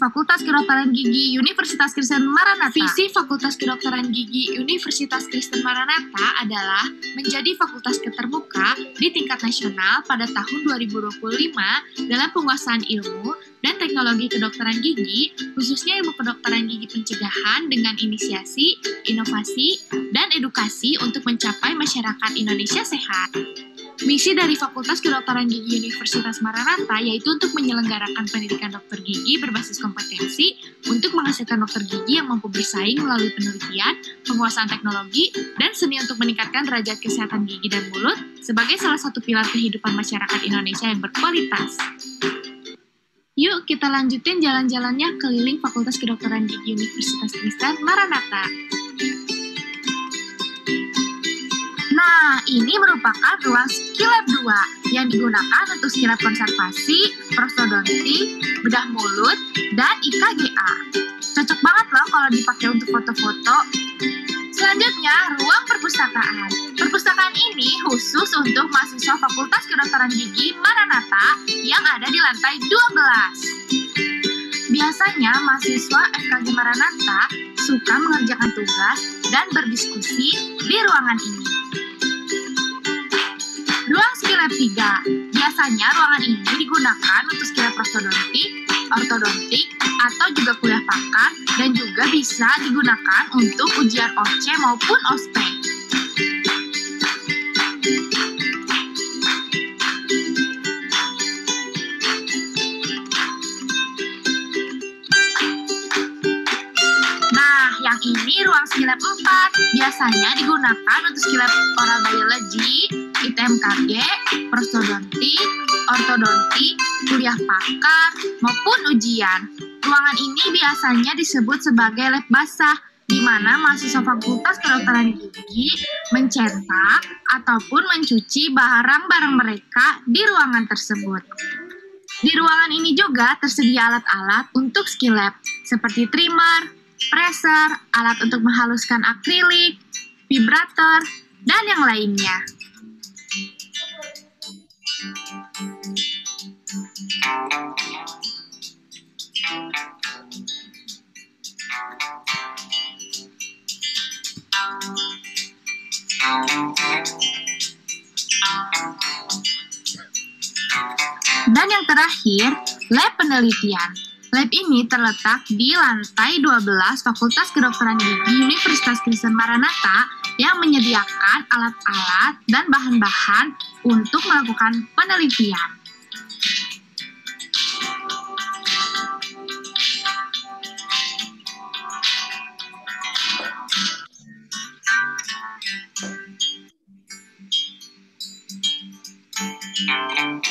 Fakultas Kedokteran Gigi Universitas Kristen Maranatha. Visi Fakultas Kedokteran Gigi Universitas Kristen Maranatha adalah menjadi fakultas keterbuka di tingkat nasional pada tahun 2025 dalam penguasaan ilmu dan teknologi kedokteran gigi, khususnya ilmu kedokteran gigi pencegahan dengan inisiasi, inovasi, dan edukasi untuk mencapai masyarakat Indonesia sehat. Misi dari Fakultas Kedokteran Gigi Universitas Maranatha yaitu untuk menyelenggarakan pendidikan dokter gigi berbasis kompetensi untuk menghasilkan dokter gigi yang mampu bersaing melalui penelitian, penguasaan teknologi, dan seni untuk meningkatkan derajat kesehatan gigi dan mulut sebagai salah satu pilar kehidupan masyarakat Indonesia yang berkualitas. Yuk kita lanjutin jalan-jalannya keliling Fakultas Kedokteran Gigi Universitas Kristen Maranatha. Nah, ini merupakan ruang skilab 2 yang digunakan untuk skilab konservasi, prostodonti, bedah mulut, dan IKGA. Cocok banget loh kalau dipakai untuk foto-foto. Selanjutnya, ruang perpustakaan. Perpustakaan ini khusus untuk mahasiswa Fakultas Kedokteran Gigi Maranata yang ada di lantai 12. Biasanya mahasiswa FKG Maranata suka mengerjakan tugas dan berdiskusi di ruangan ini. Ruang Skilab 3 Biasanya ruangan ini digunakan untuk skilab prostodontik, ortodontik, atau juga kuliah pakar, dan juga bisa digunakan untuk ujian OC maupun OSPE. ini ruang sekilap 4 biasanya digunakan untuk sekilap oral biology, ITMKG, prostodonti, ortodonti, kuliah pakar, maupun ujian. Ruangan ini biasanya disebut sebagai lab basah di mana mahasiswa fakultas kedokteran gigi mencetak ataupun mencuci barang-barang mereka di ruangan tersebut. Di ruangan ini juga tersedia alat-alat untuk skill lab seperti trimmer, pressure, alat untuk menghaluskan akrilik, vibrator, dan yang lainnya. Dan yang terakhir, lab penelitian. Lab ini terletak di lantai 12 Fakultas Kedokteran Gigi Universitas Kristen Maranatha yang menyediakan alat-alat dan bahan-bahan untuk melakukan penelitian. Thank you.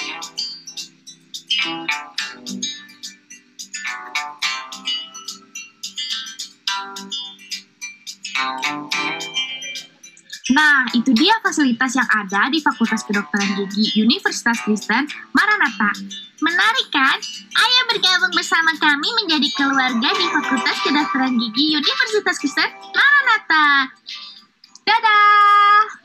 Nah, itu dia fasilitas yang ada di Fakultas Kedokteran Gigi Universitas Kristen Maranatha. Menarik kan? Ayo bergabung bersama kami menjadi keluarga di Fakultas Kedokteran Gigi Universitas Kristen Maranatha. Dadah!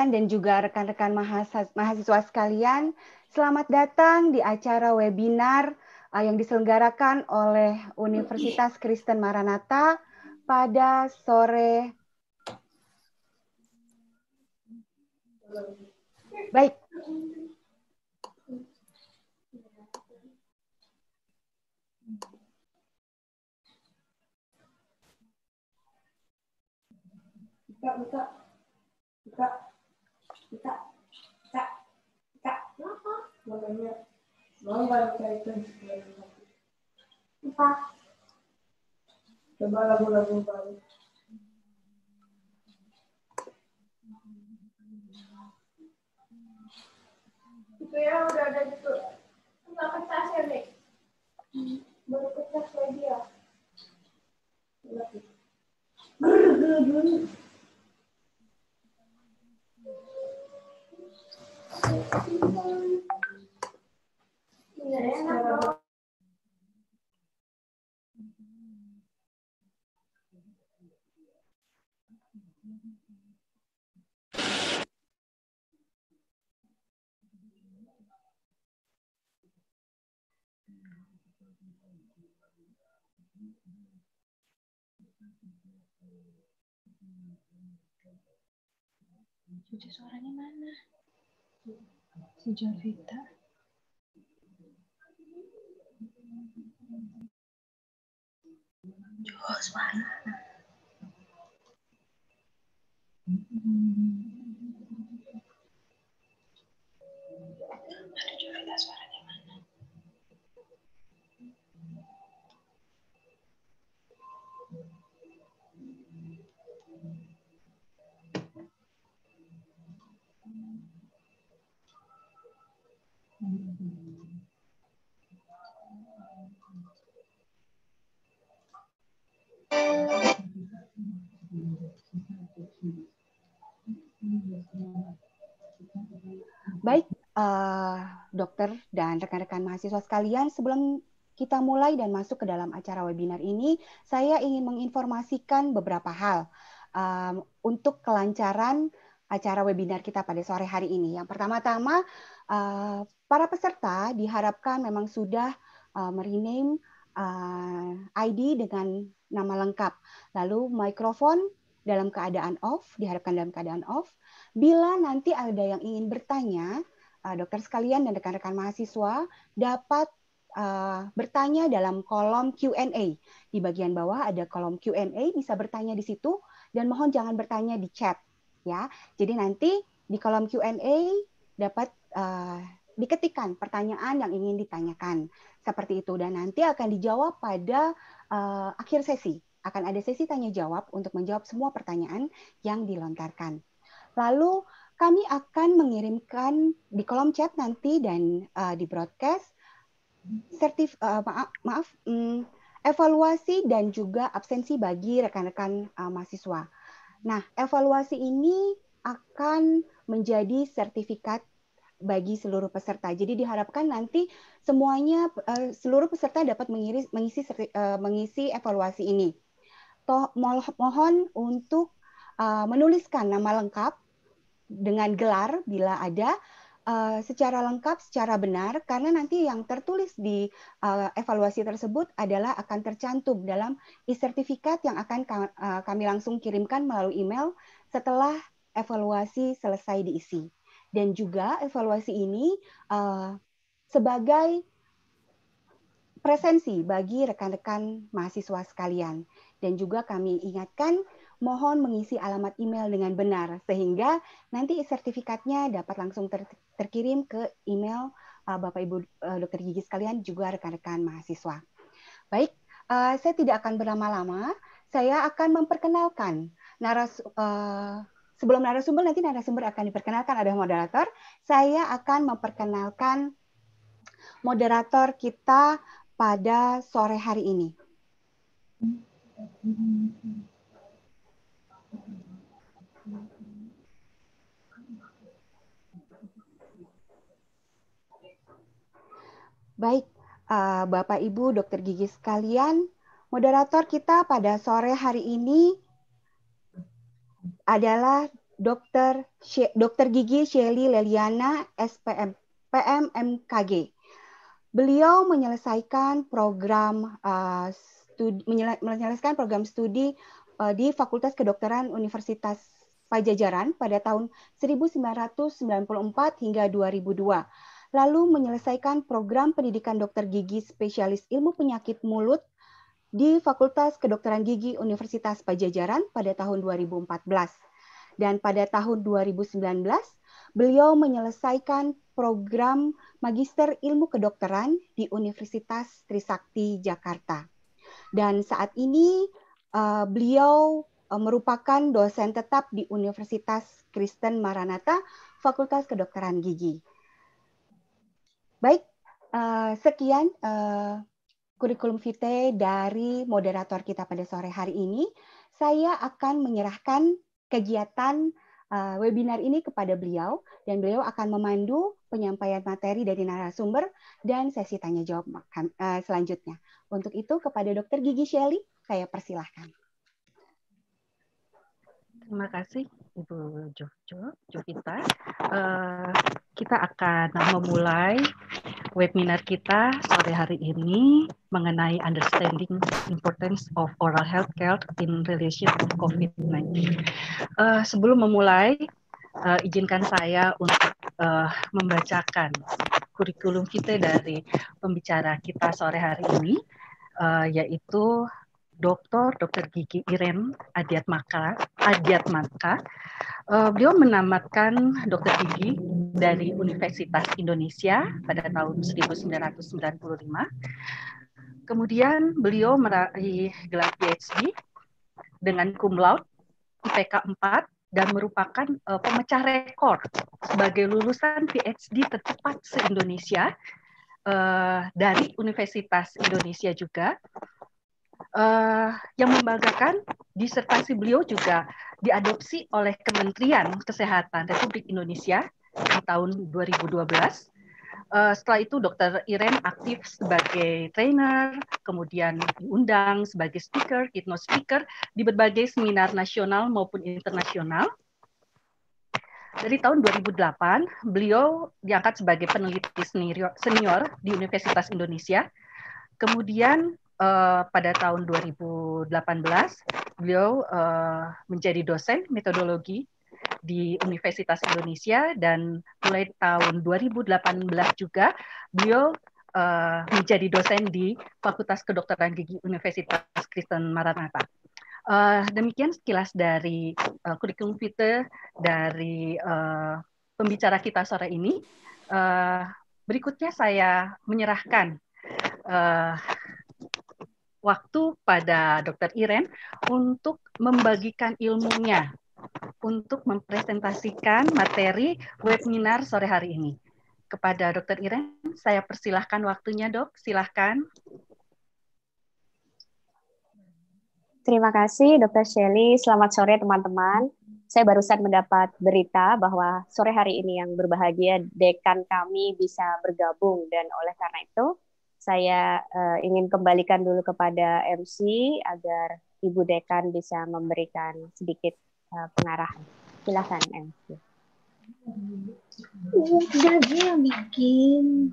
sekalian dan juga rekan-rekan mahasiswa sekalian, selamat datang di acara webinar eh, yang diselenggarakan oleh Universitas Kristen Maranatha pada sore. Baik. Buka, buka. Buka kita kita kita apa makanya mau nggak kita itu apa coba lagu-lagu baru itu ya udah ada gitu nggak kertas ya nih baru kertas lagi ya bergerak Cuci suaranya mana? sejauh Vita. Jauh suara. Ada Jovita suara. Baik, uh, dokter dan rekan-rekan mahasiswa sekalian, sebelum kita mulai dan masuk ke dalam acara webinar ini, saya ingin menginformasikan beberapa hal um, untuk kelancaran acara webinar kita pada sore hari ini. Yang pertama-tama, uh, para peserta diharapkan memang sudah uh, merename uh, eh, ID dengan nama lengkap. Lalu mikrofon dalam keadaan off, diharapkan dalam keadaan off. Bila nanti ada yang ingin bertanya, uh, dokter sekalian dan rekan-rekan mahasiswa dapat uh, bertanya dalam kolom Q&A. Di bagian bawah ada kolom Q&A, bisa bertanya di situ dan mohon jangan bertanya di chat ya. Jadi nanti di kolom Q&A dapat uh, diketikkan pertanyaan yang ingin ditanyakan. Seperti itu dan nanti akan dijawab pada uh, akhir sesi. Akan ada sesi tanya jawab untuk menjawab semua pertanyaan yang dilontarkan. Lalu kami akan mengirimkan di kolom chat nanti dan uh, di broadcast sertif uh, maaf maaf um, evaluasi dan juga absensi bagi rekan-rekan uh, mahasiswa. Nah, evaluasi ini akan menjadi sertifikat bagi seluruh peserta. Jadi diharapkan nanti semuanya eh, seluruh peserta dapat mengiri, mengisi eh, mengisi evaluasi ini. Toh mohon untuk eh, menuliskan nama lengkap dengan gelar bila ada secara lengkap secara benar karena nanti yang tertulis di evaluasi tersebut adalah akan tercantum dalam e-sertifikat yang akan kami langsung kirimkan melalui email setelah evaluasi selesai diisi dan juga evaluasi ini uh, sebagai presensi bagi rekan-rekan mahasiswa sekalian. Dan juga kami ingatkan mohon mengisi alamat email dengan benar sehingga nanti sertifikatnya dapat langsung ter terkirim ke email uh, Bapak Ibu uh, dokter gigi sekalian juga rekan-rekan mahasiswa. Baik, uh, saya tidak akan berlama-lama. Saya akan memperkenalkan naras uh, Sebelum narasumber, nanti narasumber akan diperkenalkan ada moderator. Saya akan memperkenalkan moderator kita pada sore hari ini. Baik, eh, Bapak Ibu, Dokter Gigi sekalian, moderator kita pada sore hari ini adalah dokter dokter Gigi Shelly Leliana SPM PM MKG. Beliau menyelesaikan program uh, studi, menyelesaikan program studi uh, di Fakultas Kedokteran Universitas Pajajaran pada tahun 1994 hingga 2002. Lalu menyelesaikan program pendidikan dokter gigi spesialis ilmu penyakit mulut di Fakultas Kedokteran Gigi Universitas Pajajaran pada tahun 2014. Dan pada tahun 2019, beliau menyelesaikan program Magister Ilmu Kedokteran di Universitas Trisakti Jakarta. Dan saat ini uh, beliau uh, merupakan dosen tetap di Universitas Kristen Maranatha, Fakultas Kedokteran Gigi. Baik, uh, sekian uh, kurikulum vitae dari moderator kita pada sore hari ini, saya akan menyerahkan kegiatan eh, webinar ini kepada beliau dan beliau akan memandu penyampaian materi dari narasumber dan sesi tanya jawab uh, eh, selanjutnya. Untuk itu kepada Dr. Gigi Shelley saya persilahkan. Terima kasih. Ibu Jojo, Jovita. Uh, kita akan memulai webinar kita sore hari ini mengenai understanding importance of oral health care in relation to COVID-19. Uh, eh, sebelum memulai, uh, izinkan saya untuk uh, membacakan kurikulum kita dari pembicara kita sore hari ini, uh, yaitu Dr. Dr. Gigi Irem Adiat Maka, Adiat Maka. Eh, beliau menamatkan Dr. Gigi dari Universitas Indonesia pada tahun 1995. Kemudian beliau meraih gelar PhD dengan cum laude IPK 4 dan merupakan eh, pemecah rekor sebagai lulusan PhD tercepat se-Indonesia eh, dari Universitas Indonesia juga uh, yang membanggakan disertasi beliau juga diadopsi oleh Kementerian Kesehatan Republik Indonesia di tahun 2012. Uh, eh, setelah itu Dr. Iren aktif sebagai trainer, kemudian diundang sebagai speaker, keynote speaker di berbagai seminar nasional maupun internasional. Dari tahun 2008, beliau diangkat sebagai peneliti senior, senior di Universitas Indonesia. Kemudian uh, pada tahun 2018 beliau uh, menjadi dosen metodologi di Universitas Indonesia dan mulai tahun 2018 juga beliau uh, menjadi dosen di Fakultas Kedokteran Gigi Universitas Kristen Maranatha. Uh, demikian sekilas dari uh, kurikulum vitae dari uh, pembicara kita sore ini. Uh, berikutnya saya menyerahkan uh, waktu pada Dr. Iren untuk membagikan ilmunya untuk mempresentasikan materi webinar sore hari ini. Kepada Dr. Iren, saya persilahkan waktunya, Dok. Silahkan. Terima kasih, Dr. Shelly. Selamat sore, teman-teman. Saya barusan mendapat berita bahwa sore hari ini yang berbahagia dekan kami bisa bergabung dan oleh karena itu saya uh, ingin kembalikan dulu kepada MC agar Ibu Dekan bisa memberikan sedikit uh, pengarahan. Silakan MC. Udah dia bikin.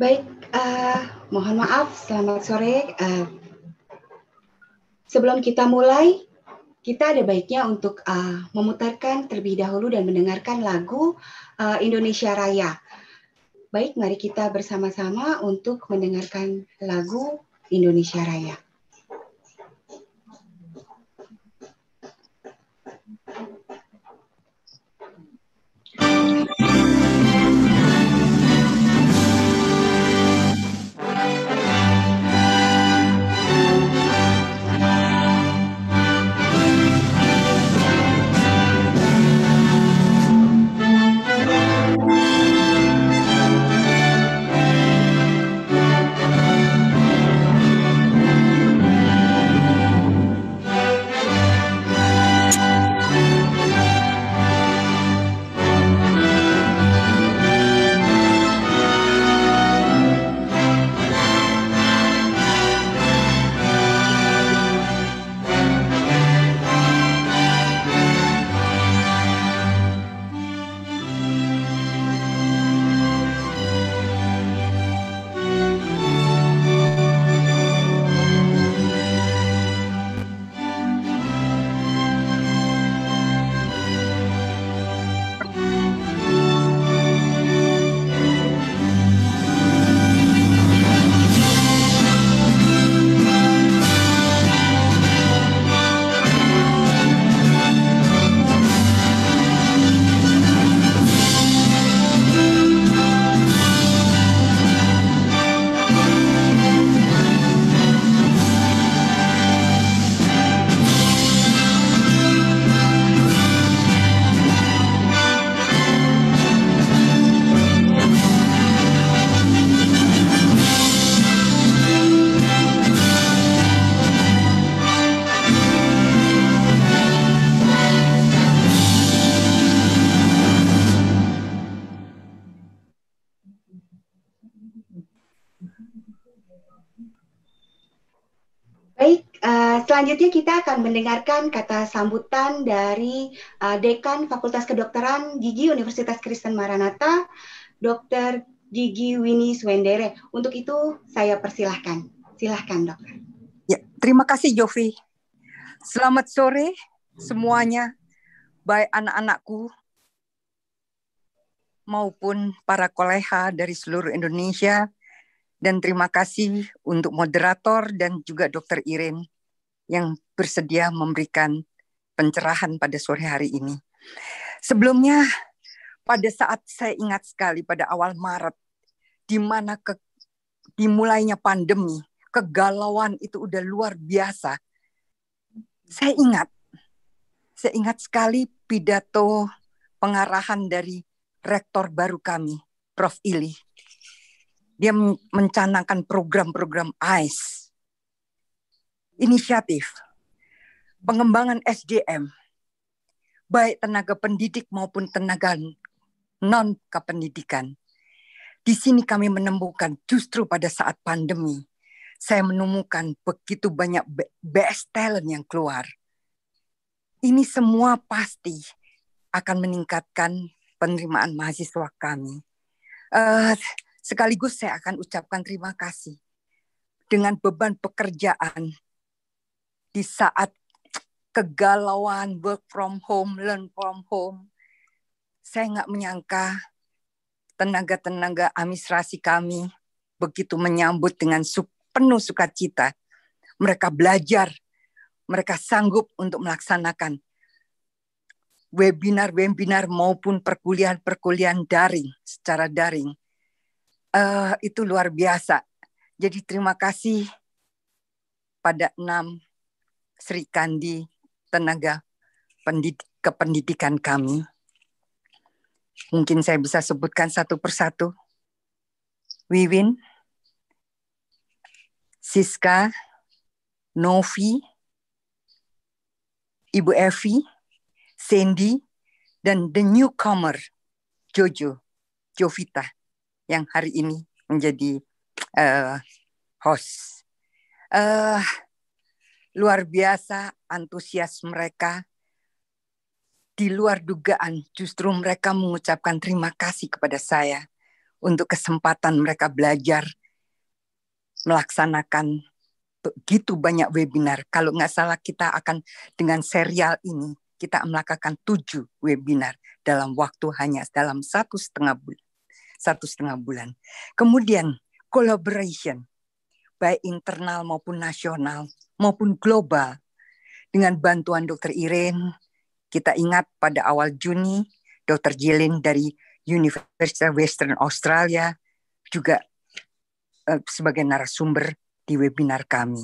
Baik, uh, mohon maaf. Selamat sore. Uh, sebelum kita mulai, kita ada baiknya untuk uh, memutarkan terlebih dahulu dan mendengarkan lagu uh, Indonesia Raya. Baik, mari kita bersama-sama untuk mendengarkan lagu Indonesia Raya. Selanjutnya kita akan mendengarkan kata sambutan dari uh, Dekan Fakultas Kedokteran Gigi Universitas Kristen Maranatha, Dr. Gigi Winnie Swendere. Untuk itu saya persilahkan. Silahkan dokter. Ya, terima kasih Jovi. Selamat sore semuanya, baik anak-anakku maupun para koleha dari seluruh Indonesia. Dan terima kasih untuk moderator dan juga Dr. Irene yang bersedia memberikan pencerahan pada sore hari ini. Sebelumnya, pada saat saya ingat sekali pada awal Maret, di mana ke, dimulainya pandemi, kegalauan itu udah luar biasa. Saya ingat, saya ingat sekali pidato pengarahan dari rektor baru kami, Prof. Ili. Dia mencanangkan program-program ICE inisiatif pengembangan SDM baik tenaga pendidik maupun tenaga non kependidikan. Di sini kami menemukan justru pada saat pandemi saya menemukan begitu banyak best talent yang keluar. Ini semua pasti akan meningkatkan penerimaan mahasiswa kami. Uh, sekaligus saya akan ucapkan terima kasih dengan beban pekerjaan di saat kegalauan work from home, learn from home, saya nggak menyangka tenaga-tenaga administrasi kami begitu menyambut dengan penuh sukacita. Mereka belajar, mereka sanggup untuk melaksanakan webinar-webinar maupun perkuliahan-perkuliahan daring secara daring. Uh, itu luar biasa. Jadi terima kasih pada enam Sri Kandi tenaga pendid kependidikan kami. Mungkin saya bisa sebutkan satu persatu. Wiwin, Siska, Novi, Ibu Evi, Sandy, dan the newcomer Jojo, Jovita yang hari ini menjadi uh, host. Uh, Luar biasa antusias mereka. Di luar dugaan, justru mereka mengucapkan terima kasih kepada saya untuk kesempatan mereka belajar melaksanakan begitu banyak webinar. Kalau nggak salah kita akan dengan serial ini kita melakukan tujuh webinar dalam waktu hanya dalam satu setengah bulan. Satu setengah bulan. Kemudian collaboration baik internal maupun nasional maupun global. Dengan bantuan Dr. Irene kita ingat pada awal Juni, Dr. Jilin dari University of Western Australia juga eh, sebagai narasumber di webinar kami.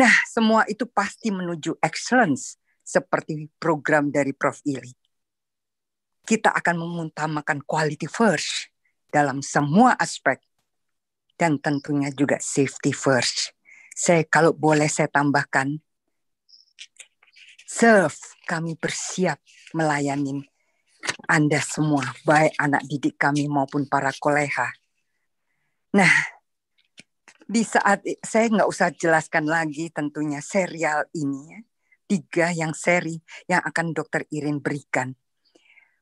Nah, semua itu pasti menuju excellence seperti program dari Prof. Ili. Kita akan mengutamakan quality first dalam semua aspek dan tentunya juga safety first. Saya kalau boleh saya tambahkan, serve kami bersiap melayani Anda semua, baik anak didik kami maupun para koleha. Nah, di saat saya nggak usah jelaskan lagi tentunya serial ini ya, tiga yang seri yang akan dokter Irin berikan.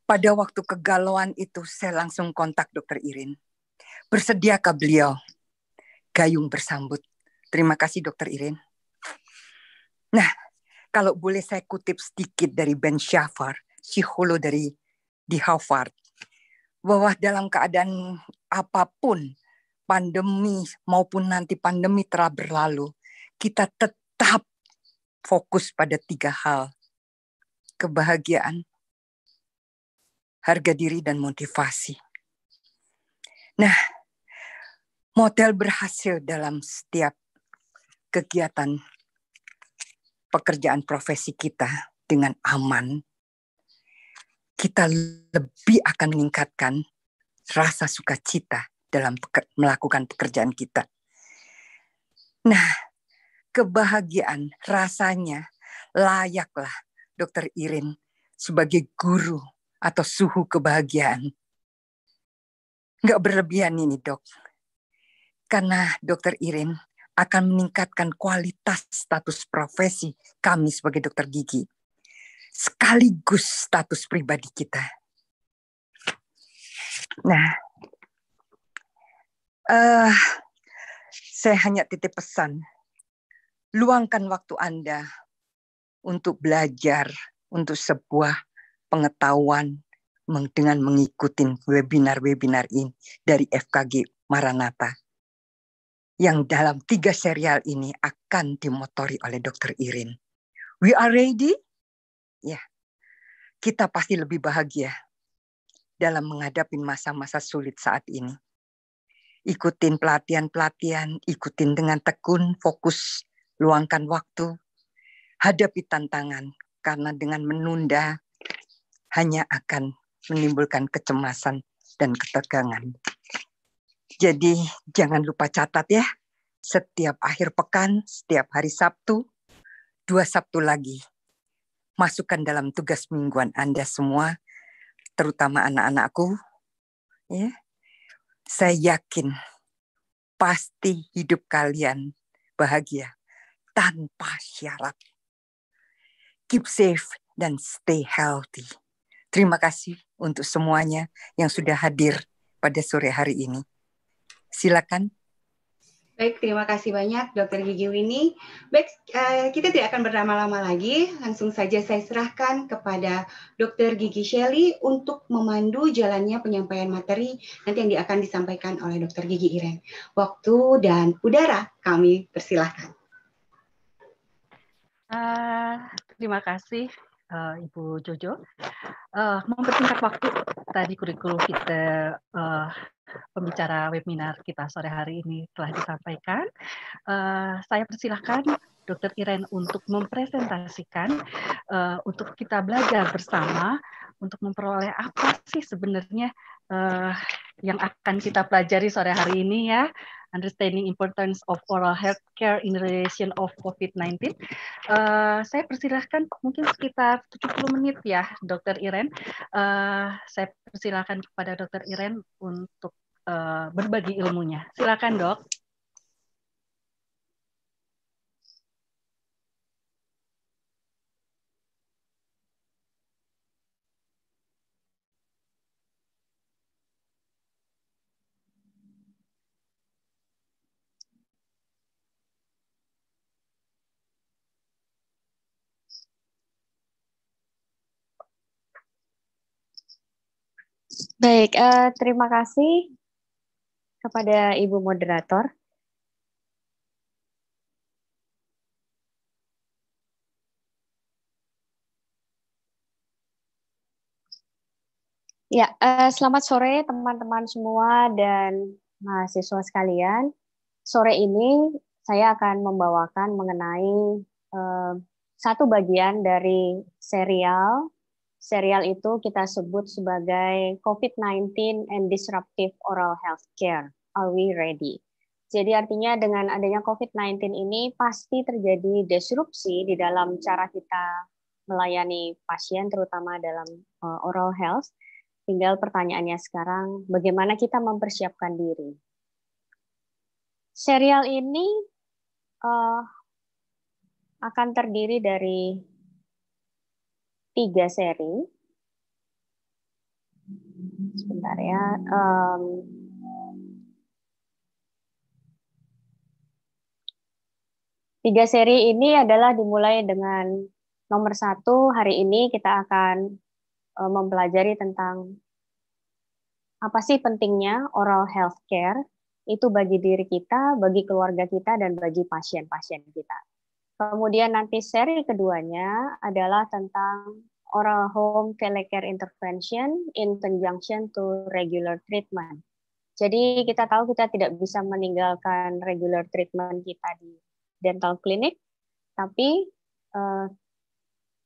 Pada waktu kegalauan itu saya langsung kontak dokter Irin. Bersediakah beliau? Gayung bersambut. Terima kasih Dokter Irin. Nah, kalau boleh saya kutip sedikit dari Ben Shafar, psikolog dari di Harvard, bahwa dalam keadaan apapun pandemi maupun nanti pandemi telah berlalu, kita tetap fokus pada tiga hal. Kebahagiaan, harga diri, dan motivasi. Nah, motel berhasil dalam setiap kegiatan pekerjaan profesi kita dengan aman, kita lebih akan meningkatkan rasa sukacita dalam peker melakukan pekerjaan kita. Nah, kebahagiaan rasanya layaklah Dokter Irin sebagai guru atau suhu kebahagiaan. Nggak berlebihan ini dok, karena Dokter Irin akan meningkatkan kualitas status profesi kami sebagai dokter gigi, sekaligus status pribadi kita. Nah, uh, saya hanya titip pesan, luangkan waktu Anda untuk belajar untuk sebuah pengetahuan dengan mengikuti webinar-webinar ini dari FKG Maranatha yang dalam tiga serial ini akan dimotori oleh Dr. Irin. We are ready? Ya, kita pasti lebih bahagia dalam menghadapi masa-masa sulit saat ini. Ikutin pelatihan-pelatihan, ikutin dengan tekun, fokus, luangkan waktu, hadapi tantangan, karena dengan menunda hanya akan menimbulkan kecemasan dan ketegangan. Jadi jangan lupa catat ya, setiap akhir pekan, setiap hari Sabtu, dua Sabtu lagi. Masukkan dalam tugas mingguan Anda semua, terutama anak-anakku. Ya. Saya yakin pasti hidup kalian bahagia tanpa syarat. Keep safe dan stay healthy. Terima kasih untuk semuanya yang sudah hadir pada sore hari ini. Silakan. Baik, terima kasih banyak Dokter Gigi Winnie. Baik, eh, kita tidak akan berlama-lama lagi. Langsung saja saya serahkan kepada Dokter Gigi shelly untuk memandu jalannya penyampaian materi nanti yang akan disampaikan oleh Dokter Gigi Iren. Waktu dan udara kami persilahkan. Uh, terima kasih uh, Ibu Jojo. Uh, mempersingkat waktu tadi kurikulum kita uh, pembicara webinar kita sore hari ini telah disampaikan. Uh, saya persilahkan Dr. Iren untuk mempresentasikan, uh, untuk kita belajar bersama, untuk memperoleh apa sih sebenarnya uh, yang akan kita pelajari sore hari ini ya. Understanding Importance of Oral Health Care in Relation of COVID-19. Uh, eh, saya persilahkan mungkin sekitar 70 menit ya, Dr. Iren. Uh, saya persilahkan kepada Dr. Iren untuk uh, berbagi ilmunya. Silakan, Dok. Baik, uh, terima kasih kepada Ibu Moderator. Ya, uh, selamat sore teman-teman semua dan mahasiswa sekalian. Sore ini saya akan membawakan mengenai uh, satu bagian dari serial serial itu kita sebut sebagai COVID-19 and Disruptive Oral Healthcare. Are we ready? Jadi artinya dengan adanya COVID-19 ini pasti terjadi disrupsi di dalam cara kita melayani pasien terutama dalam eh, oral health. Tinggal pertanyaannya sekarang bagaimana kita mempersiapkan diri. Serial ini uh, akan terdiri dari tiga seri. Sebentar ya. Um, tiga seri ini adalah dimulai dengan nomor satu hari ini kita akan um, mempelajari tentang apa sih pentingnya oral health care itu bagi diri kita, bagi keluarga kita, dan bagi pasien-pasien kita. Kemudian nanti seri keduanya adalah tentang oral home telecare intervention in conjunction to regular treatment. Jadi kita tahu kita tidak bisa meninggalkan regular treatment kita di dental clinic, tapi uh,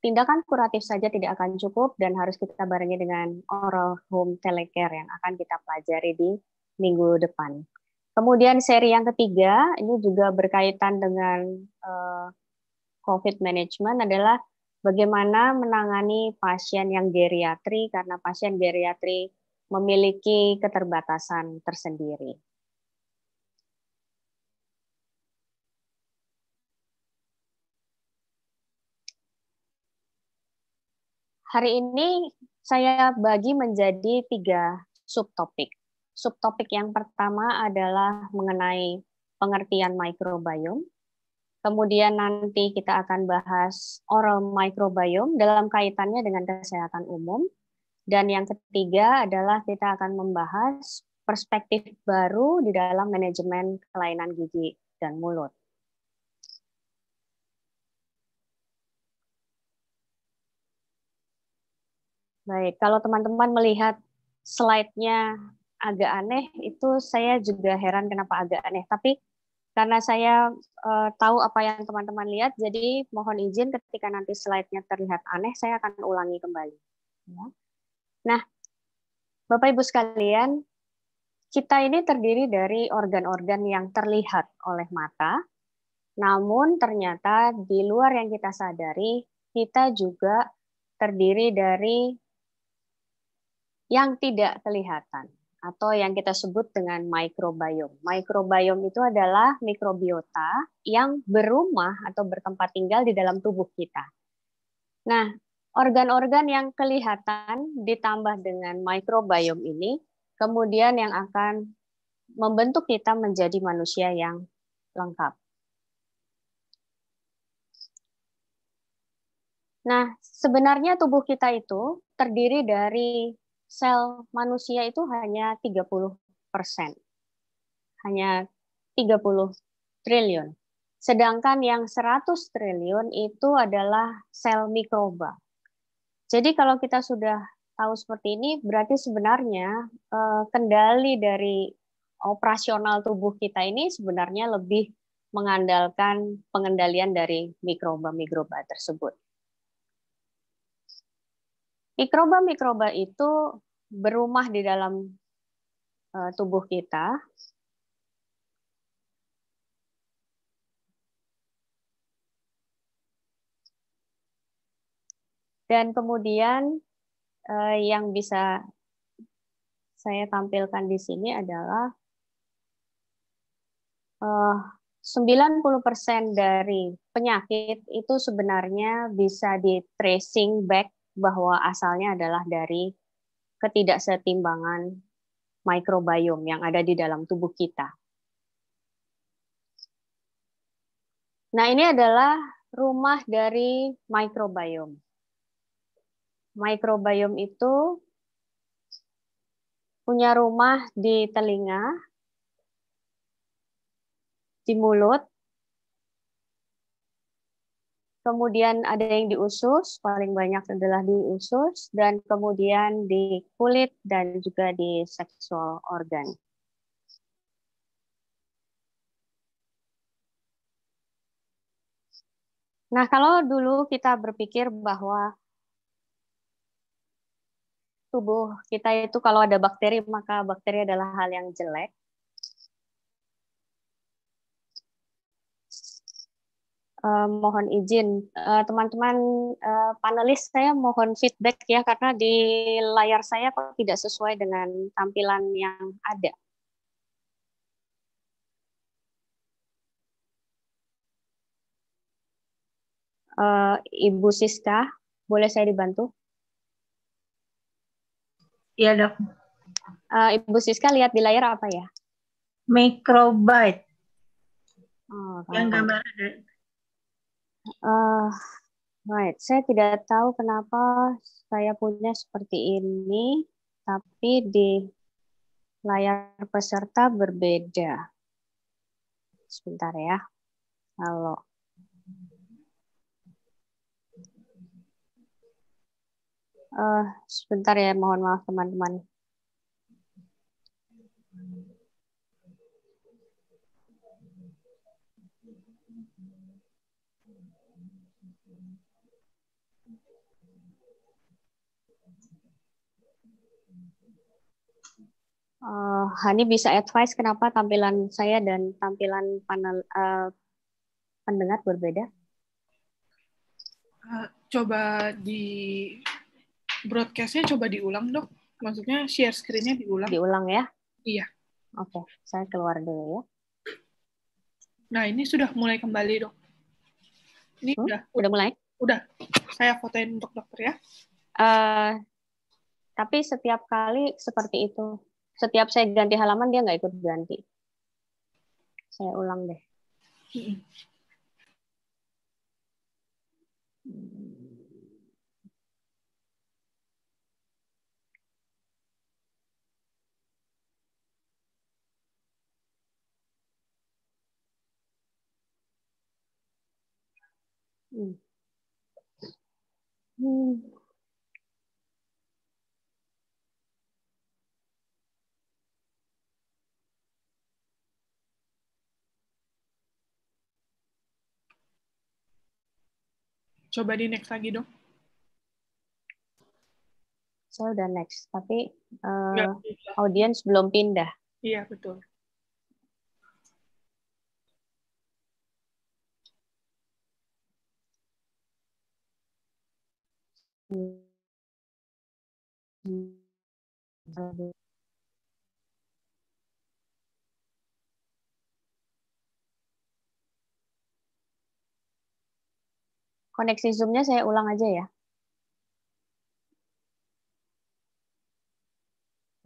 tindakan kuratif saja tidak akan cukup dan harus kita barengi dengan oral home telecare yang akan kita pelajari di minggu depan. Kemudian seri yang ketiga ini juga berkaitan dengan uh, COVID management adalah bagaimana menangani pasien yang geriatri karena pasien geriatri memiliki keterbatasan tersendiri. Hari ini saya bagi menjadi tiga subtopik. Subtopik yang pertama adalah mengenai pengertian mikrobiom. Kemudian nanti kita akan bahas oral microbiome dalam kaitannya dengan kesehatan umum. Dan yang ketiga adalah kita akan membahas perspektif baru di dalam manajemen kelainan gigi dan mulut. Baik, kalau teman-teman melihat slide-nya agak aneh, itu saya juga heran kenapa agak aneh. Tapi karena saya uh, tahu apa yang teman-teman lihat, jadi mohon izin ketika nanti slide-nya terlihat aneh, saya akan ulangi kembali. Ya. Nah, Bapak Ibu sekalian, kita ini terdiri dari organ-organ yang terlihat oleh mata, namun ternyata di luar yang kita sadari, kita juga terdiri dari yang tidak kelihatan atau yang kita sebut dengan mikrobiom. Mikrobiom itu adalah mikrobiota yang berumah atau bertempat tinggal di dalam tubuh kita. Nah, organ-organ yang kelihatan ditambah dengan mikrobiom ini kemudian yang akan membentuk kita menjadi manusia yang lengkap. Nah, sebenarnya tubuh kita itu terdiri dari sel manusia itu hanya 30 persen. Hanya 30 triliun. Sedangkan yang 100 triliun itu adalah sel mikroba. Jadi kalau kita sudah tahu seperti ini, berarti sebenarnya eh, kendali dari operasional tubuh kita ini sebenarnya lebih mengandalkan pengendalian dari mikroba-mikroba tersebut. Mikroba-mikroba itu berumah di dalam eh, tubuh kita. Dan kemudian eh, yang bisa saya tampilkan di sini adalah 90% eh, dari penyakit itu sebenarnya bisa di tracing back bahwa asalnya adalah dari ketidaksetimbangan mikrobiom yang ada di dalam tubuh kita. Nah, ini adalah rumah dari mikrobiom. Mikrobiom itu punya rumah di telinga, di mulut, kemudian ada yang di usus, paling banyak adalah di usus, dan kemudian di kulit dan juga di seksual organ. Nah, kalau dulu kita berpikir bahwa tubuh kita itu kalau ada bakteri, maka bakteri adalah hal yang jelek. uh, mohon izin eh, teman-teman uh, uh, panelis saya mohon feedback ya karena di layar saya kok tidak sesuai dengan tampilan yang ada. Uh, Ibu Siska, boleh saya dibantu? Iya dok. Uh, Ibu Siska lihat di layar apa ya? Microbyte. Oh, yang gambar Uh, right, saya tidak tahu kenapa saya punya seperti ini, tapi di layar peserta berbeda. Sebentar ya. Halo. Uh, sebentar ya, mohon maaf teman-teman. uh, Hani bisa advice kenapa tampilan saya dan tampilan panel uh, pendengar berbeda? Uh, coba di broadcastnya coba diulang dok. Maksudnya share screennya diulang. Diulang ya? Iya. Oke, okay, saya keluar dulu ya. Nah ini sudah mulai kembali dok. Ini hmm? udah. Udah mulai? Udah. Saya fotoin untuk dokter ya. Uh, tapi setiap kali seperti itu setiap saya ganti halaman dia nggak ikut ganti. Saya ulang deh. Hmm. Hmm. coba di next lagi dong. Saya so, udah next, tapi uh, eh, audiens belum pindah. Iya, betul. Hmm. Hmm. koneksi Zoom-nya saya ulang aja ya.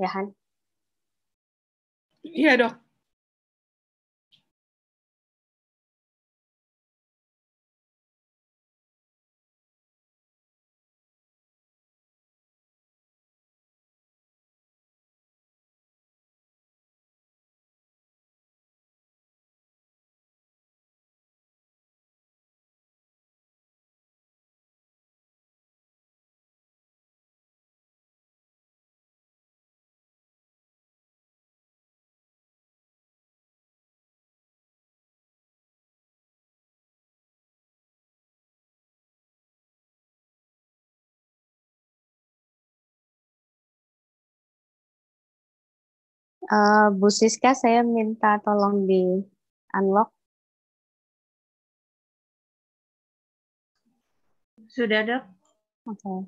Ya, Han? Iya, dok. Uh, Bu Siska, saya minta tolong di unlock. Sudah, ada. Oke. Okay.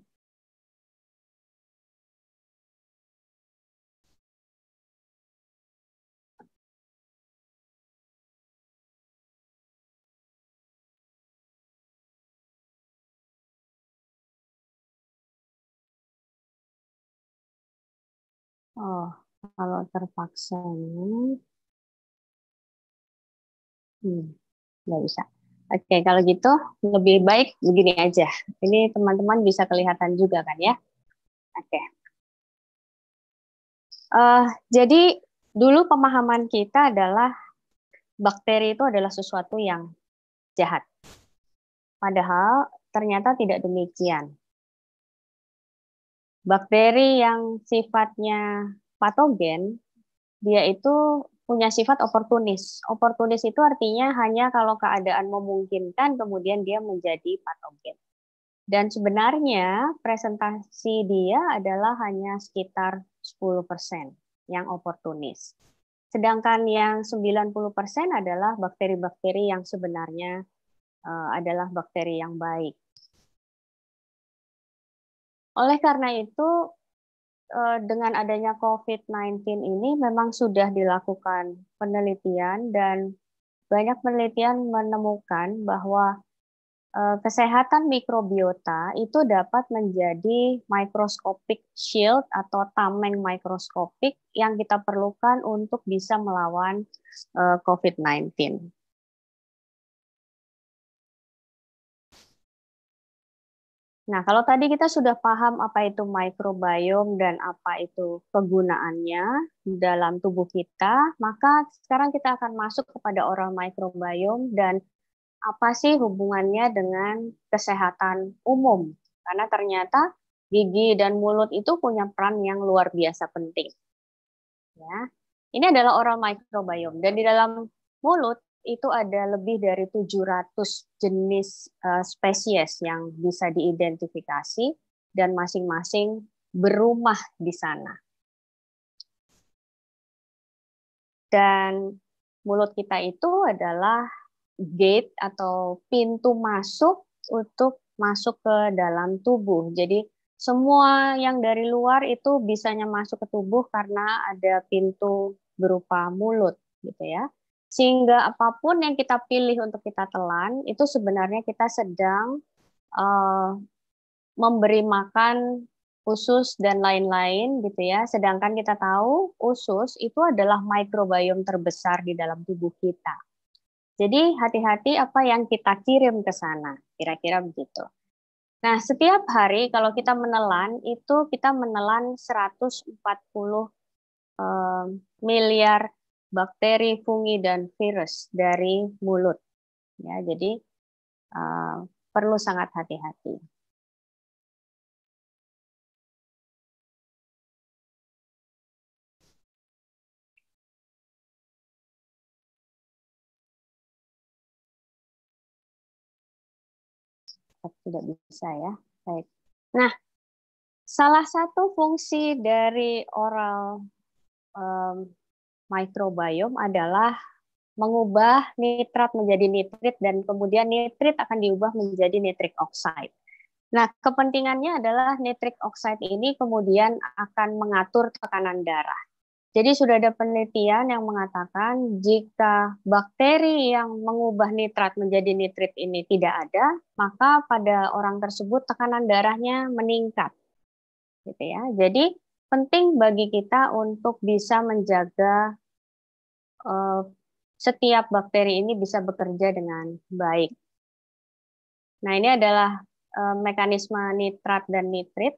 Oh kalau terpaksa hmm, nggak bisa oke kalau gitu lebih baik begini aja ini teman-teman bisa kelihatan juga kan ya oke uh, jadi dulu pemahaman kita adalah bakteri itu adalah sesuatu yang jahat padahal ternyata tidak demikian bakteri yang sifatnya patogen dia itu punya sifat oportunis. Oportunis itu artinya hanya kalau keadaan memungkinkan kemudian dia menjadi patogen. Dan sebenarnya presentasi dia adalah hanya sekitar 10% yang oportunis. Sedangkan yang 90% adalah bakteri-bakteri yang sebenarnya eh, adalah bakteri yang baik. Oleh karena itu, Eh, dengan adanya COVID-19 ini memang sudah dilakukan penelitian dan banyak penelitian menemukan bahwa eh, kesehatan mikrobiota itu dapat menjadi microscopic shield atau tameng mikroskopik yang kita perlukan untuk bisa melawan eh, COVID-19. Nah, kalau tadi kita sudah paham apa itu mikrobiom dan apa itu kegunaannya dalam tubuh kita, maka sekarang kita akan masuk kepada oral mikrobiom dan apa sih hubungannya dengan kesehatan umum. Karena ternyata gigi dan mulut itu punya peran yang luar biasa penting. Ya. Ini adalah oral mikrobiom dan di dalam mulut itu ada lebih dari 700 jenis eh, spesies yang bisa diidentifikasi dan masing-masing berumah di sana. Dan mulut kita itu adalah gate atau pintu masuk untuk masuk ke dalam tubuh. Jadi semua yang dari luar itu bisanya masuk ke tubuh karena ada pintu berupa mulut gitu ya. Sehingga apapun yang kita pilih untuk kita telan, itu sebenarnya kita sedang uh, memberi makan usus dan lain-lain gitu ya. Sedangkan kita tahu usus itu adalah mikrobiom terbesar di dalam tubuh kita. Jadi hati-hati apa yang kita kirim ke sana, kira-kira begitu. Nah, setiap hari kalau kita menelan itu kita menelan 140 uh, eh, miliar bakteri, fungi, dan virus dari mulut. Ya, jadi uh, perlu sangat hati-hati. Tidak bisa ya. Baik. Nah, salah satu fungsi dari oral um, mikrobiom adalah mengubah nitrat menjadi nitrit dan kemudian nitrit akan diubah menjadi nitric oxide. Nah, kepentingannya adalah nitric oxide ini kemudian akan mengatur tekanan darah. Jadi sudah ada penelitian yang mengatakan jika bakteri yang mengubah nitrat menjadi nitrit ini tidak ada, maka pada orang tersebut tekanan darahnya meningkat. Gitu ya. Jadi penting bagi kita untuk bisa menjaga uh, setiap bakteri ini bisa bekerja dengan baik. Nah, ini adalah uh, mekanisme nitrat dan nitrit.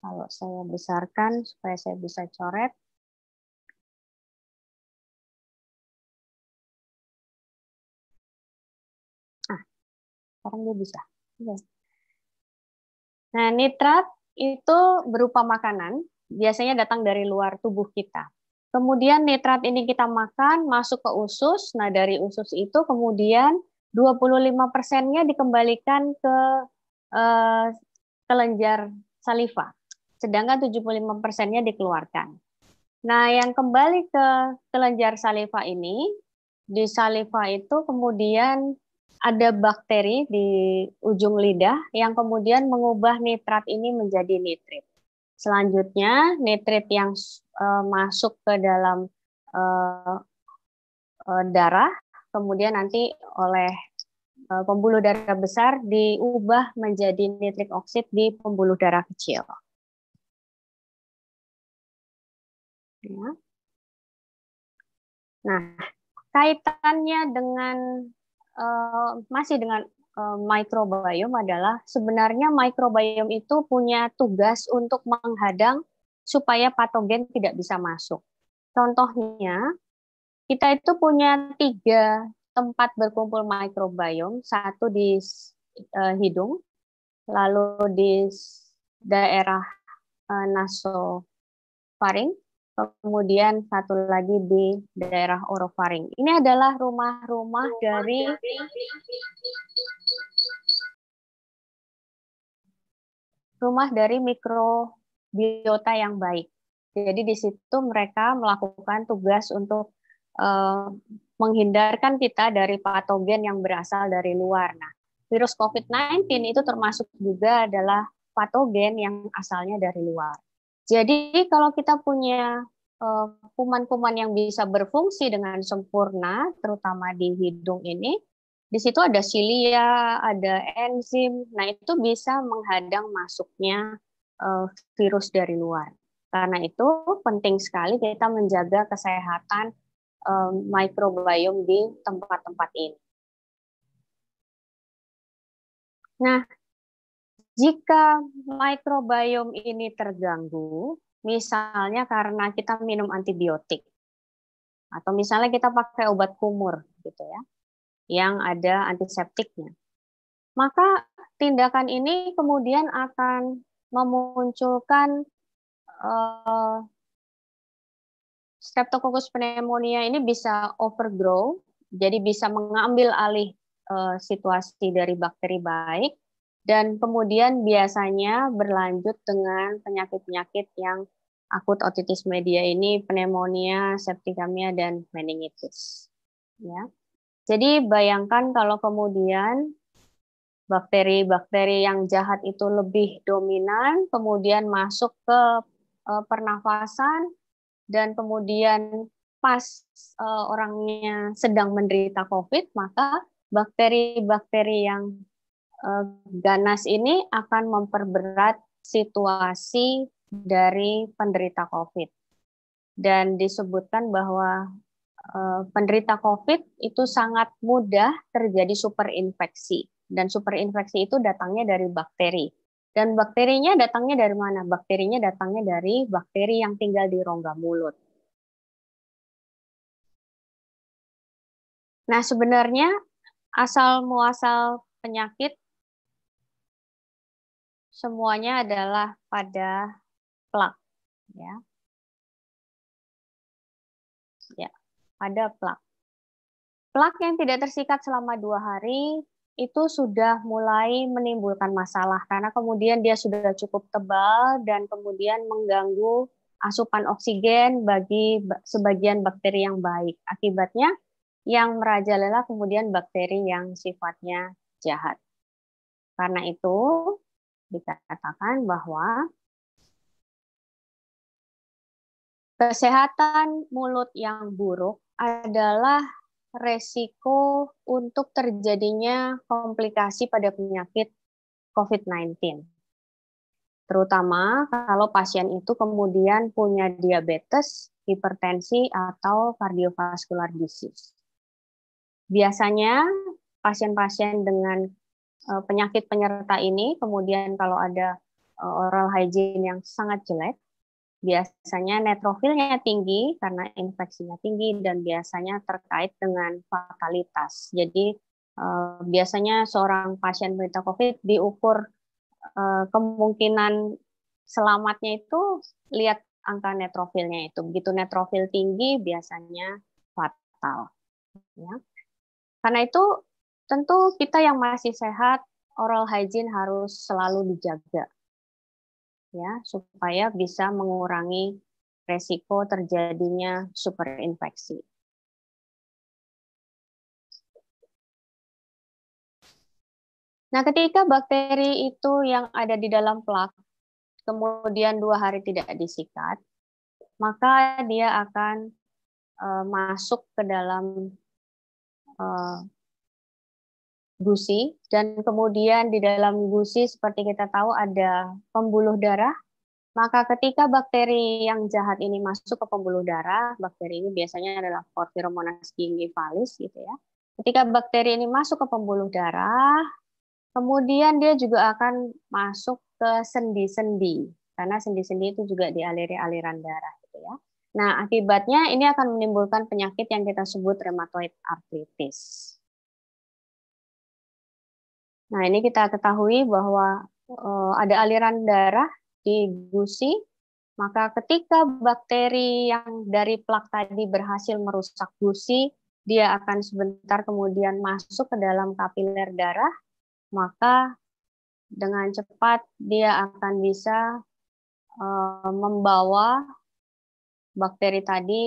Kalau saya besarkan supaya saya bisa coret. Ah, sekarang dia bisa. Iya. Nah, nitrat itu berupa makanan, biasanya datang dari luar tubuh kita. Kemudian nitrat ini kita makan masuk ke usus. Nah, dari usus itu kemudian 25 persennya dikembalikan ke eh, kelenjar saliva, sedangkan 75 persennya dikeluarkan. Nah, yang kembali ke kelenjar saliva ini, di saliva itu kemudian ada bakteri di ujung lidah yang kemudian mengubah nitrat ini menjadi nitrit. Selanjutnya, nitrit yang uh, masuk ke dalam uh, uh, darah, kemudian nanti oleh uh, pembuluh darah besar diubah menjadi nitrik oksid di pembuluh darah kecil. Ya. Nah, kaitannya dengan Eh, masih dengan uh, eh, mikrobiom adalah sebenarnya mikrobiom itu punya tugas untuk menghadang supaya patogen tidak bisa masuk. Contohnya, kita itu punya tiga tempat berkumpul mikrobiom, satu di eh, hidung, lalu di daerah uh, nasofaring, kemudian satu lagi di daerah orofaring. Ini adalah rumah-rumah dari rumah dari mikrobiota yang baik. Jadi di situ mereka melakukan tugas untuk uh, menghindarkan kita dari patogen yang berasal dari luar. Nah, virus COVID-19 itu termasuk juga adalah patogen yang asalnya dari luar. Jadi kalau kita punya eh, kuman-kuman yang bisa berfungsi dengan sempurna, terutama di hidung ini, di situ ada silia, ada enzim, nah itu bisa menghadang masuknya eh, virus dari luar. Karena itu penting sekali kita menjaga kesehatan eh, mikrobiom di tempat-tempat ini. Nah, jika mikrobiom ini terganggu, misalnya karena kita minum antibiotik, atau misalnya kita pakai obat kumur gitu ya, yang ada antiseptiknya, maka tindakan ini kemudian akan memunculkan uh, Streptococcus pneumonia ini bisa overgrow, jadi bisa mengambil alih uh, situasi dari bakteri baik dan kemudian biasanya berlanjut dengan penyakit-penyakit yang akut otitis media ini pneumonia, septicemia dan meningitis. Ya. Jadi bayangkan kalau kemudian bakteri-bakteri yang jahat itu lebih dominan, kemudian masuk ke e, pernafasan dan kemudian pas e, orangnya sedang menderita COVID, maka bakteri-bakteri yang Eh, ganas ini akan memperberat situasi dari penderita COVID. Dan disebutkan bahwa eh, penderita COVID itu sangat mudah terjadi superinfeksi. Dan superinfeksi itu datangnya dari bakteri. Dan bakterinya datangnya dari mana? Bakterinya datangnya dari bakteri yang tinggal di rongga mulut. Nah, sebenarnya asal muasal penyakit semuanya adalah pada plak ya. Ya, pada plak. Plak yang tidak tersikat selama dua hari itu sudah mulai menimbulkan masalah karena kemudian dia sudah cukup tebal dan kemudian mengganggu asupan oksigen bagi sebagian bakteri yang baik. Akibatnya yang merajalela kemudian bakteri yang sifatnya jahat. Karena itu dikatakan bahwa kesehatan mulut yang buruk adalah resiko untuk terjadinya komplikasi pada penyakit COVID-19. Terutama kalau pasien itu kemudian punya diabetes, hipertensi, atau kardiovaskular disease. Biasanya pasien-pasien dengan Eh, penyakit penyerta ini. Kemudian kalau ada eh, oral hygiene yang sangat jelek, biasanya netrofilnya tinggi karena infeksinya tinggi dan biasanya terkait dengan fatalitas. Jadi eh, biasanya seorang pasien berita COVID diukur kemungkinan selamatnya itu lihat angka netrofilnya itu. Begitu netrofil tinggi biasanya fatal. Ya. Karena itu Tentu kita yang masih sehat, oral hygiene harus selalu dijaga. Ya, supaya bisa mengurangi resiko terjadinya superinfeksi. Nah, ketika bakteri itu yang ada di dalam plak, kemudian dua hari tidak disikat, maka dia akan uh, masuk ke dalam uh, gusi dan kemudian di dalam gusi seperti kita tahu ada pembuluh darah maka ketika bakteri yang jahat ini masuk ke pembuluh darah bakteri ini biasanya adalah Porphyromonas gingivalis gitu ya ketika bakteri ini masuk ke pembuluh darah kemudian dia juga akan masuk ke sendi-sendi karena sendi-sendi itu juga dialiri aliran darah gitu ya nah akibatnya ini akan menimbulkan penyakit yang kita sebut rheumatoid arthritis Nah, ini kita ketahui bahwa eh, ada aliran darah di gusi, maka ketika bakteri yang dari plak tadi berhasil merusak gusi, dia akan sebentar kemudian masuk ke dalam kapiler darah, maka dengan cepat dia akan bisa eh, membawa bakteri tadi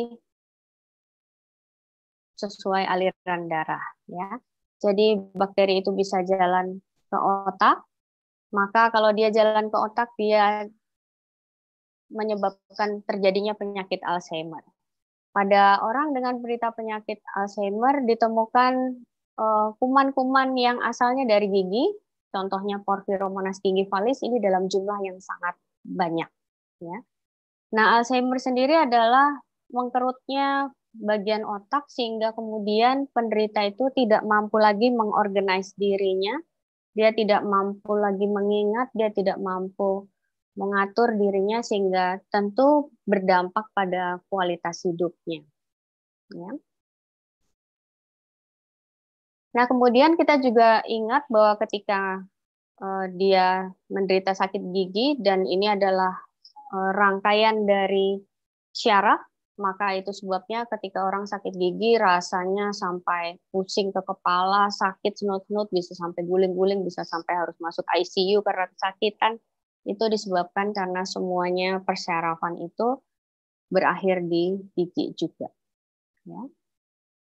sesuai aliran darah ya. Jadi bakteri itu bisa jalan ke otak. Maka kalau dia jalan ke otak, dia menyebabkan terjadinya penyakit Alzheimer. Pada orang dengan berita penyakit Alzheimer ditemukan eh, kuman-kuman uh, yang asalnya dari gigi, contohnya Porphyromonas gingivalis ini dalam jumlah yang sangat banyak. Ya. Nah, Alzheimer sendiri adalah mengkerutnya bagian otak sehingga kemudian penderita itu tidak mampu lagi mengorganize dirinya, dia tidak mampu lagi mengingat, dia tidak mampu mengatur dirinya sehingga tentu berdampak pada kualitas hidupnya. Ya. Nah, kemudian kita juga ingat bahwa ketika uh, dia menderita sakit gigi dan ini adalah uh, rangkaian dari syaraf maka itu sebabnya ketika orang sakit gigi rasanya sampai pusing ke kepala, sakit senut-senut, bisa sampai guling-guling, bisa sampai harus masuk ICU karena kesakitan. Itu disebabkan karena semuanya persyarafan itu berakhir di gigi juga. Ya.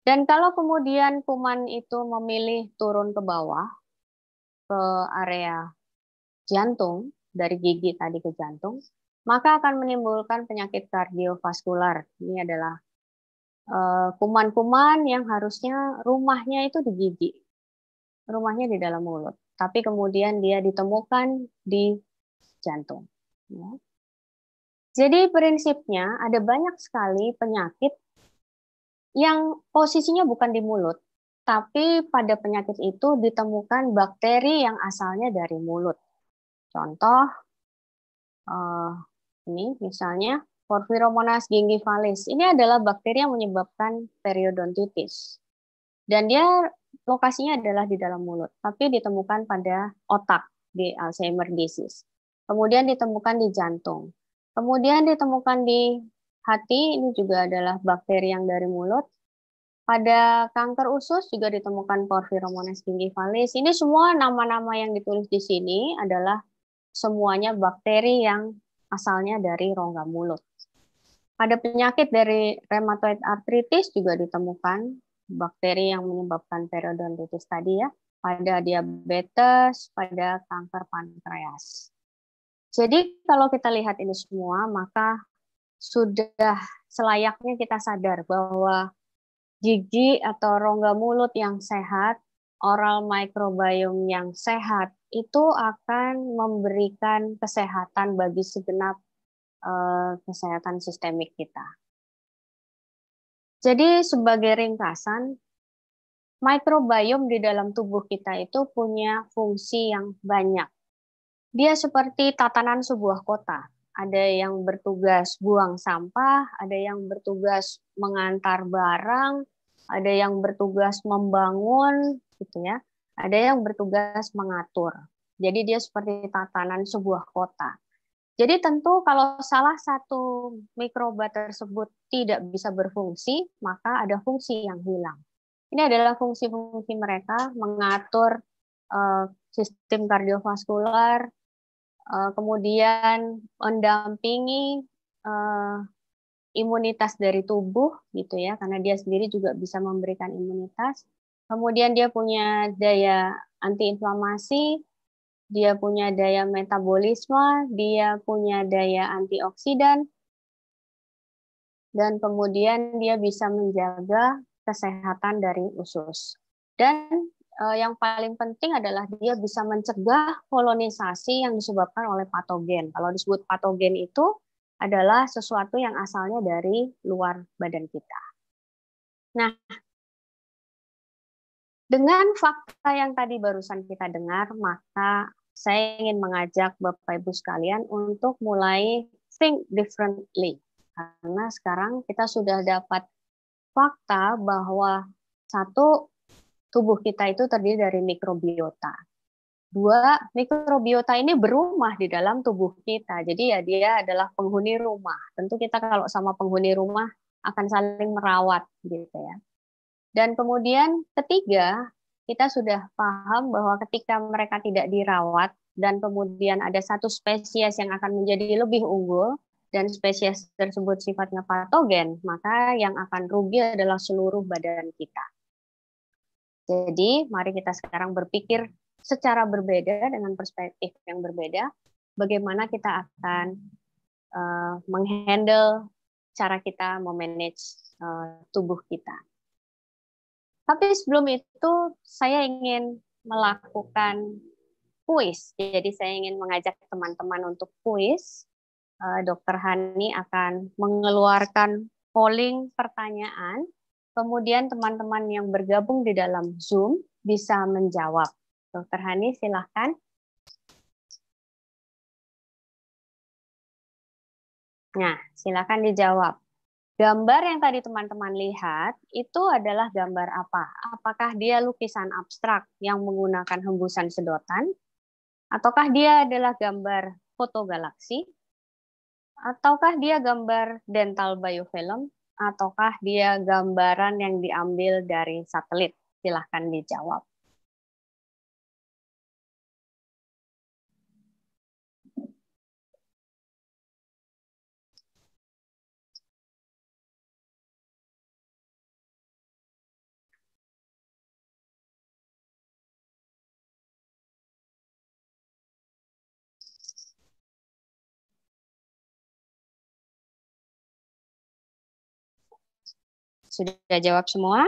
Dan kalau kemudian kuman itu memilih turun ke bawah, ke area jantung, dari gigi tadi ke jantung, maka akan menimbulkan penyakit kardiovaskular. Ini adalah eh, kuman-kuman yang harusnya rumahnya itu di gigi, rumahnya di dalam mulut, tapi kemudian dia ditemukan di jantung. Ya. Jadi prinsipnya ada banyak sekali penyakit yang posisinya bukan di mulut, tapi pada penyakit itu ditemukan bakteri yang asalnya dari mulut. Contoh, eh, ini misalnya Porphyromonas gingivalis. Ini adalah bakteri yang menyebabkan periodontitis. Dan dia lokasinya adalah di dalam mulut, tapi ditemukan pada otak di Alzheimer disease. Kemudian ditemukan di jantung. Kemudian ditemukan di hati, ini juga adalah bakteri yang dari mulut. Pada kanker usus juga ditemukan Porphyromonas gingivalis. Ini semua nama-nama yang ditulis di sini adalah semuanya bakteri yang asalnya dari rongga mulut. Ada penyakit dari rheumatoid arthritis juga ditemukan bakteri yang menyebabkan periodontitis tadi ya, pada diabetes, pada kanker pankreas. Jadi kalau kita lihat ini semua, maka sudah selayaknya kita sadar bahwa gigi atau rongga mulut yang sehat oral microbiome yang sehat itu akan memberikan kesehatan bagi segenap uh, kesehatan sistemik kita. Jadi sebagai ringkasan, mikrobiom di dalam tubuh kita itu punya fungsi yang banyak. Dia seperti tatanan sebuah kota. Ada yang bertugas buang sampah, ada yang bertugas mengantar barang, ada yang bertugas membangun, gitu ya. Ada yang bertugas mengatur. Jadi dia seperti tatanan sebuah kota. Jadi tentu kalau salah satu mikroba tersebut tidak bisa berfungsi, maka ada fungsi yang hilang. Ini adalah fungsi-fungsi mereka mengatur uh, sistem kardiovaskular, uh, kemudian mendampingi uh, imunitas dari tubuh gitu ya, karena dia sendiri juga bisa memberikan imunitas. Kemudian dia punya daya antiinflamasi, dia punya daya metabolisme, dia punya daya antioksidan, dan kemudian dia bisa menjaga kesehatan dari usus. Dan eh, yang paling penting adalah dia bisa mencegah kolonisasi yang disebabkan oleh patogen. Kalau disebut patogen itu adalah sesuatu yang asalnya dari luar badan kita. Nah, dengan fakta yang tadi barusan kita dengar, maka saya ingin mengajak Bapak Ibu sekalian untuk mulai think differently. Karena sekarang kita sudah dapat fakta bahwa satu tubuh kita itu terdiri dari mikrobiota. Dua, mikrobiota ini berumah di dalam tubuh kita. Jadi ya dia adalah penghuni rumah. Tentu kita kalau sama penghuni rumah akan saling merawat gitu ya. Dan kemudian ketiga, kita sudah paham bahwa ketika mereka tidak dirawat dan kemudian ada satu spesies yang akan menjadi lebih unggul dan spesies tersebut sifatnya patogen, maka yang akan rugi adalah seluruh badan kita. Jadi, mari kita sekarang berpikir secara berbeda dengan perspektif yang berbeda, bagaimana kita akan uh, menghandle cara kita memanage uh, tubuh kita. Tapi sebelum itu saya ingin melakukan kuis. Jadi saya ingin mengajak teman-teman untuk kuis. Eh, dokter Hani akan mengeluarkan polling pertanyaan. Kemudian teman-teman yang bergabung di dalam Zoom bisa menjawab. Dokter Hani silahkan. Nah, silakan dijawab. Gambar yang tadi teman-teman lihat itu adalah gambar apa? Apakah dia lukisan abstrak yang menggunakan hembusan sedotan? Ataukah dia adalah gambar foto galaksi? Ataukah dia gambar dental biofilm? Ataukah dia gambaran yang diambil dari satelit? Silahkan dijawab. Sudah jawab semua?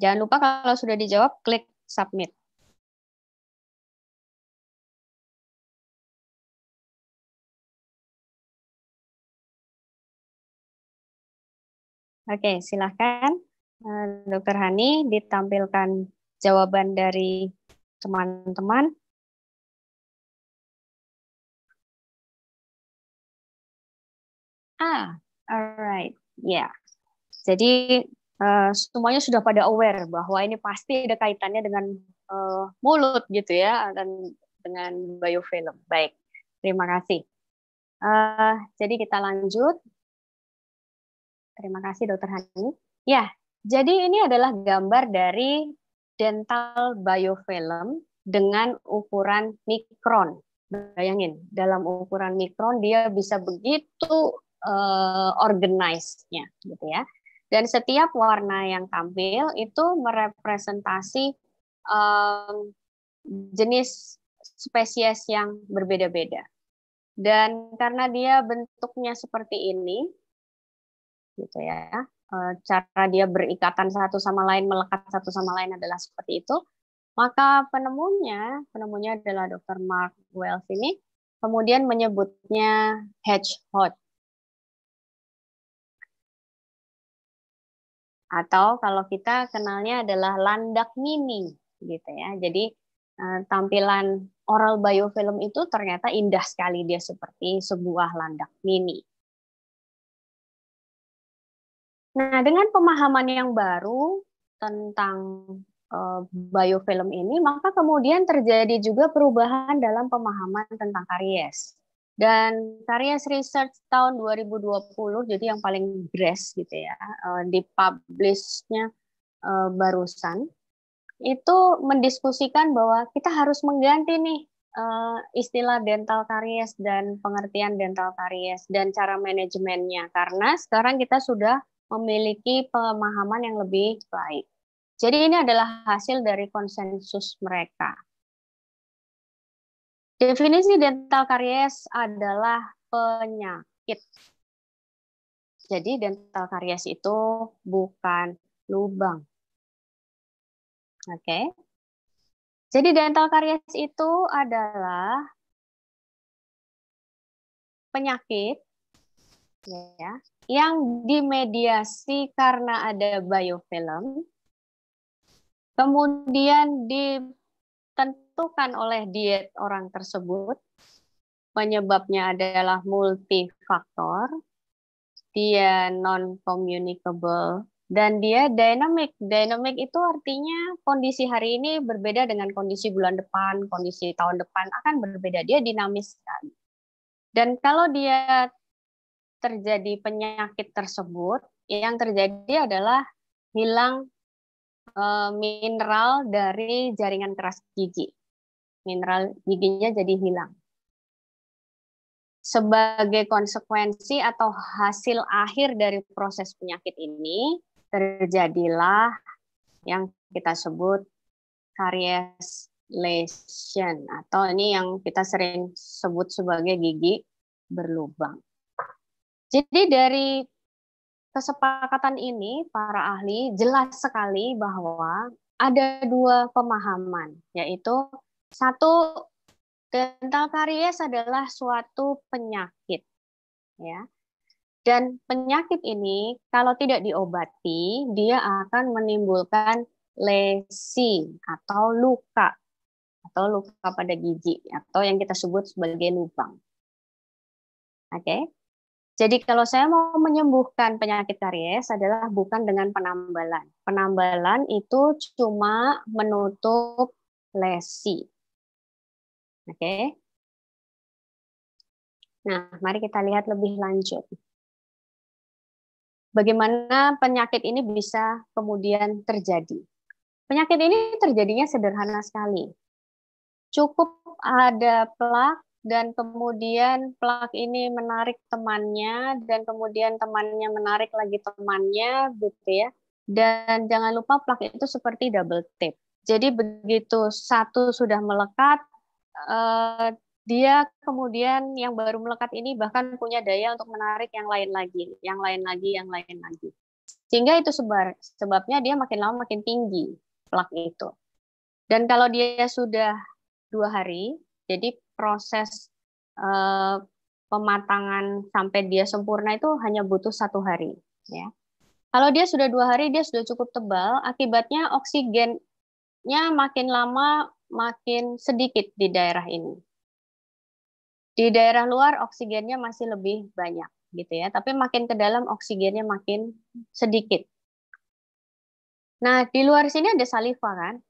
Jangan lupa kalau sudah dijawab, klik submit. Oke, silahkan eh, Dokter Hani ditampilkan jawaban dari teman-teman. ah Alright, ya. Yeah. Jadi uh, semuanya sudah pada aware bahwa ini pasti ada kaitannya dengan uh, mulut gitu ya dan dengan biofilm. Baik, terima kasih. Uh, jadi kita lanjut. Terima kasih Dokter Hani. Ya, jadi ini adalah gambar dari dental biofilm dengan ukuran mikron. Bayangin, dalam ukuran mikron dia bisa begitu uh, eh, organize-nya gitu ya. Dan setiap warna yang tampil itu merepresentasi um, jenis spesies yang berbeda-beda. Dan karena dia bentuknya seperti ini, gitu ya, eh, cara dia berikatan satu sama lain, melekat satu sama lain adalah seperti itu, maka penemunya, penemunya adalah Dr. Mark Wells ini, kemudian menyebutnya hedgehog atau kalau kita kenalnya adalah landak mini gitu ya. Jadi eh, tampilan oral biofilm itu ternyata indah sekali dia seperti sebuah landak mini. Nah, dengan pemahaman yang baru tentang eh, biofilm ini, maka kemudian terjadi juga perubahan dalam pemahaman tentang karies. Dan Karyas Research tahun 2020, jadi yang paling grass gitu ya, eh, dipublishnya eh, barusan, itu mendiskusikan bahwa kita harus mengganti nih eh, istilah dental karies dan pengertian dental karies dan cara manajemennya karena sekarang kita sudah memiliki pemahaman yang lebih baik. Jadi ini adalah hasil dari konsensus mereka. Definisi dental karies adalah penyakit. Jadi dental karies itu bukan lubang. Oke. Okay. Jadi dental karies itu adalah penyakit ya yang dimediasi karena ada biofilm kemudian di ditentukan oleh diet orang tersebut. Penyebabnya adalah multifaktor, dia non-communicable, dan dia dynamic. Dynamic itu artinya kondisi hari ini berbeda dengan kondisi bulan depan, kondisi tahun depan akan berbeda. Dia dinamis sekali. Dan kalau dia terjadi penyakit tersebut, yang terjadi adalah hilang eh, mineral dari jaringan keras gigi mineral giginya jadi hilang. Sebagai konsekuensi atau hasil akhir dari proses penyakit ini, terjadilah yang kita sebut karies lesion atau ini yang kita sering sebut sebagai gigi berlubang. Jadi dari kesepakatan ini para ahli jelas sekali bahwa ada dua pemahaman yaitu satu, dental karies adalah suatu penyakit. ya. Dan penyakit ini kalau tidak diobati, dia akan menimbulkan lesi atau luka atau luka pada gigi atau yang kita sebut sebagai lubang. Oke. Okay? Jadi kalau saya mau menyembuhkan penyakit karies adalah bukan dengan penambalan. Penambalan itu cuma menutup lesi Oke. Okay. Nah, mari kita lihat lebih lanjut. Bagaimana penyakit ini bisa kemudian terjadi? Penyakit ini terjadinya sederhana sekali. Cukup ada plak dan kemudian plak ini menarik temannya dan kemudian temannya menarik lagi temannya gitu ya dan jangan lupa plak itu seperti double tip jadi begitu satu sudah melekat Eh, dia kemudian yang baru melekat ini bahkan punya daya untuk menarik yang lain lagi, yang lain lagi, yang lain lagi. Sehingga itu sebar, sebabnya dia makin lama makin tinggi plak itu. Dan kalau dia sudah dua hari, jadi proses eh, pematangan sampai dia sempurna itu hanya butuh satu hari. Ya. Kalau dia sudah dua hari, dia sudah cukup tebal. Akibatnya oksigennya makin lama makin sedikit di daerah ini. Di daerah luar oksigennya masih lebih banyak gitu ya, tapi makin ke dalam oksigennya makin sedikit. Nah, di luar sini ada saliva kan?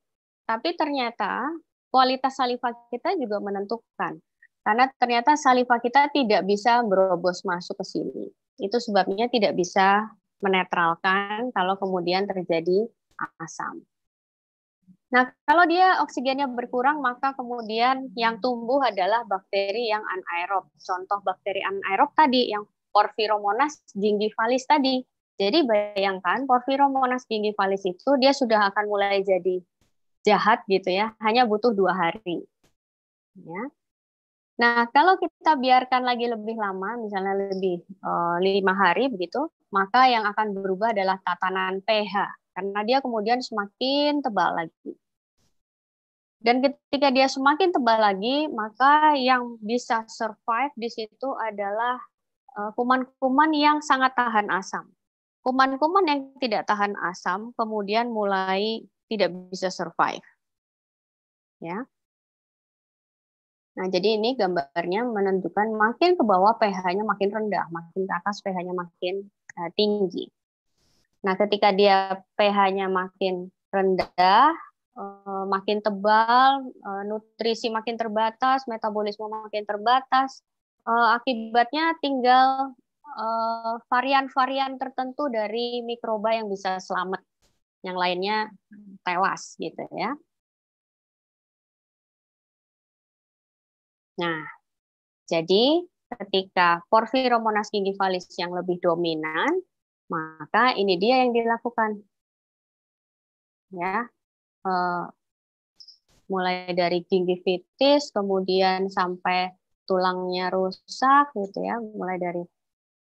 Tapi ternyata kualitas saliva kita juga menentukan. Karena ternyata saliva kita tidak bisa berobos masuk ke sini. Itu sebabnya tidak bisa menetralkan kalau kemudian terjadi asam. Nah, kalau dia oksigennya berkurang, maka kemudian yang tumbuh adalah bakteri yang anaerob. Contoh bakteri anaerob tadi, yang Porphyromonas gingivalis tadi. Jadi bayangkan Porphyromonas gingivalis itu dia sudah akan mulai jadi jahat gitu ya, hanya butuh dua hari. Ya. Nah, kalau kita biarkan lagi lebih lama, misalnya lebih eh, lima e, hari begitu, maka yang akan berubah adalah tatanan pH karena dia kemudian semakin tebal lagi. Dan ketika dia semakin tebal lagi, maka yang bisa survive di situ adalah eh, kuman-kuman yang sangat tahan asam. Kuman-kuman yang tidak tahan asam kemudian mulai tidak bisa survive. Ya. Nah, jadi ini gambarnya menentukan makin ke bawah pH-nya makin rendah, makin ke atas pH-nya makin eh, tinggi. Nah, ketika dia pH-nya makin rendah, Eh, makin tebal, eh, nutrisi makin terbatas, metabolisme makin terbatas. Eh, akibatnya tinggal varian-varian tertentu dari mikroba yang bisa selamat, yang lainnya tewas gitu ya. Nah, jadi ketika Porphyromonas gingivalis yang lebih dominan, maka ini dia yang dilakukan. Ya, Eh, mulai dari gingivitis kemudian sampai tulangnya rusak gitu ya mulai dari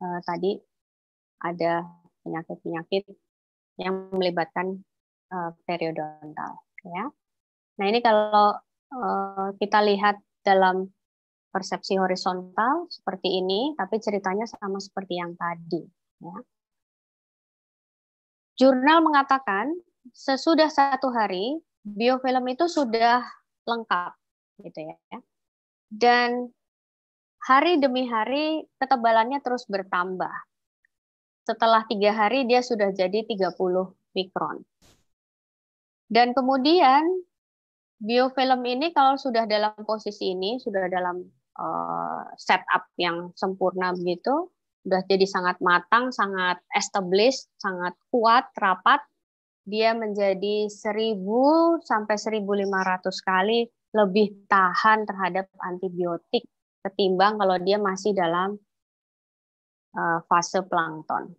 uh, tadi ada penyakit-penyakit yang melibatkan uh, periodontal ya nah ini kalau uh, kita lihat dalam persepsi horizontal seperti ini tapi ceritanya sama seperti yang tadi ya jurnal mengatakan sesudah satu hari biofilm itu sudah lengkap gitu ya. Dan hari demi hari ketebalannya terus bertambah. Setelah tiga hari dia sudah jadi 30 mikron. Dan kemudian biofilm ini kalau sudah dalam posisi ini, sudah dalam uh, setup yang sempurna begitu, sudah jadi sangat matang, sangat established, sangat kuat, rapat, dia menjadi 1000 sampai 1500 kali lebih tahan terhadap antibiotik ketimbang kalau dia masih dalam uh, fase plankton.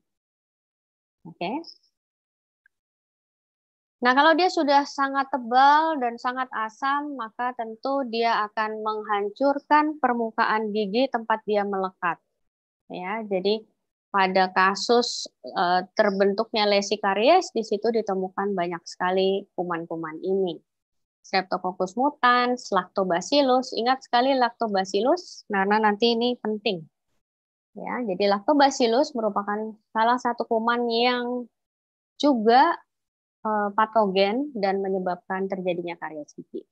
Oke. Okay. Nah, kalau dia sudah sangat tebal dan sangat asam, maka tentu dia akan menghancurkan permukaan gigi tempat dia melekat. Ya, jadi pada kasus uh, terbentuknya lesi karies di situ ditemukan banyak sekali kuman-kuman ini. Streptococcus mutans, lactobacillus. Ingat sekali lactobacillus karena nanti ini penting. Ya, jadi lactobacillus merupakan salah satu kuman yang juga uh, patogen dan menyebabkan terjadinya karies gigi.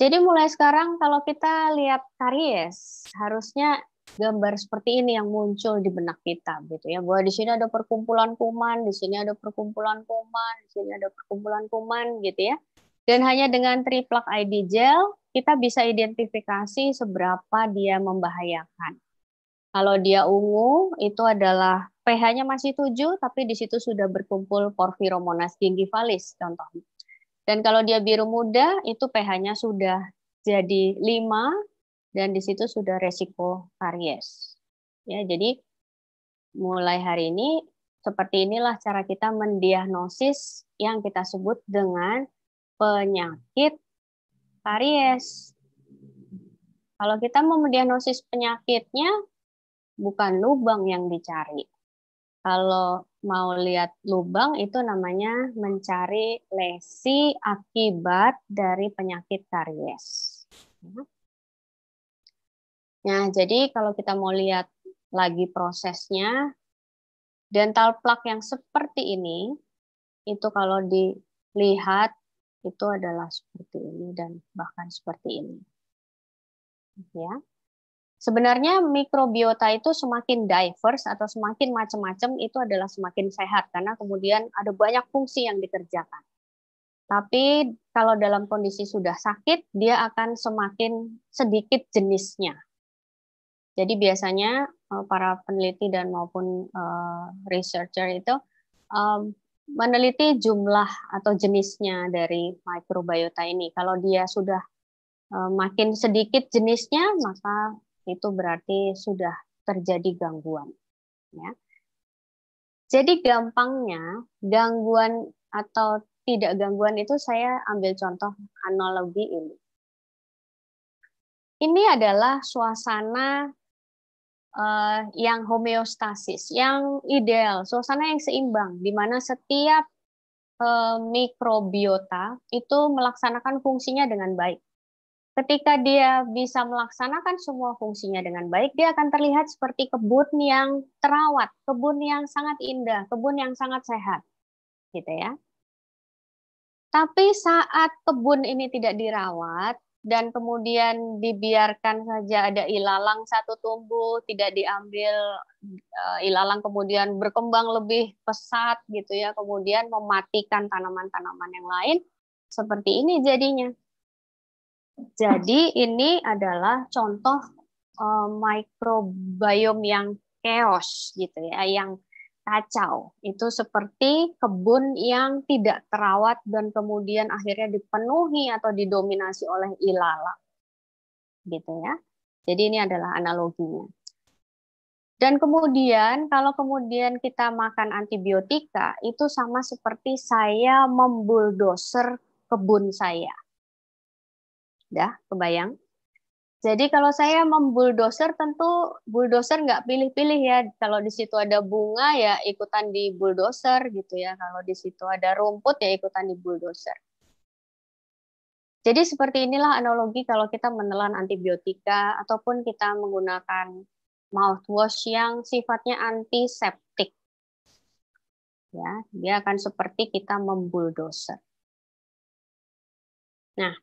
Jadi mulai sekarang kalau kita lihat karies, harusnya gambar seperti ini yang muncul di benak kita gitu ya bahwa di sini ada perkumpulan kuman di sini ada perkumpulan kuman di sini ada perkumpulan kuman gitu ya dan hanya dengan triplak ID gel kita bisa identifikasi seberapa dia membahayakan kalau dia ungu itu adalah pH-nya masih 7 tapi di situ sudah berkumpul Porphyromonas gingivalis contohnya. Dan kalau dia biru muda itu pH-nya sudah jadi 5 dan di situ sudah resiko karies. Ya, jadi mulai hari ini seperti inilah cara kita mendiagnosis yang kita sebut dengan penyakit karies. Kalau kita mau mendiagnosis penyakitnya, bukan lubang yang dicari. Kalau mau lihat lubang itu namanya mencari lesi akibat dari penyakit karies. Ya. Nah, jadi kalau kita mau lihat lagi prosesnya, dental plaque yang seperti ini, itu kalau dilihat itu adalah seperti ini dan bahkan seperti ini. Ya. Sebenarnya mikrobiota itu semakin diverse atau semakin macam-macam itu adalah semakin sehat karena kemudian ada banyak fungsi yang dikerjakan. Tapi kalau dalam kondisi sudah sakit, dia akan semakin sedikit jenisnya jadi biasanya eh, para peneliti dan maupun uh, researcher itu um, meneliti jumlah atau jenisnya dari mikrobiota ini. Kalau dia sudah uh, makin sedikit jenisnya, maka itu berarti sudah terjadi gangguan. Ya. Jadi gampangnya gangguan atau tidak gangguan itu saya ambil contoh analogi ini. Ini adalah suasana Eh, yang homeostasis, yang ideal, suasana yang seimbang, di mana setiap eh, mikrobiota itu melaksanakan fungsinya dengan baik. Ketika dia bisa melaksanakan semua fungsinya dengan baik, dia akan terlihat seperti kebun yang terawat, kebun yang sangat indah, kebun yang sangat sehat, gitu ya. Tapi saat kebun ini tidak dirawat, dan kemudian dibiarkan saja ada ilalang satu tumbuh tidak diambil eh, ilalang kemudian berkembang lebih pesat gitu ya kemudian mematikan tanaman-tanaman yang lain seperti ini jadinya jadi ini adalah contoh uh, eh, mikrobiom yang chaos gitu ya yang kacau. Itu seperti kebun yang tidak terawat dan kemudian akhirnya dipenuhi atau didominasi oleh ilala. Gitu ya. Jadi ini adalah analoginya. Dan kemudian kalau kemudian kita makan antibiotika itu sama seperti saya membuldoser kebun saya. Dah, kebayang? Jadi kalau saya membuldoser tentu bulldozer nggak pilih-pilih ya. Kalau di situ ada bunga ya ikutan di bulldozer gitu ya. Kalau di situ ada rumput ya ikutan di bulldozer. Jadi seperti inilah analogi kalau kita menelan antibiotika ataupun kita menggunakan mouthwash yang sifatnya antiseptik. Ya, dia akan seperti kita membuldoser. Nah,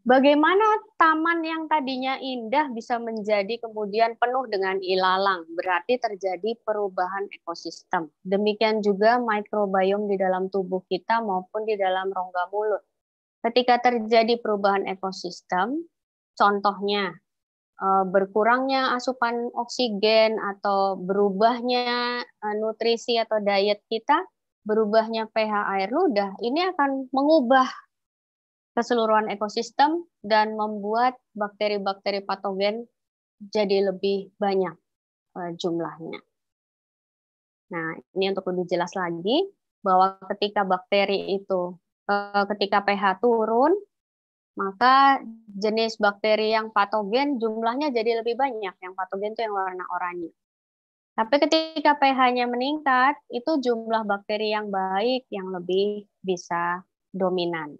Bagaimana taman yang tadinya indah bisa menjadi kemudian penuh dengan ilalang? Berarti terjadi perubahan ekosistem. Demikian juga mikrobiom di dalam tubuh kita maupun di dalam rongga mulut. Ketika terjadi perubahan ekosistem, contohnya eh, berkurangnya asupan oksigen atau berubahnya eh, nutrisi atau diet kita, berubahnya pH air ludah, ini akan mengubah keseluruhan ekosistem dan membuat bakteri-bakteri patogen jadi lebih banyak eh, jumlahnya. Nah, ini untuk lebih jelas lagi bahwa ketika bakteri itu eh, ketika pH turun, maka jenis bakteri yang patogen jumlahnya jadi lebih banyak. Yang patogen itu yang warna oranye. Tapi ketika pH-nya meningkat, itu jumlah bakteri yang baik yang lebih bisa dominan.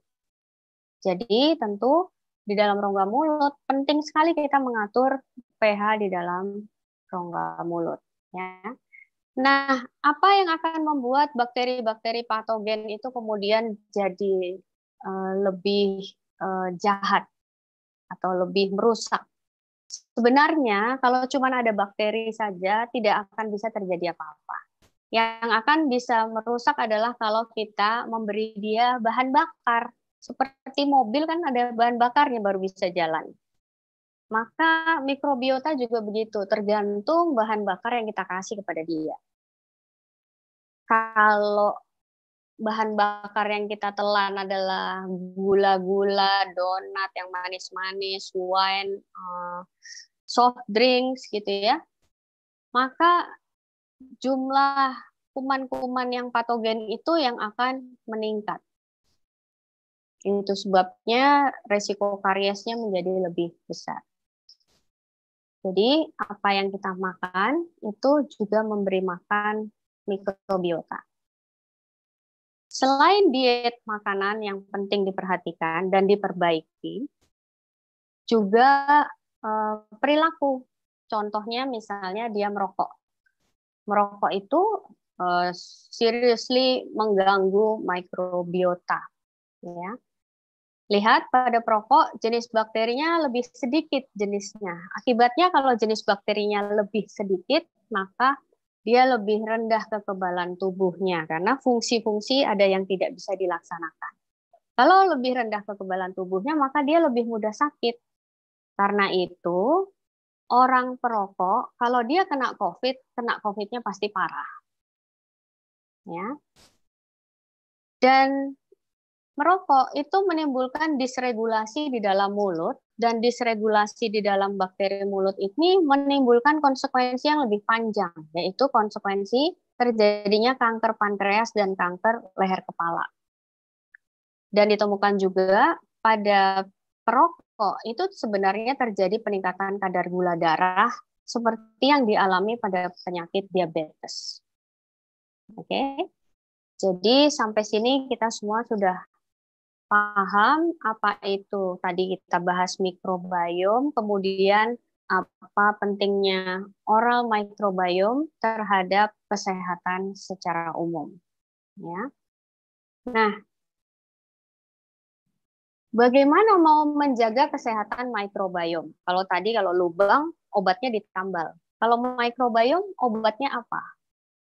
Jadi tentu di dalam rongga mulut penting sekali kita mengatur pH di dalam rongga mulut ya. Nah, apa yang akan membuat bakteri-bakteri patogen itu kemudian jadi eh, lebih eh, jahat atau lebih merusak? Sebenarnya kalau cuma ada bakteri saja tidak akan bisa terjadi apa-apa. Yang akan bisa merusak adalah kalau kita memberi dia bahan bakar seperti mobil kan ada bahan bakarnya baru bisa jalan. Maka mikrobiota juga begitu, tergantung bahan bakar yang kita kasih kepada dia. Kalau bahan bakar yang kita telan adalah gula-gula, donat yang manis-manis, wine, eh, soft drinks gitu ya. Maka jumlah kuman-kuman yang patogen itu yang akan meningkat. Itu sebabnya resiko kariesnya menjadi lebih besar. Jadi apa yang kita makan itu juga memberi makan mikrobiota. Selain diet makanan yang penting diperhatikan dan diperbaiki, juga eh, perilaku. Contohnya misalnya dia merokok. Merokok itu eh, seriously mengganggu mikrobiota, ya. Lihat pada perokok jenis bakterinya lebih sedikit jenisnya. Akibatnya kalau jenis bakterinya lebih sedikit, maka dia lebih rendah kekebalan tubuhnya karena fungsi-fungsi ada yang tidak bisa dilaksanakan. Kalau lebih rendah kekebalan tubuhnya, maka dia lebih mudah sakit. Karena itu, orang perokok kalau dia kena COVID, kena COVID-nya pasti parah. Ya. Dan Merokok itu menimbulkan disregulasi di dalam mulut dan disregulasi di dalam bakteri mulut ini menimbulkan konsekuensi yang lebih panjang, yaitu konsekuensi terjadinya kanker pankreas dan kanker leher kepala. Dan ditemukan juga pada perokok itu sebenarnya terjadi peningkatan kadar gula darah seperti yang dialami pada penyakit diabetes. Oke. Okay? Jadi sampai sini kita semua sudah paham apa itu tadi kita bahas mikrobiom, kemudian apa pentingnya oral mikrobiom terhadap kesehatan secara umum. Ya. Nah, bagaimana mau menjaga kesehatan mikrobiom? Kalau tadi kalau lubang obatnya ditambal. Kalau mikrobiom obatnya apa?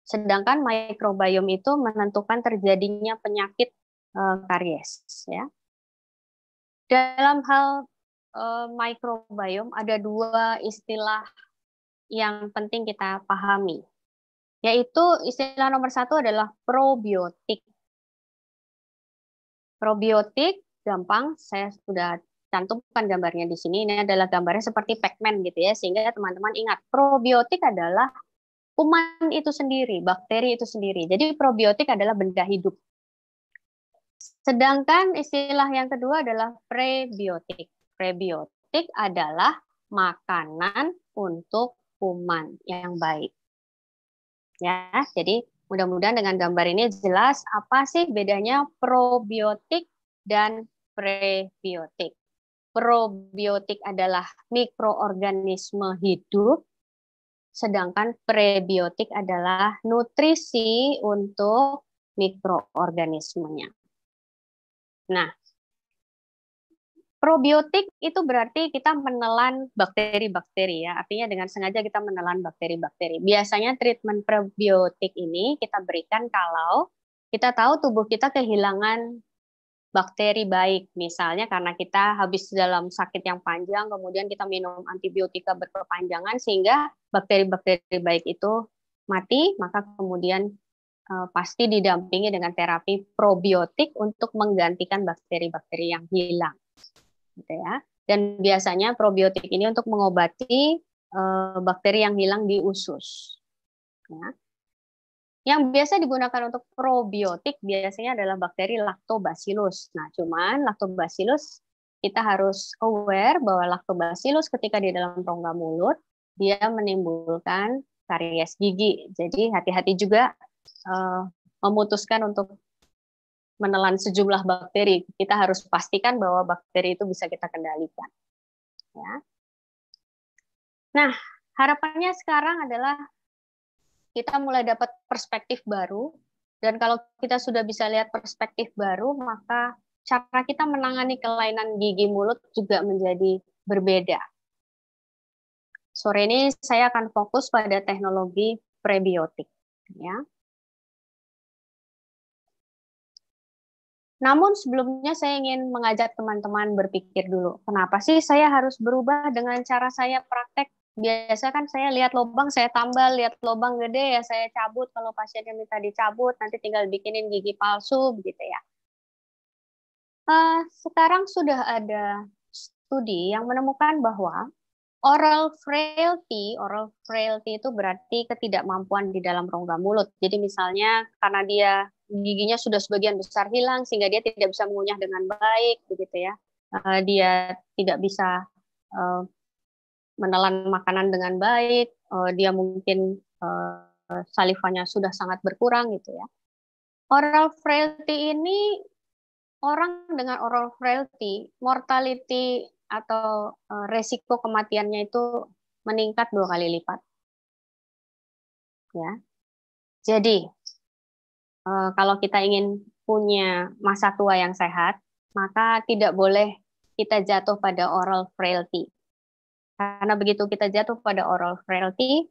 Sedangkan mikrobiom itu menentukan terjadinya penyakit Eh, karies ya. Dalam hal uh, eh, mikrobiom ada dua istilah yang penting kita pahami yaitu istilah nomor satu adalah probiotik. Probiotik gampang, saya sudah cantumkan gambarnya di sini. Ini adalah gambarnya seperti Pacman gitu ya, sehingga teman-teman ingat probiotik adalah kuman itu sendiri, bakteri itu sendiri. Jadi probiotik adalah benda hidup. Sedangkan istilah yang kedua adalah prebiotik. Prebiotik adalah makanan untuk kuman yang baik. Ya, jadi mudah-mudahan dengan gambar ini jelas apa sih bedanya probiotik dan prebiotik. Probiotik adalah mikroorganisme hidup, sedangkan prebiotik adalah nutrisi untuk mikroorganismenya. Nah, probiotik itu berarti kita menelan bakteri-bakteri ya. Artinya dengan sengaja kita menelan bakteri-bakteri. Biasanya treatment probiotik ini kita berikan kalau kita tahu tubuh kita kehilangan bakteri baik. Misalnya karena kita habis dalam sakit yang panjang, kemudian kita minum antibiotika berkepanjangan sehingga bakteri-bakteri baik itu mati, maka kemudian Eh, pasti didampingi dengan terapi probiotik untuk menggantikan bakteri-bakteri yang hilang, gitu ya. Dan biasanya probiotik ini untuk mengobati uh, bakteri yang hilang di usus. Ya. Yang biasa digunakan untuk probiotik biasanya adalah bakteri lactobacillus. Nah, cuman lactobacillus kita harus aware bahwa lactobacillus ketika di dalam rongga mulut dia menimbulkan karies gigi. Jadi hati-hati juga uh, memutuskan untuk menelan sejumlah bakteri, kita harus pastikan bahwa bakteri itu bisa kita kendalikan. Ya. Nah, harapannya sekarang adalah kita mulai dapat perspektif baru dan kalau kita sudah bisa lihat perspektif baru, maka cara kita menangani kelainan gigi mulut juga menjadi berbeda. Sore ini saya akan fokus pada teknologi prebiotik, ya. Namun sebelumnya saya ingin mengajak teman-teman berpikir dulu, kenapa sih saya harus berubah dengan cara saya praktek? Biasa kan saya lihat lubang, saya tambal, lihat lubang gede ya saya cabut. Kalau pasiennya minta dicabut, nanti tinggal bikinin gigi palsu, gitu ya. Uh, sekarang sudah ada studi yang menemukan bahwa oral frailty, oral frailty itu berarti ketidakmampuan di dalam rongga mulut. Jadi misalnya karena dia giginya sudah sebagian besar hilang sehingga dia tidak bisa mengunyah dengan baik begitu ya eh, dia tidak bisa eh, menelan makanan dengan baik eh, dia mungkin salivanya sudah sangat berkurang gitu ya oral frailty ini orang dengan oral frailty mortality atau resiko kematiannya itu meningkat dua kali lipat ya jadi Eh, kalau kita ingin punya masa tua yang sehat, maka tidak boleh kita jatuh pada oral frailty. Karena begitu kita jatuh pada oral frailty,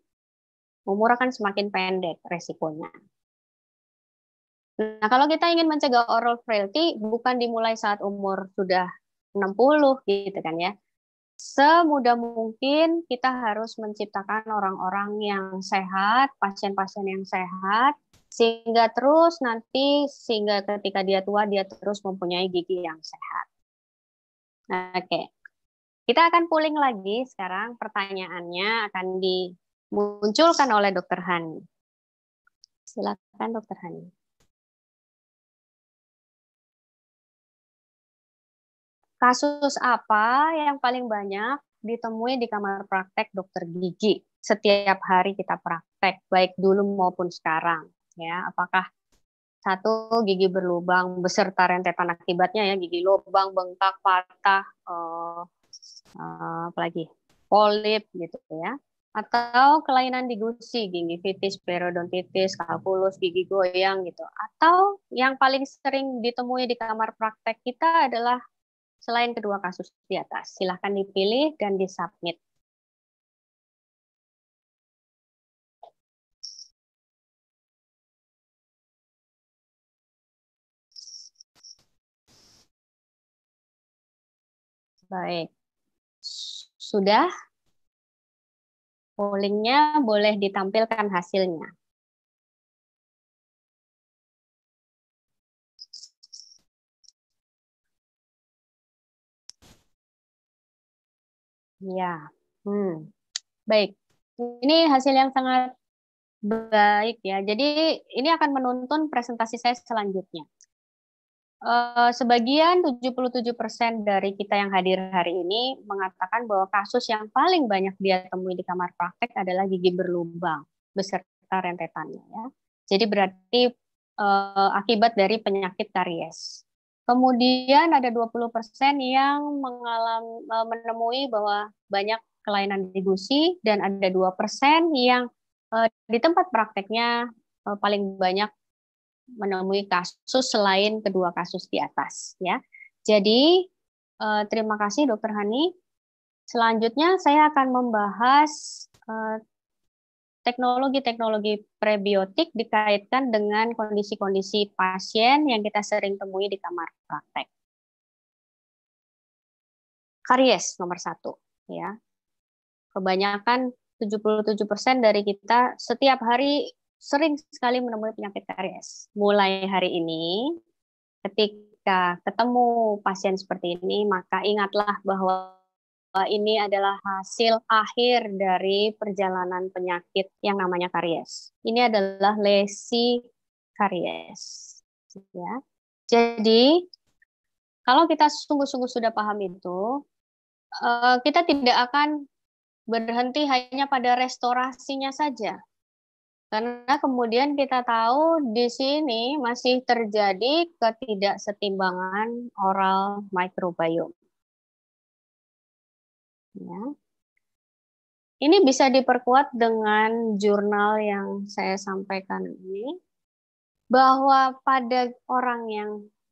umur akan semakin pendek resikonya. Nah, kalau kita ingin mencegah oral frailty, bukan dimulai saat umur sudah 60 gitu kan ya. Semudah mungkin kita harus menciptakan orang-orang yang sehat, pasien-pasien yang sehat, sehingga terus nanti sehingga ketika dia tua dia terus mempunyai gigi yang sehat. Oke. Kita akan pulling lagi sekarang pertanyaannya akan dimunculkan oleh Dokter Hani. Silakan Dokter Hani. Kasus apa yang paling banyak ditemui di kamar praktek dokter gigi setiap hari kita praktek, baik dulu maupun sekarang? ya, apakah satu gigi berlubang beserta rentetan akibatnya ya gigi lubang, bengkak, patah, uh, apalagi polip gitu ya atau kelainan di gusi, gingivitis, periodontitis, kalkulus, gigi goyang gitu. Atau yang paling sering ditemui di kamar praktek kita adalah selain kedua kasus di atas. Silahkan dipilih dan disubmit. Baik. Sudah? Pollingnya boleh ditampilkan hasilnya. Ya, hmm. baik. Ini hasil yang sangat baik ya. Jadi ini akan menuntun presentasi saya selanjutnya. Uh, sebagian 77% dari kita yang hadir hari ini mengatakan bahwa kasus yang paling banyak dia temui di kamar praktek adalah gigi berlubang beserta rentetannya ya. Jadi berarti uh, akibat dari penyakit karies. Kemudian ada 20% yang mengalami eh, menemui bahwa banyak kelainan di gusi dan ada 2% yang di tempat prakteknya paling banyak menemui kasus selain kedua kasus di atas ya. Jadi eh, terima kasih Dokter Hani. Selanjutnya saya akan membahas teknologi eh, teknologi-teknologi prebiotik dikaitkan dengan kondisi-kondisi pasien yang kita sering temui di kamar praktek. Karies nomor satu, ya. Kebanyakan 77% dari kita setiap hari sering sekali menemui penyakit karies. Mulai hari ini, ketika ketemu pasien seperti ini, maka ingatlah bahwa ini adalah hasil akhir dari perjalanan penyakit yang namanya karies. Ini adalah lesi karies. Ya. Jadi, kalau kita sungguh-sungguh sudah paham itu, eh, kita tidak akan berhenti hanya pada restorasinya saja, karena kemudian kita tahu di sini masih terjadi ketidaksetimbangan oral mikrobiom. Ya. Ini bisa diperkuat dengan jurnal yang saya sampaikan ini, bahwa pada orang yang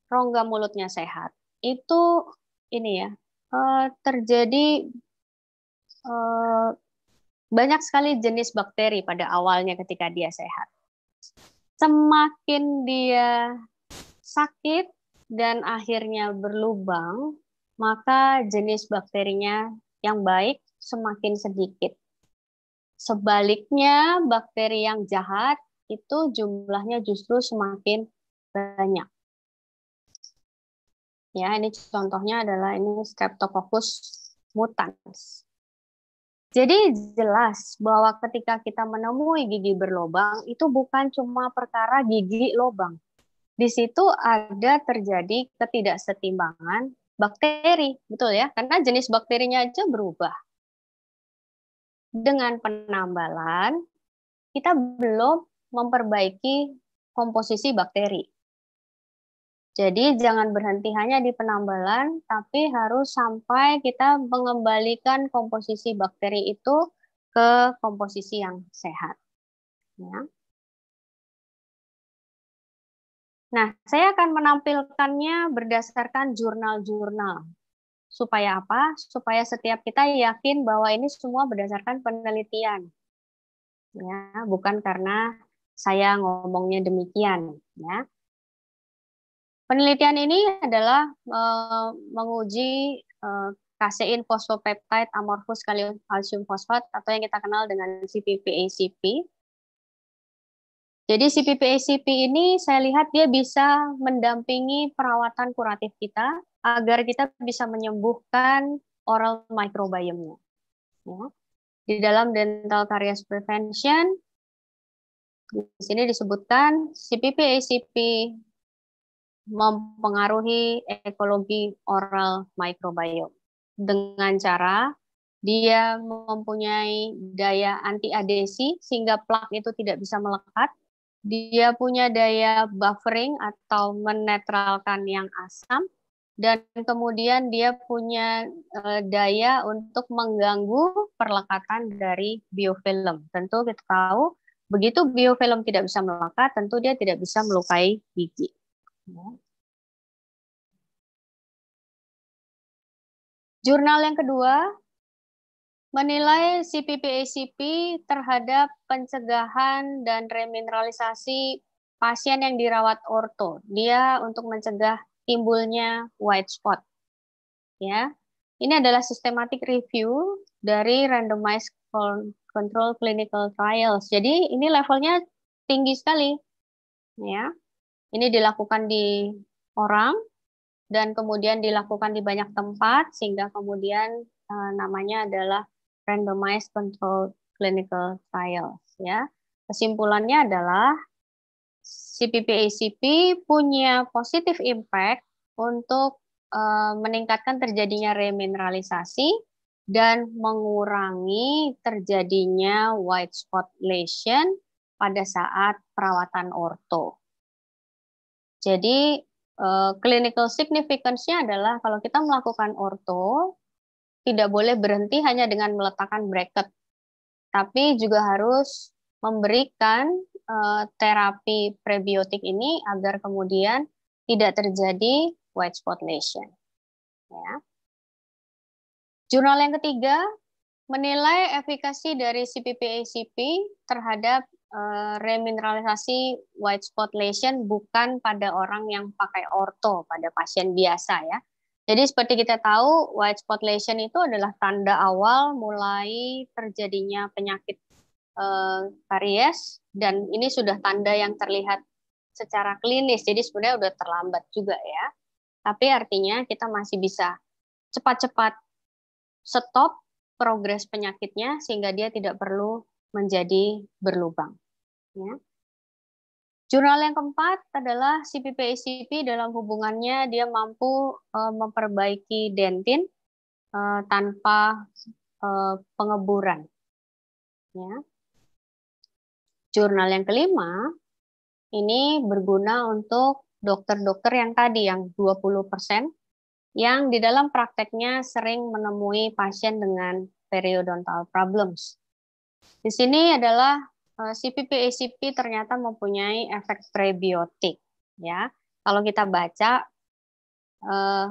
rongga mulutnya sehat, itu ini ya, eh, terjadi eh, banyak sekali jenis bakteri pada awalnya ketika dia sehat. Semakin dia sakit dan akhirnya berlubang, maka jenis bakterinya yang baik semakin sedikit. Sebaliknya, bakteri yang jahat itu jumlahnya justru semakin banyak. Ya, ini contohnya adalah ini Streptococcus mutans. Jadi jelas bahwa ketika kita menemui gigi berlobang itu bukan cuma perkara gigi lobang. Di situ ada terjadi ketidaksetimbangan bakteri, betul ya? Karena jenis bakterinya aja berubah. Dengan penambalan kita belum memperbaiki komposisi bakteri. Jadi jangan berhenti hanya di penambalan, tapi harus sampai kita mengembalikan komposisi bakteri itu ke komposisi yang sehat. Ya. Nah, saya akan menampilkannya berdasarkan jurnal-jurnal. Supaya apa? Supaya setiap kita yakin bahwa ini semua berdasarkan penelitian. Ya, bukan karena saya ngomongnya demikian, ya. Penelitian ini adalah uh, menguji uh, kasein fosfopeptide amorphous kalium kalsium fosfat atau yang kita kenal dengan CPPACP. Jadi CPPACP ini saya lihat dia bisa mendampingi perawatan kuratif kita agar kita bisa menyembuhkan oral microbiome ya. Di dalam dental caries prevention, di sini disebutkan CPPACP mempengaruhi ekologi oral mikrobiom dengan cara dia mempunyai daya antiadesi sehingga plak itu tidak bisa melekat. Dia punya daya buffering atau menetralkan yang asam dan kemudian dia punya eh, daya untuk mengganggu perlekatan dari biofilm. Tentu kita tahu begitu biofilm tidak bisa melekat, tentu dia tidak bisa melukai gigi. Jurnal yang kedua, menilai CPPACP terhadap pencegahan dan remineralisasi pasien yang dirawat orto. Dia untuk mencegah timbulnya white spot. Ya. Ini adalah systematic review dari randomized control clinical trials. Jadi ini levelnya tinggi sekali. Ya. Ini dilakukan di orang dan kemudian dilakukan di banyak tempat sehingga kemudian uh, namanya adalah randomized controlled clinical trials ya. Kesimpulannya adalah CPPACP punya positif impact untuk uh, meningkatkan terjadinya remineralisasi dan mengurangi terjadinya white spot lesion pada saat perawatan orto. Jadi uh, clinical significance-nya adalah kalau kita melakukan orto tidak boleh berhenti hanya dengan meletakkan bracket, tapi juga harus memberikan uh, terapi prebiotik ini agar kemudian tidak terjadi white spot lesion. Ya. Jurnal yang ketiga menilai efikasi dari CPPACP terhadap Eh, remineralisasi white spot lesion bukan pada orang yang pakai orto, pada pasien biasa ya. Jadi seperti kita tahu, white spot lesion itu adalah tanda awal mulai terjadinya penyakit eh, karies dan ini sudah tanda yang terlihat secara klinis. Jadi sebenarnya sudah terlambat juga ya. Tapi artinya kita masih bisa cepat-cepat stop progres penyakitnya sehingga dia tidak perlu menjadi berlubang. Ya. Jurnal yang keempat adalah cpp acp dalam hubungannya dia mampu uh, memperbaiki dentin uh, tanpa uh, pengeburan. Ya. Jurnal yang kelima ini berguna untuk dokter-dokter yang tadi yang 20% yang di dalam prakteknya sering menemui pasien dengan periodontal problems. Di sini adalah cpp eh, ternyata mempunyai efek prebiotik. Ya, kalau kita baca eh,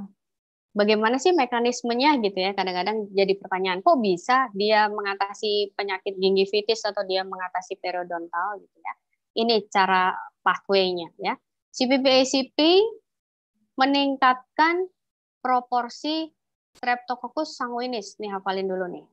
bagaimana sih mekanismenya gitu ya? Kadang-kadang jadi pertanyaan, kok bisa dia mengatasi penyakit gingivitis atau dia mengatasi periodontal gitu ya? Ini cara pathway-nya ya. cpp meningkatkan proporsi Streptococcus sanguinis nih hafalin dulu nih.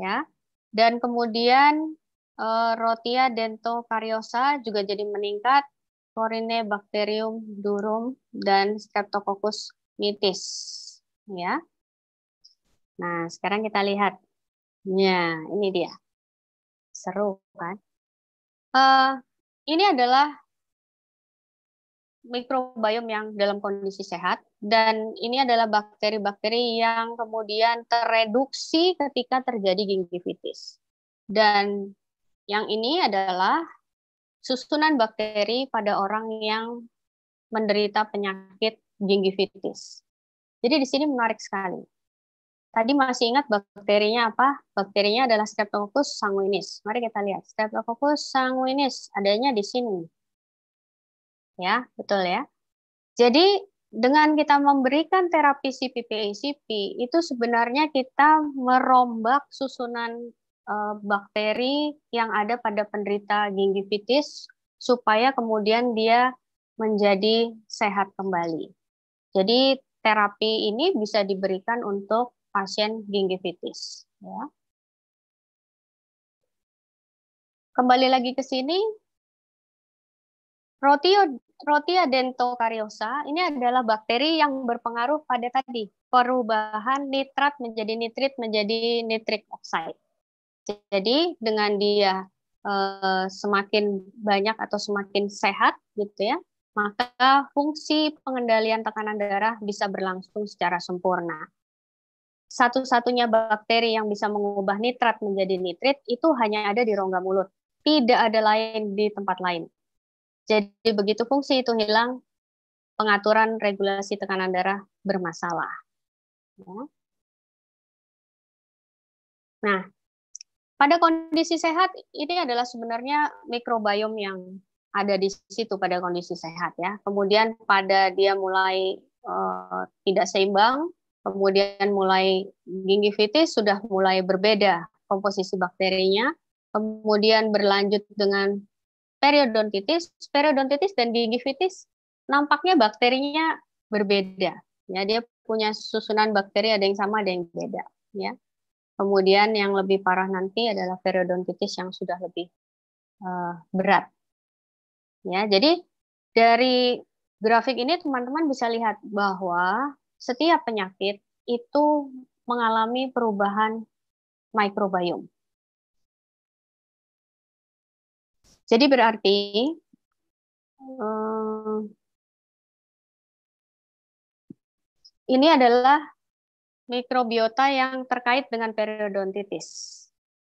Ya. Dan kemudian Eh, Rotia dentocariosa juga jadi meningkat, Corine bacterium durum dan Streptococcus mitis, ya. Nah, sekarang kita lihat. Ya, ini dia. Seru kan? Uh, ini adalah mikrobiom yang dalam kondisi sehat dan ini adalah bakteri-bakteri yang kemudian tereduksi ketika terjadi gingivitis. Dan yang ini adalah susunan bakteri pada orang yang menderita penyakit gingivitis. Jadi di sini menarik sekali. Tadi masih ingat bakterinya apa? Bakterinya adalah Streptococcus sanguinis. Mari kita lihat. Streptococcus sanguinis adanya di sini. Ya, betul ya. Jadi dengan kita memberikan terapi CPP-ACP, itu sebenarnya kita merombak susunan Eh, bakteri yang ada pada penderita gingivitis supaya kemudian dia menjadi sehat kembali. Jadi terapi ini bisa diberikan untuk pasien gingivitis. Ya. Kembali lagi ke sini, Rotio, Rotia dentokariosa ini adalah bakteri yang berpengaruh pada tadi perubahan nitrat menjadi nitrit menjadi nitrik oxide. Jadi dengan dia eh, semakin banyak atau semakin sehat gitu ya, maka fungsi pengendalian tekanan darah bisa berlangsung secara sempurna. Satu-satunya bakteri yang bisa mengubah nitrat menjadi nitrit itu hanya ada di rongga mulut, tidak ada lain di tempat lain. Jadi begitu fungsi itu hilang, pengaturan regulasi tekanan darah bermasalah. Ya. Nah, pada kondisi sehat ini adalah sebenarnya mikrobiom yang ada di situ pada kondisi sehat ya. Kemudian pada dia mulai uh, tidak seimbang, kemudian mulai gingivitis sudah mulai berbeda komposisi bakterinya, kemudian berlanjut dengan periodontitis, periodontitis dan gingivitis nampaknya bakterinya berbeda. Ya, dia punya susunan bakteri ada yang sama ada yang beda, ya. Kemudian yang lebih parah nanti adalah periodontitis yang sudah lebih uh, berat. Ya, jadi dari grafik ini teman-teman bisa lihat bahwa setiap penyakit itu mengalami perubahan mikrobiom. Jadi berarti um, ini adalah mikrobiota yang terkait dengan periodontitis.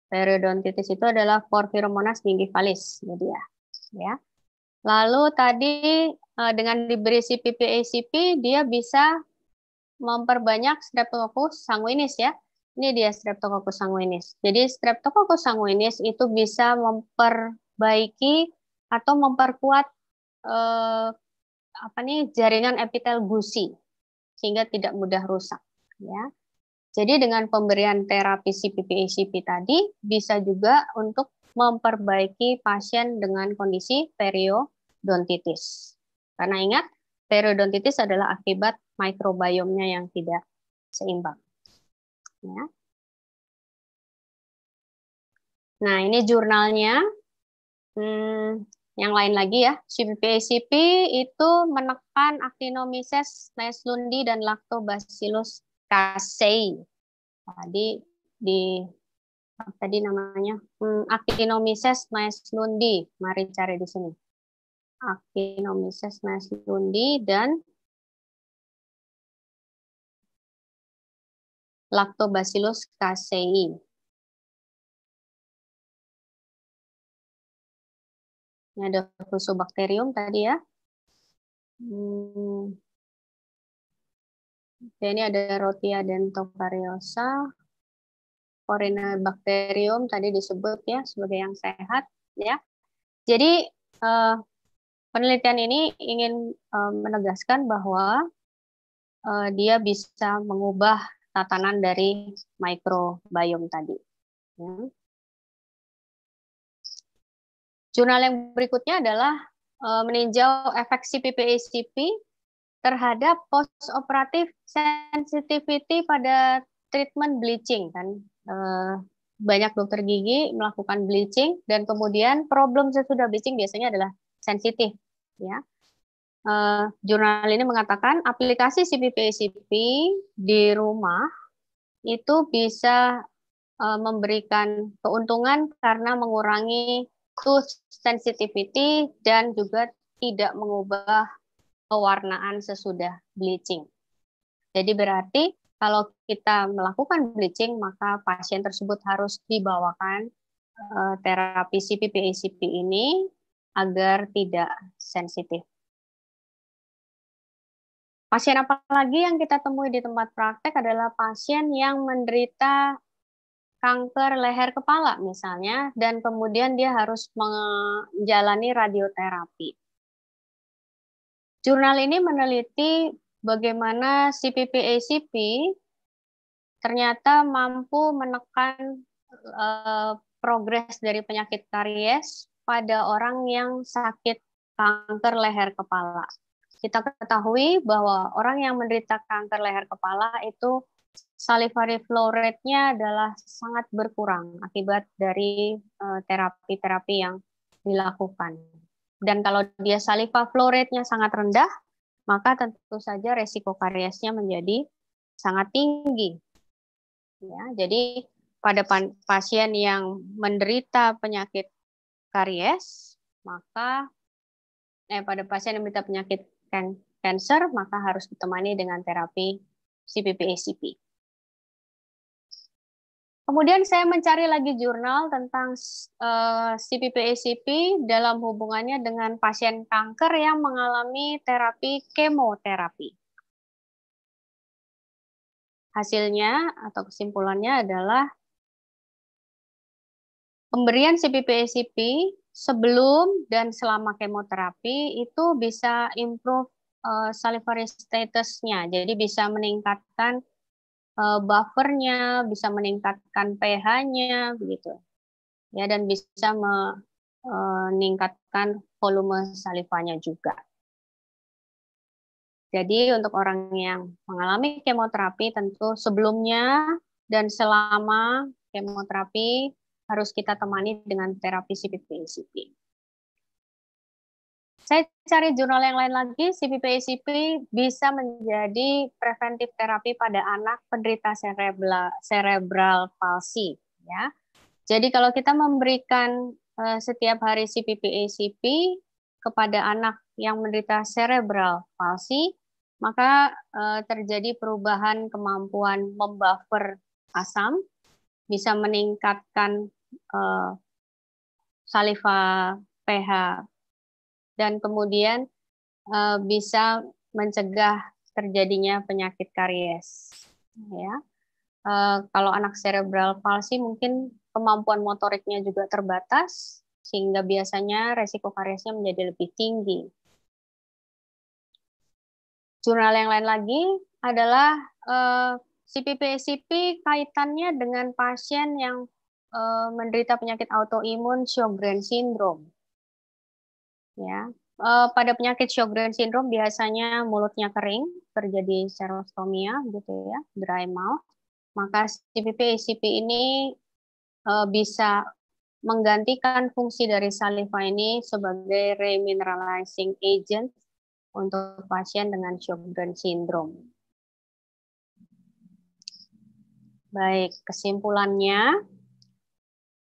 Periodontitis itu adalah Porphyromonas gingivalis, jadi ya. ya. Lalu tadi eh, dengan diberi CPP-ACP, dia bisa memperbanyak Streptococcus sanguinis ya. Ini dia Streptococcus sanguinis. Jadi Streptococcus sanguinis itu bisa memperbaiki atau memperkuat eh, apa nih jaringan epitel gusi sehingga tidak mudah rusak ya. Jadi dengan pemberian terapi CPP-ACP tadi bisa juga untuk memperbaiki pasien dengan kondisi periodontitis. Karena ingat, periodontitis adalah akibat mikrobiomnya yang tidak seimbang. Ya. Nah, ini jurnalnya. Hmm, yang lain lagi ya, CPP-ACP itu menekan actinomyces, naeslundi, dan lactobacillus kasei. Tadi nah, di apa tadi namanya? Hmm, Actinomyces maeslundi. Mari cari di sini. Actinomyces maeslundi dan Lactobacillus casei. Ini ada fusobacterium tadi ya. Hmm. Ya, ini ada rotia dentokaryosa, bakterium tadi disebut ya sebagai yang sehat ya. Jadi uh, penelitian ini ingin uh, menegaskan bahwa uh, dia bisa mengubah tatanan dari mikrobiom tadi. Ya. Jurnal yang berikutnya adalah meninjau efek CPPACP terhadap post operatif sensitivity pada treatment bleaching kan eh, banyak dokter gigi melakukan bleaching dan kemudian problem sesudah bleaching biasanya adalah sensitif ya eh, jurnal ini mengatakan aplikasi CPPACP di rumah itu bisa eh, memberikan keuntungan karena mengurangi tooth sensitivity dan juga tidak mengubah pewarnaan sesudah bleaching. Jadi berarti kalau kita melakukan bleaching, maka pasien tersebut harus dibawakan uh, terapi CPP-ACP ini agar tidak sensitif. Pasien apa lagi yang kita temui di tempat praktek adalah pasien yang menderita kanker leher kepala misalnya, dan kemudian dia harus menjalani radioterapi. Jurnal ini meneliti bagaimana CPP-ACP ternyata mampu menekan uh, progres dari penyakit karies pada orang yang sakit kanker leher kepala. Kita ketahui bahwa orang yang menderita kanker leher kepala itu salivary flow rate-nya adalah sangat berkurang akibat dari eh, terapi-terapi uh, yang dilakukan. Dan kalau dia saliva flow rate-nya sangat rendah, maka tentu saja resiko kariesnya menjadi sangat tinggi. Ya, jadi pada pasien yang menderita penyakit karies, maka eh, pada pasien yang menderita penyakit kan-, kanker, maka harus ditemani dengan terapi CPP-ACP. Kemudian saya mencari lagi jurnal tentang uh, eh, CPPACP dalam hubungannya dengan pasien kanker yang mengalami terapi kemoterapi. Hasilnya atau kesimpulannya adalah pemberian CPPACP sebelum dan selama kemoterapi itu bisa improve uh, salivary statusnya, jadi bisa meningkatkan Eh, buffernya, bisa meningkatkan pH-nya, begitu. Ya, dan bisa eh, meningkatkan volume salivanya juga. Jadi untuk orang yang mengalami kemoterapi tentu sebelumnya dan selama kemoterapi harus kita temani dengan terapi cpp sipit saya cari jurnal yang lain lagi, CPP-ACP bisa menjadi preventif terapi pada anak penderita cerebral, cerebral palsi. Ya. Jadi kalau kita memberikan uh, setiap hari CPP-ACP kepada anak yang menderita cerebral palsi, maka uh, terjadi perubahan kemampuan membuffer asam, bisa meningkatkan uh, saliva pH dan kemudian uh, bisa mencegah terjadinya penyakit karies. Ya, uh, kalau anak cerebral palsi mungkin kemampuan motoriknya juga terbatas sehingga biasanya resiko kariesnya menjadi lebih tinggi. Jurnal yang lain lagi adalah uh, eh, CPPCP kaitannya dengan pasien yang uh, menderita penyakit autoimun Sjogren syndrome ya uh, pada penyakit Sjogren syndrome biasanya mulutnya kering, terjadi serostomia gitu ya, dry mouth. Maka CPP ACP ini uh, bisa menggantikan fungsi dari saliva ini sebagai remineralizing agent untuk pasien dengan Sjogren syndrome. Baik, kesimpulannya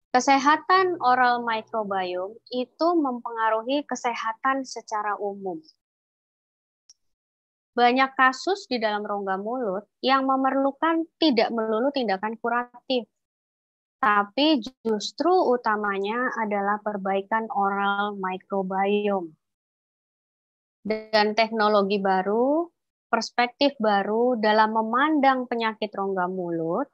Kesehatan oral microbiome itu mempengaruhi kesehatan secara umum. Banyak kasus di dalam rongga mulut yang memerlukan tidak melulu tindakan kuratif, tapi justru utamanya adalah perbaikan oral microbiome. Dan teknologi baru, perspektif baru dalam memandang penyakit rongga mulut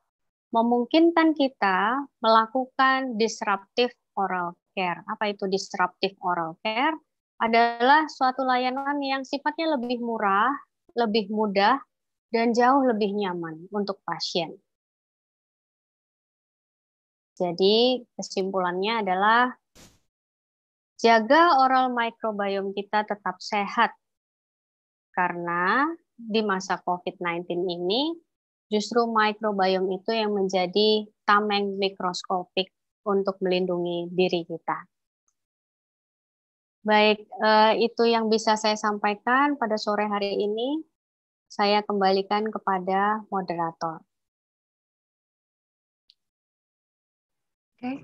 memungkinkan kita melakukan disruptive oral care. Apa itu disruptive oral care? Adalah suatu layanan yang sifatnya lebih murah, lebih mudah, dan jauh lebih nyaman untuk pasien. Jadi kesimpulannya adalah jaga oral microbiome kita tetap sehat. Karena di masa COVID-19 ini justru microbiome itu yang menjadi tameng mikroskopik untuk melindungi diri kita. Baik, eh, itu yang bisa saya sampaikan pada sore hari ini. Saya kembalikan kepada moderator. Oke,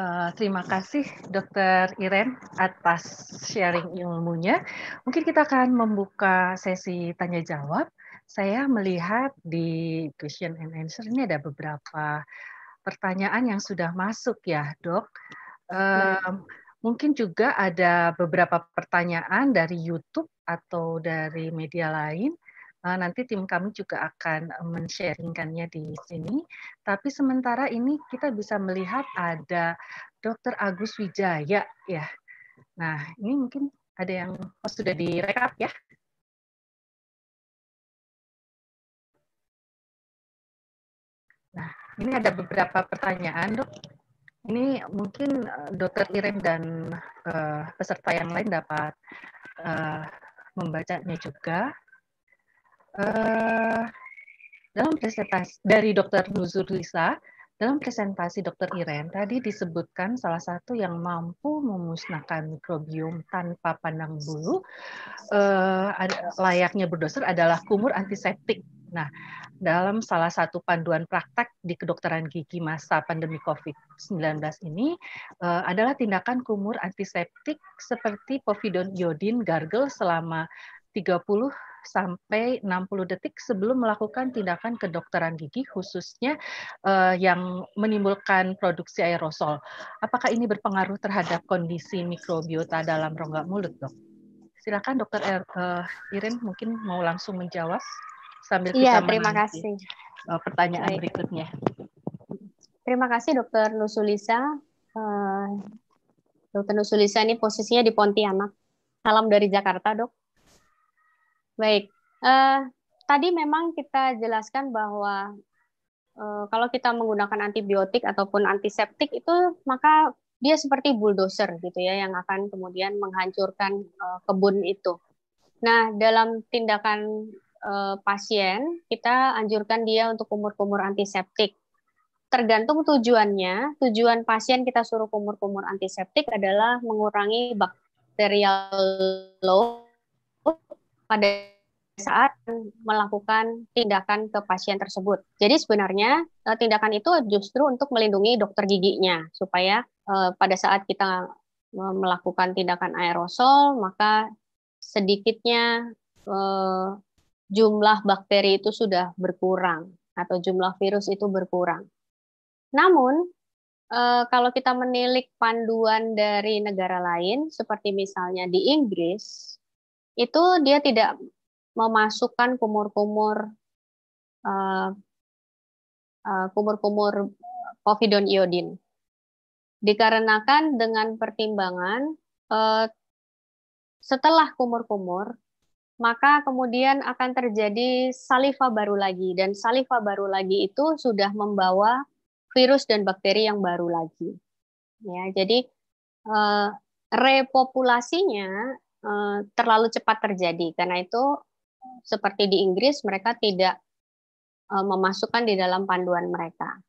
eh, terima kasih Dr. Iren atas sharing ilmunya. Mungkin kita akan membuka sesi tanya jawab saya melihat di question and answer ini ada beberapa pertanyaan yang sudah masuk ya dok. Um, mungkin juga ada beberapa pertanyaan dari YouTube atau dari media lain. Uh, nanti tim kami juga akan men-sharingkannya di sini. Tapi sementara ini kita bisa melihat ada Dr. Agus Wijaya ya. Nah, ini mungkin ada yang oh, sudah direkap ya. Ini ada beberapa pertanyaan, dok. Ini mungkin eh, dokter Irem dan uh, peserta yang lain dapat uh, membacanya juga. Uh, dalam presentasi dari dokter Nuzur Lisa, dalam presentasi dokter Irem tadi disebutkan salah satu yang mampu memusnahkan mikrobiom tanpa pandang bulu uh, layaknya berdoser adalah kumur antiseptik Nah, dalam salah satu panduan praktek di kedokteran gigi masa pandemi COVID-19 ini uh, adalah tindakan kumur antiseptik seperti povidon iodin gargle selama 30 sampai 60 detik sebelum melakukan tindakan kedokteran gigi khususnya uh, yang menimbulkan produksi aerosol. Apakah ini berpengaruh terhadap kondisi mikrobiota dalam rongga mulut, Dok? Silakan Dokter uh, Irin mungkin mau langsung menjawab sambil iya, kita ya, terima kasih. Eh, pertanyaan Baik. berikutnya. Terima kasih Dokter Nusulisa. Eh, dokter Nusulisa ini posisinya di Pontianak. Salam dari Jakarta, Dok. Baik. Eh, tadi memang kita jelaskan bahwa kalau kita menggunakan antibiotik ataupun antiseptik itu maka dia seperti bulldozer gitu ya yang akan kemudian menghancurkan kebun itu. Nah, dalam tindakan uh, pasien, kita anjurkan dia untuk kumur-kumur antiseptik. Tergantung tujuannya, tujuan pasien kita suruh kumur-kumur antiseptik adalah mengurangi bakterial load pada saat melakukan tindakan ke pasien tersebut. Jadi sebenarnya eh, tindakan itu justru untuk melindungi dokter giginya supaya eh, pada saat kita eh, melakukan tindakan aerosol maka sedikitnya eh, jumlah bakteri itu sudah berkurang atau jumlah virus itu berkurang. Namun, eh, kalau kita menilik panduan dari negara lain, seperti misalnya di Inggris, itu dia tidak memasukkan kumur-kumur eh, eh, kumur-kumur povidon iodin. Dikarenakan dengan pertimbangan setelah kumur-kumur maka kemudian akan terjadi saliva baru lagi dan saliva baru lagi itu sudah membawa virus dan bakteri yang baru lagi. Ya, jadi eh, repopulasinya eh, terlalu cepat terjadi karena itu seperti di Inggris mereka tidak eh, memasukkan di dalam panduan mereka.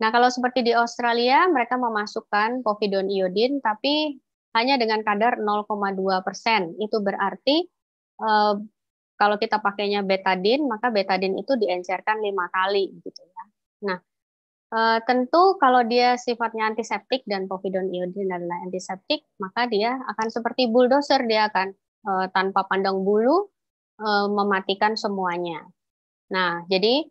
Nah, kalau seperti di Australia, mereka memasukkan povidon iodin, tapi hanya dengan kadar 0,2 persen. Itu berarti kalau kita pakainya betadin, maka betadin itu diencerkan lima kali gitu ya. Nah, tentu kalau dia sifatnya antiseptik dan povidon iodin adalah antiseptik, maka dia akan seperti bulldozer, dia akan tanpa pandang bulu mematikan semuanya. Nah, jadi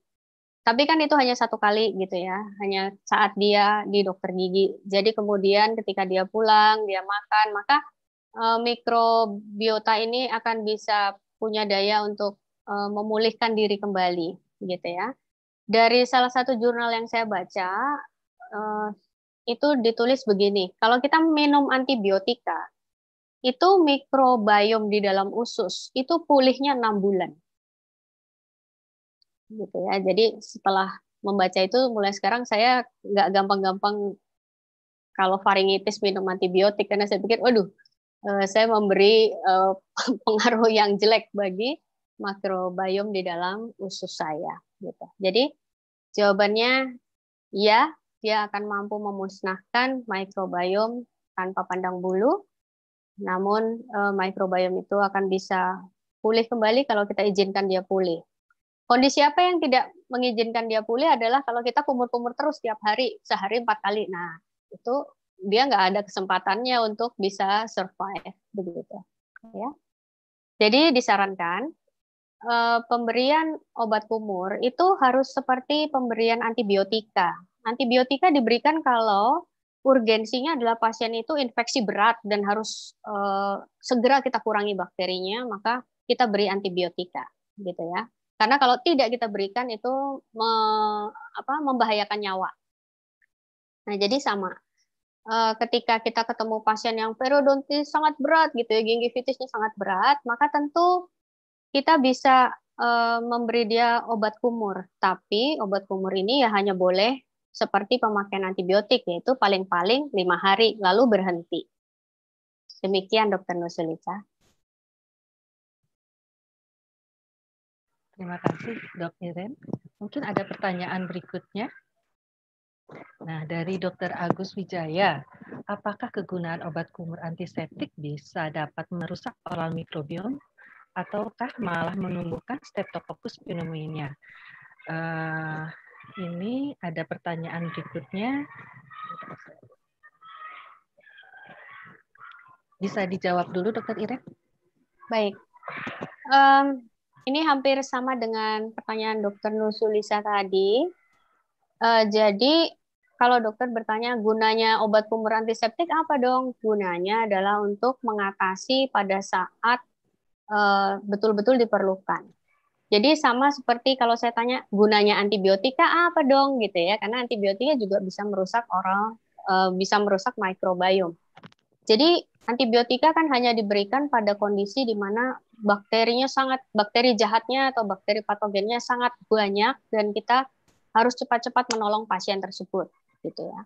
tapi kan itu hanya satu kali gitu ya, hanya saat dia di dokter gigi. Jadi kemudian ketika dia pulang, dia makan, maka Eh, mikrobiota ini akan bisa punya daya untuk eh, memulihkan diri kembali, gitu ya. Dari salah satu jurnal yang saya baca eh, itu ditulis begini, kalau kita minum antibiotika itu mikrobiom di dalam usus itu pulihnya enam bulan, gitu ya. Jadi setelah membaca itu mulai sekarang saya nggak gampang-gampang kalau faringitis minum antibiotik karena saya pikir, waduh Eh, saya memberi eh, pengaruh yang jelek bagi makrobiom di dalam usus saya gitu. Jadi jawabannya ya, dia akan mampu memusnahkan mikrobiom tanpa pandang bulu. Namun eh, mikrobiom itu akan bisa pulih kembali kalau kita izinkan dia pulih. Kondisi apa yang tidak mengizinkan dia pulih adalah kalau kita kumur-kumur terus tiap hari, sehari empat kali. Nah, itu dia nggak ada kesempatannya untuk bisa survive begitu ya jadi disarankan eh, pemberian obat kumur itu harus seperti pemberian antibiotika antibiotika diberikan kalau urgensinya adalah pasien itu infeksi berat dan harus eh, segera kita kurangi bakterinya maka kita beri antibiotika gitu ya karena kalau tidak kita berikan itu me, apa, membahayakan nyawa nah jadi sama Eh, ketika kita ketemu pasien yang periodontis sangat berat gitu ya, gingivitisnya sangat berat, maka tentu kita bisa uh, memberi dia obat kumur. Tapi obat kumur ini ya hanya boleh seperti pemakaian antibiotik yaitu paling-paling lima hari lalu berhenti. Demikian Dokter Nusulica. Terima kasih dokter Ren Mungkin ada pertanyaan berikutnya. Nah, dari Dr. Agus Wijaya, apakah kegunaan obat kumur antiseptik bisa dapat merusak oral mikrobiom ataukah malah menumbuhkan Streptococcus pneumonia? Uh, eh, ini ada pertanyaan berikutnya. Bisa dijawab dulu, Dokter Irek? Baik. Um, ini hampir sama dengan pertanyaan Dokter Nusulisa tadi. Uh, jadi kalau dokter bertanya gunanya obat kumur antiseptik apa dong? Gunanya adalah untuk mengatasi pada saat eh, betul-betul uh, diperlukan. Jadi sama seperti kalau saya tanya gunanya antibiotika apa dong gitu ya, karena antibiotika juga bisa merusak oral, uh, eh, bisa merusak mikrobiom. Jadi antibiotika kan hanya diberikan pada kondisi di mana bakterinya sangat bakteri jahatnya atau bakteri patogennya sangat banyak dan kita harus cepat-cepat menolong pasien tersebut gitu ya.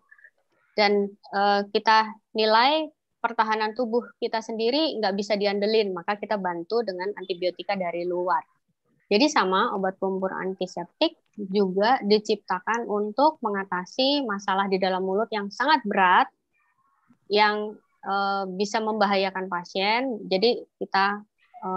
Dan uh, kita nilai pertahanan tubuh kita sendiri nggak bisa diandelin, maka kita bantu dengan antibiotika dari luar. Jadi sama obat pembur antiseptik juga diciptakan untuk mengatasi masalah di dalam mulut yang sangat berat, yang e, bisa membahayakan pasien. Jadi kita e,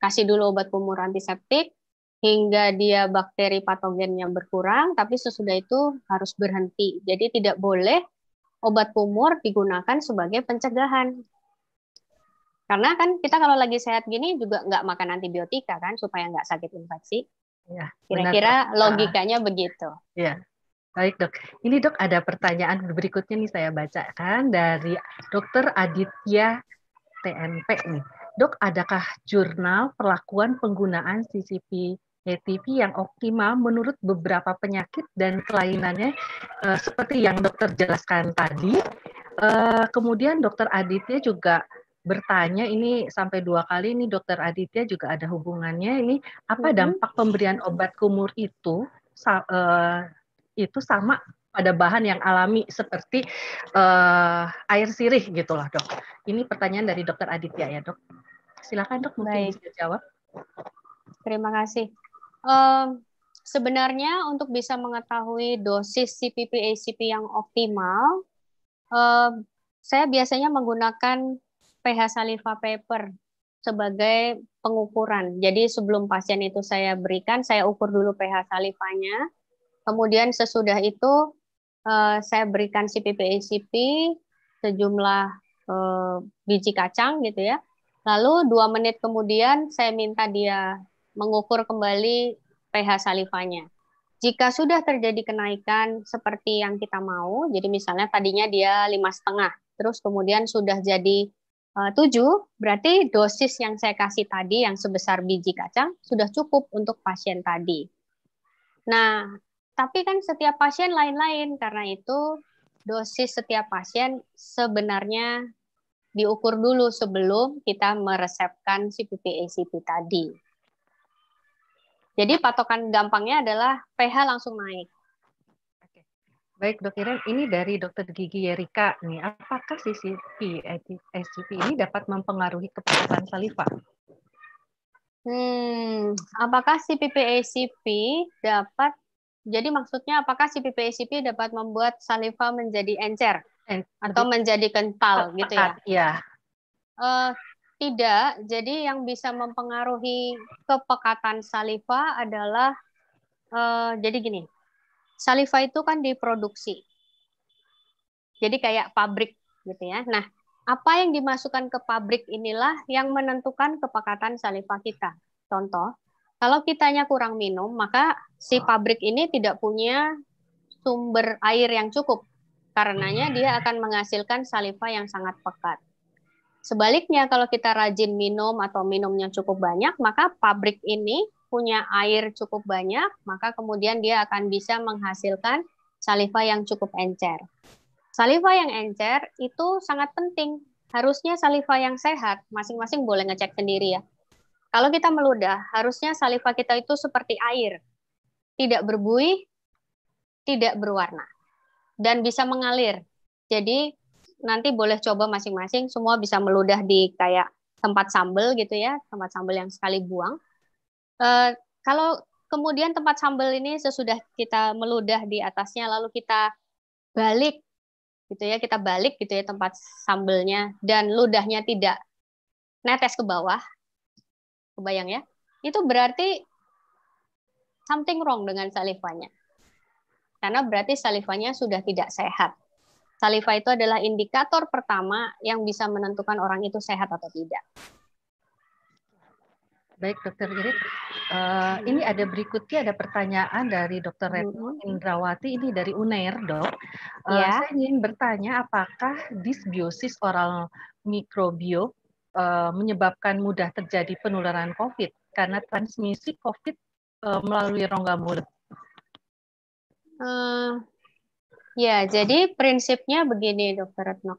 kasih dulu obat pembur antiseptik, hingga dia bakteri patogennya berkurang, tapi sesudah itu harus berhenti. Jadi tidak boleh obat kumur digunakan sebagai pencegahan. Karena kan kita kalau lagi sehat gini juga nggak makan antibiotika kan supaya nggak sakit infeksi. Ya, Kira-kira ah. logikanya uh, begitu. Ya, baik dok. Ini dok ada pertanyaan berikutnya nih saya bacakan dari Dokter Aditya TNP nih. Dok, adakah jurnal perlakuan penggunaan CCP TV yang optimal menurut beberapa penyakit dan kelainannya uh, eh, seperti yang dokter jelaskan tadi. Uh, kemudian dokter Aditya juga bertanya ini sampai dua kali ini dokter Aditya juga ada hubungannya ini apa dampak pemberian obat kumur itu sa, uh, itu sama pada bahan yang alami seperti uh, air sirih gitulah dok. Ini pertanyaan dari dokter Aditya ya dok. Silakan dok mungkin Baik. bisa jawab. Terima kasih um, sebenarnya untuk bisa mengetahui dosis CPP-ACP yang optimal, um, saya biasanya menggunakan pH saliva paper sebagai pengukuran. Jadi sebelum pasien itu saya berikan, saya ukur dulu pH salivanya. Kemudian sesudah itu uh, saya berikan CPP-ACP sejumlah uh, biji kacang gitu ya. Lalu dua menit kemudian saya minta dia mengukur kembali pH salivanya. Jika sudah terjadi kenaikan seperti yang kita mau, jadi misalnya tadinya dia lima setengah, terus kemudian sudah jadi eh, tujuh, berarti dosis yang saya kasih tadi yang sebesar biji kacang sudah cukup untuk pasien tadi. Nah, tapi kan setiap pasien lain-lain, karena itu dosis setiap pasien sebenarnya diukur dulu sebelum kita meresepkan si PPACP tadi. Jadi patokan gampangnya adalah pH langsung naik. Oke. Baik dok Iren, ini dari dokter gigi Yerika nih, apakah CCP, SCP eh, eh, ini dapat mempengaruhi kepekatan saliva? Hmm, apakah CPP-ACP e dapat, jadi maksudnya apakah CPP-ACP e dapat membuat saliva menjadi encer? Eh, atau menjadi kental gitu ya? Iya. Uh, tidak, jadi yang bisa mempengaruhi kepekatan saliva adalah uh, jadi gini. Saliva itu kan diproduksi. Jadi kayak pabrik gitu ya. Nah, apa yang dimasukkan ke pabrik inilah yang menentukan kepekatan saliva kita. Contoh, kalau kitanya kurang minum, maka si ah. pabrik ini tidak punya sumber air yang cukup. Karenanya dia hmm. akan menghasilkan saliva yang sangat pekat. Sebaliknya kalau kita rajin minum atau minumnya cukup banyak, maka pabrik ini punya air cukup banyak, maka kemudian dia akan bisa menghasilkan saliva yang cukup encer. Saliva yang encer itu sangat penting. Harusnya saliva yang sehat, masing-masing boleh ngecek sendiri ya. Kalau kita meludah, harusnya saliva kita itu seperti air. Tidak berbuih, tidak berwarna, dan bisa mengalir. Jadi nanti boleh coba masing-masing semua bisa meludah di kayak tempat sambel gitu ya tempat sambel yang sekali buang e, kalau kemudian tempat sambel ini sesudah kita meludah di atasnya lalu kita balik gitu ya kita balik gitu ya tempat sambelnya dan ludahnya tidak netes ke bawah kebayang ya itu berarti something wrong dengan salivanya karena berarti salivanya sudah tidak sehat Saliva itu adalah indikator pertama yang bisa menentukan orang itu sehat atau tidak. Baik, Dokter Irit. Uh, ini ada berikutnya ada pertanyaan dari Dokter Retno mm-hmm. Indrawati ini dari Unair dok. Uh, ya. Saya ingin bertanya apakah disbiosis oral mikrobio uh, eh, menyebabkan mudah terjadi penularan COVID karena transmisi COVID uh, melalui rongga mulut? Uh, Ya, jadi prinsipnya begini, Dokter Retno.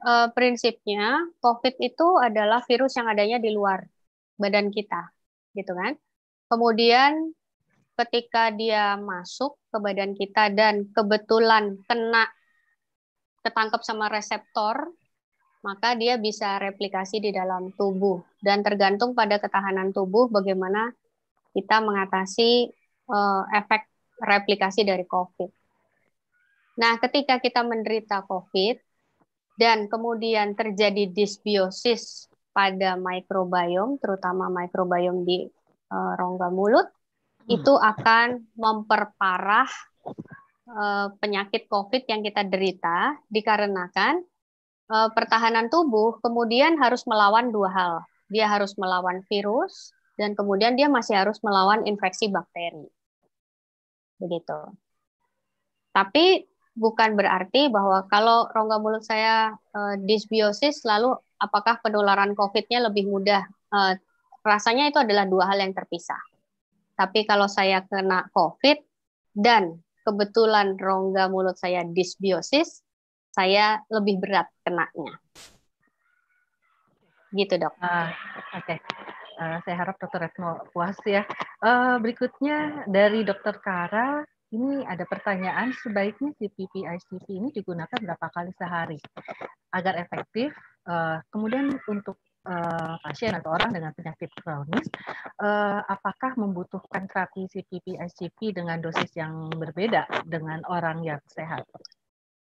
E, prinsipnya COVID itu adalah virus yang adanya di luar badan kita, gitu kan? Kemudian ketika dia masuk ke badan kita dan kebetulan kena ketangkep sama reseptor, maka dia bisa replikasi di dalam tubuh dan tergantung pada ketahanan tubuh bagaimana kita mengatasi e, efek replikasi dari COVID Nah, ketika kita menderita COVID dan kemudian terjadi disbiosis pada mikrobiom, terutama mikrobiom di e, rongga mulut, hmm. itu akan memperparah e, penyakit COVID yang kita derita dikarenakan e, pertahanan tubuh kemudian harus melawan dua hal. Dia harus melawan virus dan kemudian dia masih harus melawan infeksi bakteri. Begitu. Tapi bukan berarti bahwa kalau rongga mulut saya uh, disbiosis lalu apakah penularan COVID-nya lebih mudah? Uh, rasanya itu adalah dua hal yang terpisah. Tapi kalau saya kena COVID dan kebetulan rongga mulut saya disbiosis, saya lebih berat kenanya. Gitu dok. Uh, Oke. Okay. Uh, saya harap Dokter Retno puas ya. Uh, berikutnya dari Dokter Kara, ini ada pertanyaan, sebaiknya CPP ICP ini digunakan berapa kali sehari agar efektif. Eh, kemudian untuk eh, pasien atau orang dengan penyakit kronis, eh, apakah membutuhkan terapi CPP ICP dengan dosis yang berbeda dengan orang yang sehat?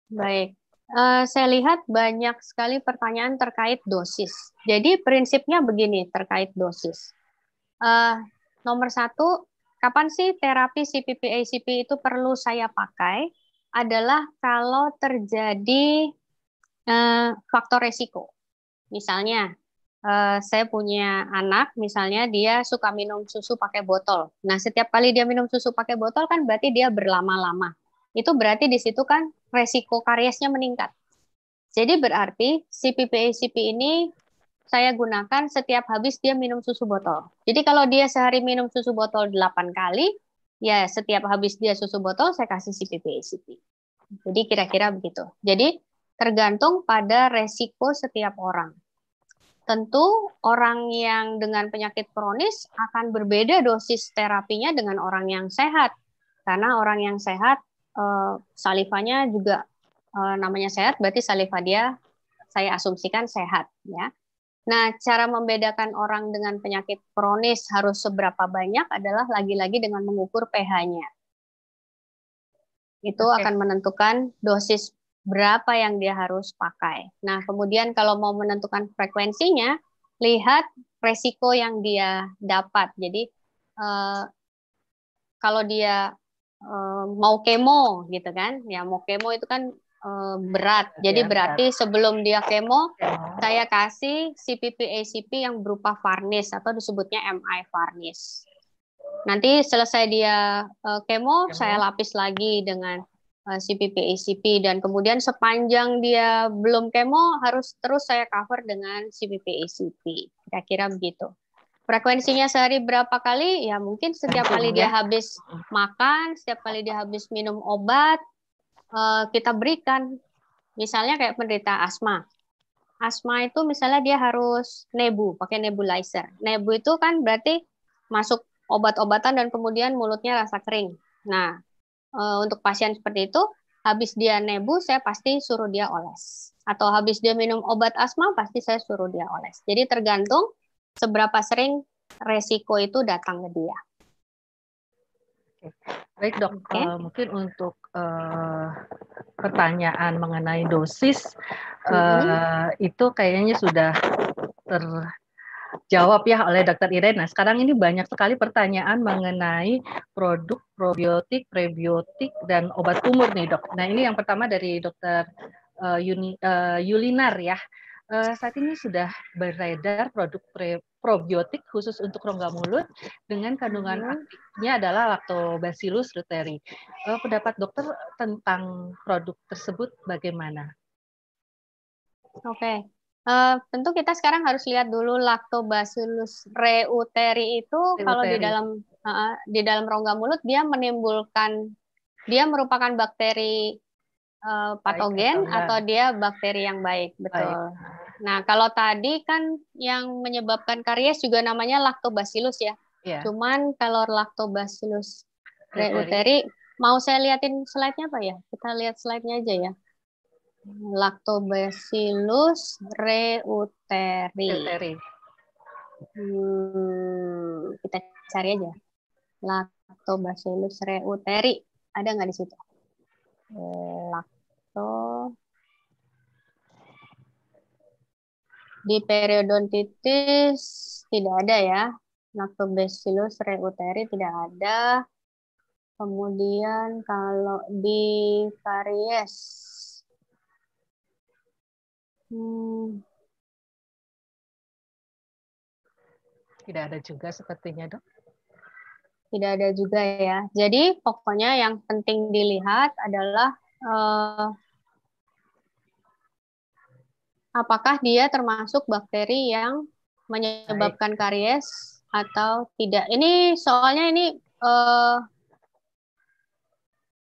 Baik, Uh, saya lihat banyak sekali pertanyaan terkait dosis. Jadi prinsipnya begini terkait dosis. Uh, nomor satu, Kapan sih terapi CPP-ACP itu perlu saya pakai? Adalah kalau terjadi eh, faktor resiko. Misalnya, eh, saya punya anak, misalnya dia suka minum susu pakai botol. Nah, setiap kali dia minum susu pakai botol kan berarti dia berlama-lama. Itu berarti di situ kan resiko kariesnya meningkat. Jadi berarti CPP-ACP ini saya gunakan setiap habis dia minum susu botol. Jadi kalau dia sehari minum susu botol 8 kali, ya setiap habis dia susu botol saya kasih CPP-ACP. Jadi kira-kira begitu. Jadi tergantung pada resiko setiap orang. Tentu orang yang dengan penyakit kronis akan berbeda dosis terapinya dengan orang yang sehat. Karena orang yang sehat eh, salivanya juga eh, namanya sehat berarti saliva dia saya asumsikan sehat ya. Nah, cara membedakan orang dengan penyakit kronis harus seberapa banyak adalah lagi-lagi dengan mengukur pH-nya. Itu okay. akan menentukan dosis berapa yang dia harus pakai. Nah, kemudian kalau mau menentukan frekuensinya, lihat resiko yang dia dapat. Jadi, eh, kalau dia eh, mau kemo gitu kan, ya mau kemo itu kan Eh, berat. Jadi ya, berarti berat. sebelum dia kemo, ya. saya kasih CPP-ACP yang berupa varnish atau disebutnya MI varnish. Nanti selesai dia eh, kemo, saya lapis lagi dengan uh, eh, CPP-ACP dan kemudian sepanjang dia belum kemo harus terus saya cover dengan CPP-ACP. Kira-kira begitu frekuensinya sehari berapa kali ya mungkin setiap kali dia ya. habis makan setiap kali dia habis minum obat uh, kita berikan. Misalnya kayak penderita asma. Asma itu misalnya dia harus nebu, pakai nebulizer. Nebu itu kan berarti masuk obat-obatan dan kemudian mulutnya rasa kering. Nah, uh, untuk pasien seperti itu, habis dia nebu, saya pasti suruh dia oles. Atau habis dia minum obat asma, pasti saya suruh dia oles. Jadi tergantung seberapa sering resiko itu datang ke dia. Baik dok, okay. uh, eh, mungkin untuk uh, pertanyaan mengenai dosis mm-hmm. itu kayaknya sudah terjawab ya oleh dokter Irena. Nah, sekarang ini banyak sekali pertanyaan mengenai produk probiotik, prebiotik dan obat umur nih dok. Nah ini yang pertama dari dokter uh, uh, Yulinar ya. Eh, saat ini sudah beredar produk pre probiotik khusus untuk rongga mulut dengan kandungan hmm. aktifnya adalah lactobacillus reuteri. Eh, pendapat dokter tentang produk tersebut bagaimana? Oke, okay. uh, eh, tentu kita sekarang harus lihat dulu lactobacillus reuteri itu reuteri. kalau di dalam uh, di dalam rongga mulut dia menimbulkan dia merupakan bakteri uh, patogen baik, atau dia bakteri yang baik, betul. Baik. Nah, kalau tadi kan yang menyebabkan karies juga namanya lactobacillus ya. Yeah. Cuman kalau lactobacillus reuteri, mau saya liatin slide-nya apa ya? Kita lihat slide-nya aja ya. Lactobacillus reuteri. reuteri. Hmm, kita cari aja. Lactobacillus reuteri. Ada nggak di situ? Lacto Di periodontitis tidak ada ya. Lactobacillus reuteri tidak ada. Kemudian kalau di karies hmm. tidak ada juga sepertinya, Dok. Tidak ada juga ya. Jadi pokoknya yang penting dilihat adalah eh, apakah dia termasuk bakteri yang menyebabkan karies atau tidak. Ini soalnya ini uh,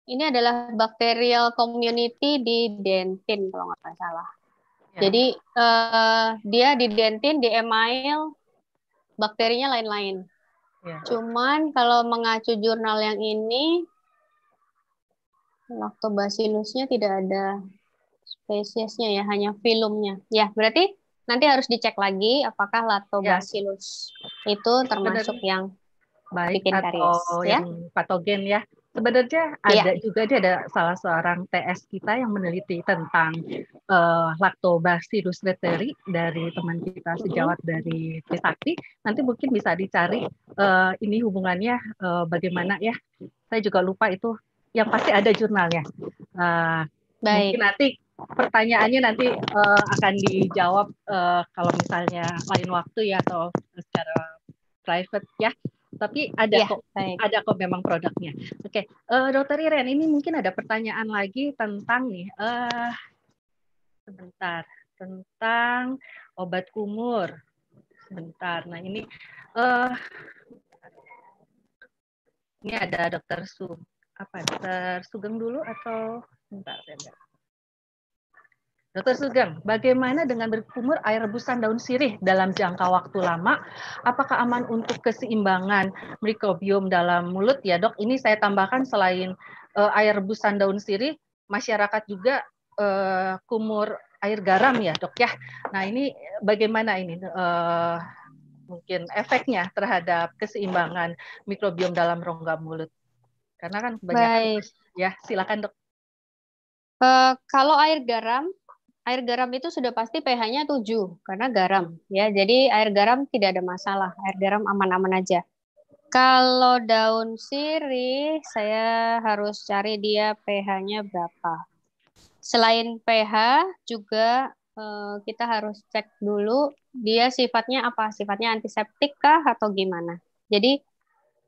ini adalah bakterial community di dentin kalau nggak salah. Ya. Jadi uh, dia di dentin, di email, bakterinya lain-lain. Ya. Cuman kalau mengacu jurnal yang ini, lactobacillusnya tidak ada spesiesnya ya, hanya filumnya. Ya, berarti nanti harus dicek lagi apakah Lactobacillus ya. itu termasuk Sebenarnya, yang baik bikin karies, atau ya? patogen ya. Sebenarnya ya. ada ya. juga dia ada salah seorang TS kita yang meneliti tentang uh, eh, Lactobacillus letteri dari teman kita sejawat mm-hmm. dari Trisakti. Nanti mungkin bisa dicari uh, ini hubungannya uh, bagaimana ya. Saya juga lupa itu yang pasti ada jurnalnya. Uh, Baik. Mungkin nanti pertanyaannya nanti uh, akan dijawab uh, kalau misalnya lain waktu ya atau secara private ya. Tapi ada ya, kok baik. ada kok memang produknya. Oke, okay. uh, eh, Dokter Iren ini mungkin ada pertanyaan lagi tentang nih uh, sebentar tentang obat kumur. Sebentar. Nah, ini uh, ini ada Dokter Su apa Dokter Sugeng dulu atau Bentar, bentar. Dokter Sugeng, bagaimana dengan berkumur air rebusan daun sirih dalam jangka waktu lama? Apakah aman untuk keseimbangan mikrobiom dalam mulut ya dok? Ini saya tambahkan selain uh, air rebusan daun sirih, masyarakat juga uh, kumur air garam ya dok ya. Nah ini bagaimana ini uh, mungkin efeknya terhadap keseimbangan mikrobiom dalam rongga mulut? Karena kan banyak Baik. ya silakan dok. Uh, kalau air garam, air garam itu sudah pasti pH-nya 7 karena garam ya. Jadi air garam tidak ada masalah, air garam aman-aman aja. Kalau daun sirih, saya harus cari dia pH-nya berapa. Selain pH juga uh, kita harus cek dulu dia sifatnya apa, sifatnya antiseptik kah atau gimana. Jadi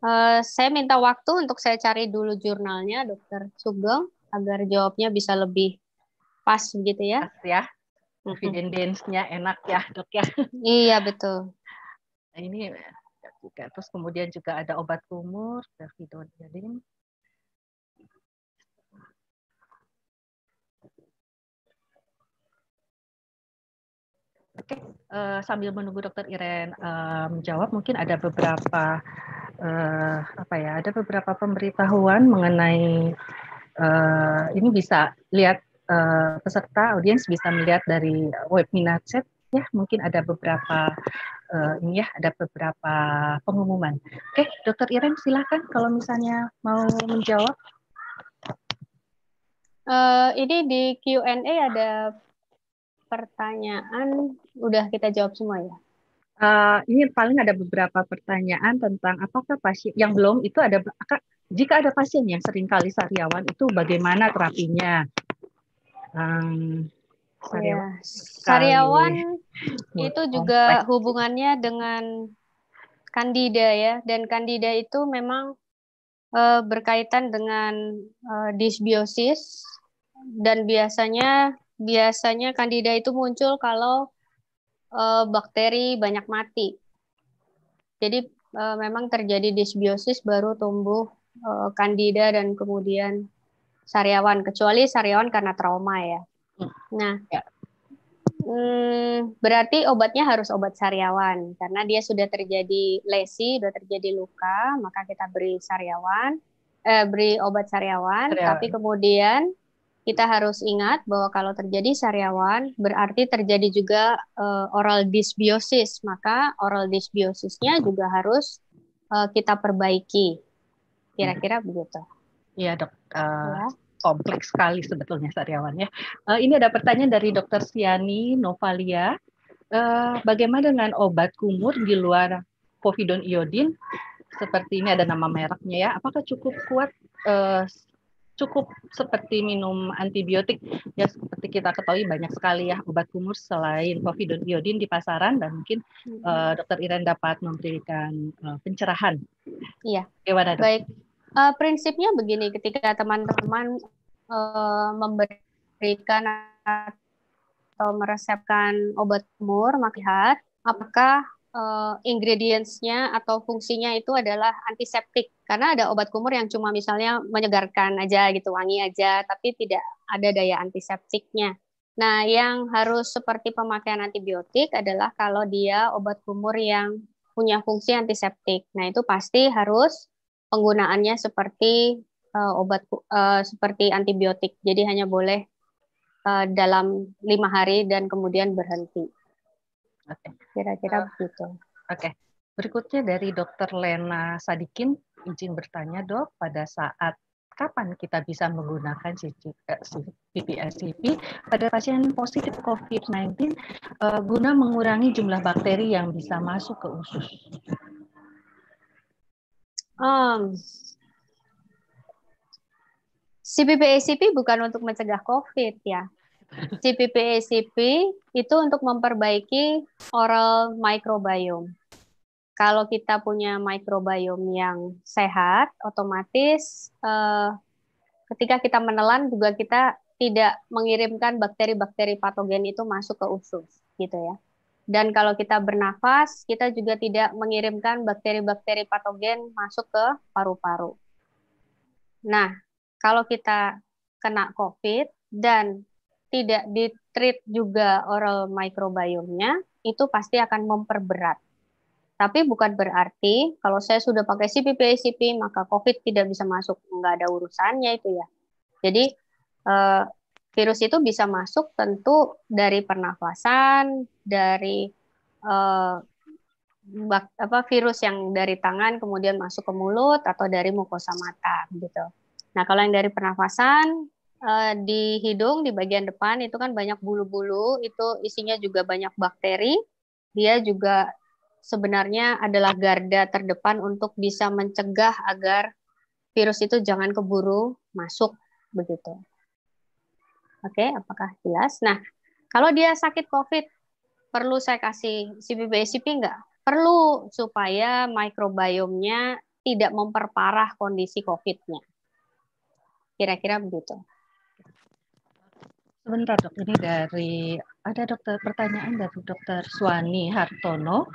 uh, saya minta waktu untuk saya cari dulu jurnalnya Dokter Sugeng agar jawabnya bisa lebih pas gitu ya. Pas ya. Confident nya enak ya, Dok ya. Iya, betul. Nah, ini juga. Terus kemudian juga ada obat kumur, perfidonilin. Oke, uh, sambil menunggu Dokter Iren uh, menjawab, mungkin ada beberapa uh, apa ya, ada beberapa pemberitahuan mengenai uh, ini bisa lihat uh, peserta audiens bisa melihat dari webinar chat ya mungkin ada beberapa uh, ini ya ada beberapa pengumuman. Oke, Dokter Irem silahkan kalau misalnya mau menjawab. Uh, ini di Q&A ada pertanyaan udah kita jawab semua ya. Uh, ini paling ada beberapa pertanyaan tentang apakah pasien yang belum itu ada jika ada pasien yang seringkali sariawan itu bagaimana terapinya? Um, sariawan, ya. sariawan itu juga hubungannya dengan kandida ya dan kandida itu memang uh, berkaitan dengan uh, disbiosis dan biasanya biasanya kandida itu muncul kalau uh, bakteri banyak mati. Jadi uh, memang terjadi disbiosis baru tumbuh uh, eh, Kandida dan kemudian Sariawan kecuali Sariawan karena trauma ya. Hmm. Nah, ya. Hmm, berarti obatnya harus obat sariawan karena dia sudah terjadi lesi, sudah terjadi luka, maka kita beri sariawan, eh, beri obat sariawan, sariawan. Tapi kemudian kita harus ingat bahwa kalau terjadi sariawan berarti terjadi juga uh, oral dysbiosis, maka oral dysbiosisnya hmm. juga harus uh, kita perbaiki. Kira-kira begitu. Iya dok. Uh, ya. Kompleks sekali sebetulnya sariawan ya. Uh, ini ada pertanyaan dari Dokter Siani Novalia. Uh, bagaimana dengan obat kumur di luar povidon iodin? Seperti ini ada nama mereknya ya. Apakah cukup kuat uh, cukup seperti minum antibiotik. Ya seperti kita ketahui banyak sekali ya obat kumur selain povidon iodin di pasaran dan mungkin hmm. uh, Dokter Iren dapat memberikan uh, pencerahan. Iya. Gimana, Baik. Uh, prinsipnya begini, ketika teman-teman uh, memberikan atau meresepkan obat kumur, maka apakah uh, ingredients-nya atau fungsinya itu adalah antiseptik karena ada obat kumur yang cuma misalnya menyegarkan aja gitu wangi aja tapi tidak ada daya antiseptiknya. Nah, yang harus seperti pemakaian antibiotik adalah kalau dia obat kumur yang punya fungsi antiseptik. Nah, itu pasti harus penggunaannya seperti uh, obat uh, seperti antibiotik. Jadi hanya boleh uh, dalam lima hari dan kemudian berhenti. Oke. Okay. Kira-kira uh, begitu. Oke. Okay. Berikutnya dari Dokter Lena Sadikin, izin bertanya dok, pada saat kapan kita bisa menggunakan PPSCP eh, pada pasien positif COVID-19 eh, guna mengurangi jumlah bakteri yang bisa masuk ke usus? Um, CPPACP bukan untuk mencegah COVID ya, CPPACP itu untuk memperbaiki oral microbiome. Kalau kita punya microbiome yang sehat, otomatis eh, ketika kita menelan juga kita tidak mengirimkan bakteri-bakteri patogen itu masuk ke usus, gitu ya. Dan kalau kita bernafas, kita juga tidak mengirimkan bakteri-bakteri patogen masuk ke paru-paru. Nah, kalau kita kena COVID dan tidak ditreat juga oral microbiome-nya, itu pasti akan memperberat. Tapi bukan berarti kalau saya sudah pakai cpp CP, maka COVID tidak bisa masuk, nggak ada urusannya itu ya. Jadi eh, virus itu bisa masuk tentu dari pernafasan, dari eh, bak, apa virus yang dari tangan kemudian masuk ke mulut atau dari mukosa mata gitu. Nah, kalau yang dari pernafasan Eh, di hidung di bagian depan itu kan banyak bulu-bulu, itu isinya juga banyak bakteri. Dia juga sebenarnya adalah garda terdepan untuk bisa mencegah agar virus itu jangan keburu masuk begitu. Oke, apakah jelas? Nah, kalau dia sakit COVID, perlu saya kasih CPBSCP enggak? Perlu supaya mikrobiomnya tidak memperparah kondisi COVID-nya. Kira-kira begitu. Sebentar dok, ini dari ada dokter pertanyaan dari dokter Suwani Hartono.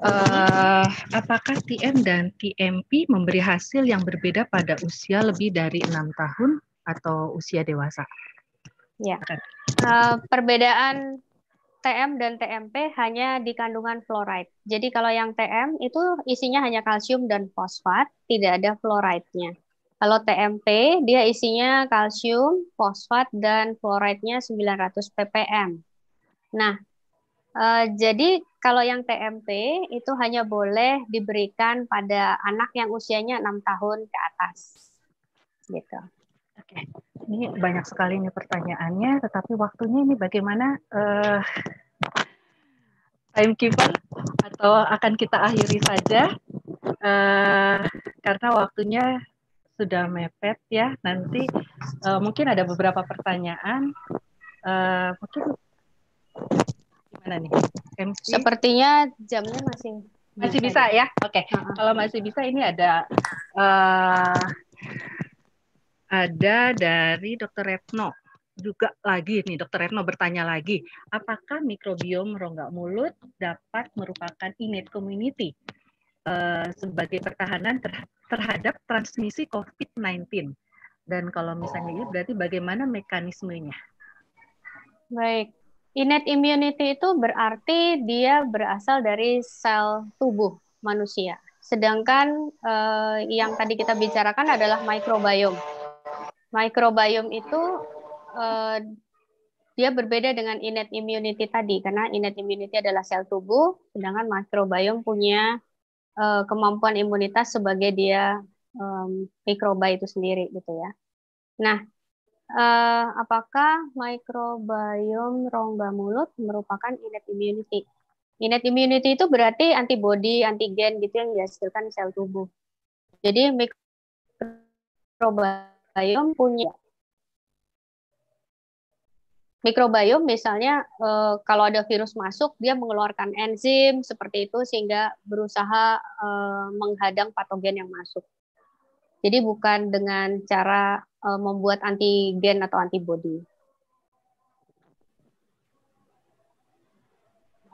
Uh, apakah TM dan TMP memberi hasil yang berbeda pada usia lebih dari enam tahun atau usia dewasa? Ya, uh, perbedaan TM dan TMP hanya di kandungan fluoride. Jadi kalau yang TM itu isinya hanya kalsium dan fosfat, tidak ada fluoride-nya. Kalau TMP dia isinya kalsium, fosfat, dan fluoridnya 900 ppm. Nah, e, jadi kalau yang TMP itu hanya boleh diberikan pada anak yang usianya 6 tahun ke atas. Gitu. Oke. Ini banyak sekali nih pertanyaannya, tetapi waktunya ini bagaimana uh, timekeeper atau akan kita akhiri saja uh, karena waktunya sudah mepet ya. Nanti uh, mungkin ada beberapa pertanyaan. Uh, mungkin gimana nih? MC? Sepertinya jamnya masih masih bisa, bisa ya. ya? Oke. Okay. Kalau masih bisa ini ada uh, ada dari Dokter Retno juga lagi nih Dokter Retno bertanya lagi, apakah mikrobiom rongga mulut dapat merupakan innate community Eh, sebagai pertahanan terhadap transmisi COVID-19. Dan kalau misalnya ini iya, berarti bagaimana mekanismenya? Baik, innate immunity itu berarti dia berasal dari sel tubuh manusia. Sedangkan eh, yang tadi kita bicarakan adalah mikrobiom. Mikrobiom itu eh, dia berbeda dengan innate immunity tadi karena innate immunity adalah sel tubuh, sedangkan mikrobiom punya uh, kemampuan imunitas sebagai dia um, mikroba itu sendiri gitu ya. Nah, uh, apakah mikrobiom rongga mulut merupakan innate immunity? Innate immunity itu berarti antibody, antigen gitu yang dihasilkan sel tubuh. Jadi mikrobiom punya mikrobiom misalnya eh, kalau ada virus masuk dia mengeluarkan enzim seperti itu sehingga berusaha eh, menghadang patogen yang masuk. Jadi bukan dengan cara eh, membuat antigen atau antibody.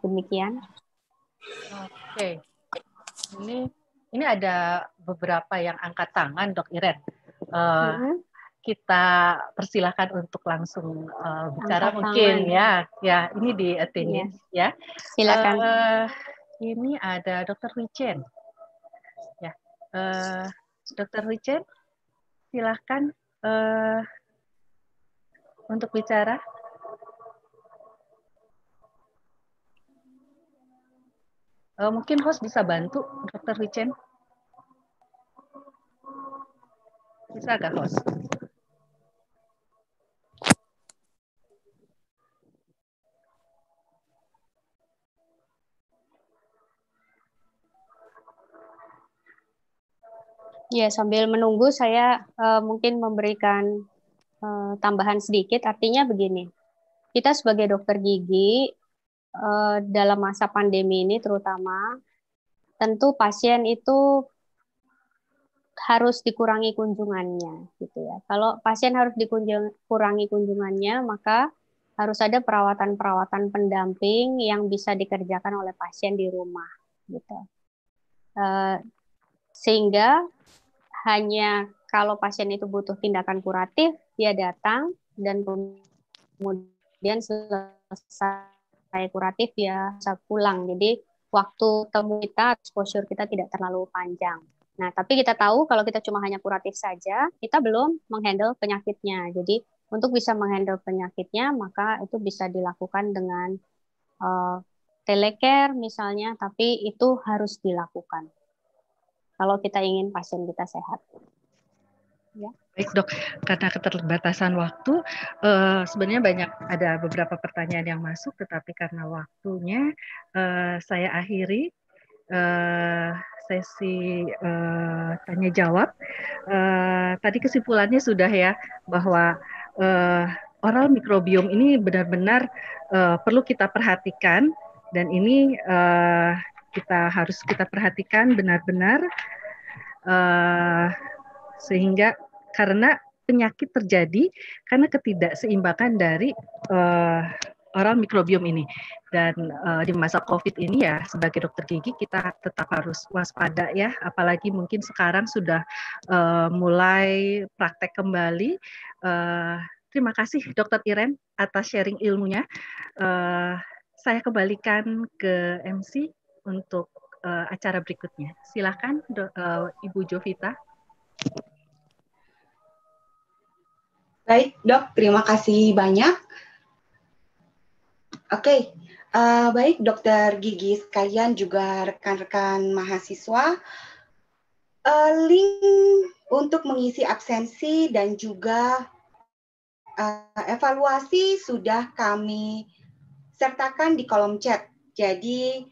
Demikian. Oke. Ini ini ada beberapa yang angkat tangan, Dok Iren. Uh, kita persilahkan untuk langsung uh, bicara Angkat mungkin tangan. ya. Ya, ini di attendance ya. ya. Silakan. Uh, ini ada Dr. Richen Ya. Uh, eh, Dr. Richen silahkan uh, untuk bicara. Uh, mungkin host bisa bantu Dr. Richen Bisa gak host? Ya, sambil menunggu saya uh, mungkin memberikan uh, tambahan sedikit. Artinya begini, kita sebagai dokter gigi uh, dalam masa pandemi ini terutama, tentu pasien itu harus dikurangi kunjungannya, gitu ya. Kalau pasien harus dikurangi kunjungannya, maka harus ada perawatan-perawatan pendamping yang bisa dikerjakan oleh pasien di rumah, gitu. Uh, sehingga hanya kalau pasien itu butuh tindakan kuratif, dia datang dan kemudian selesai kuratif dia bisa pulang. Jadi waktu temu kita, exposure kita tidak terlalu panjang. Nah, tapi kita tahu kalau kita cuma hanya kuratif saja, kita belum menghandle penyakitnya. Jadi, untuk bisa menghandle penyakitnya, maka itu bisa dilakukan dengan uh, telecare misalnya, tapi itu harus dilakukan kalau kita ingin pasien kita sehat. Ya. Baik dok, karena keterbatasan waktu, uh, sebenarnya banyak ada beberapa pertanyaan yang masuk, tetapi karena waktunya uh, saya akhiri uh, sesi uh, tanya jawab. Uh, tadi kesimpulannya sudah ya bahwa uh, oral mikrobiom ini benar-benar uh, perlu kita perhatikan dan ini uh, kita harus kita perhatikan benar-benar uh, sehingga karena penyakit terjadi karena ketidakseimbangan dari uh, eh, oral mikrobiom ini dan uh, di masa COVID ini ya sebagai dokter gigi kita tetap harus waspada ya apalagi mungkin sekarang sudah uh, mulai praktek kembali uh, terima kasih dokter Iren atas sharing ilmunya uh, saya kembalikan ke MC untuk uh, acara berikutnya. silakan uh, Ibu Jovita. Baik, dok. Terima kasih banyak. Oke, okay. uh, eh, baik dokter gigi sekalian juga rekan-rekan mahasiswa. Uh, link untuk mengisi absensi dan juga uh, evaluasi sudah kami sertakan di kolom chat. Jadi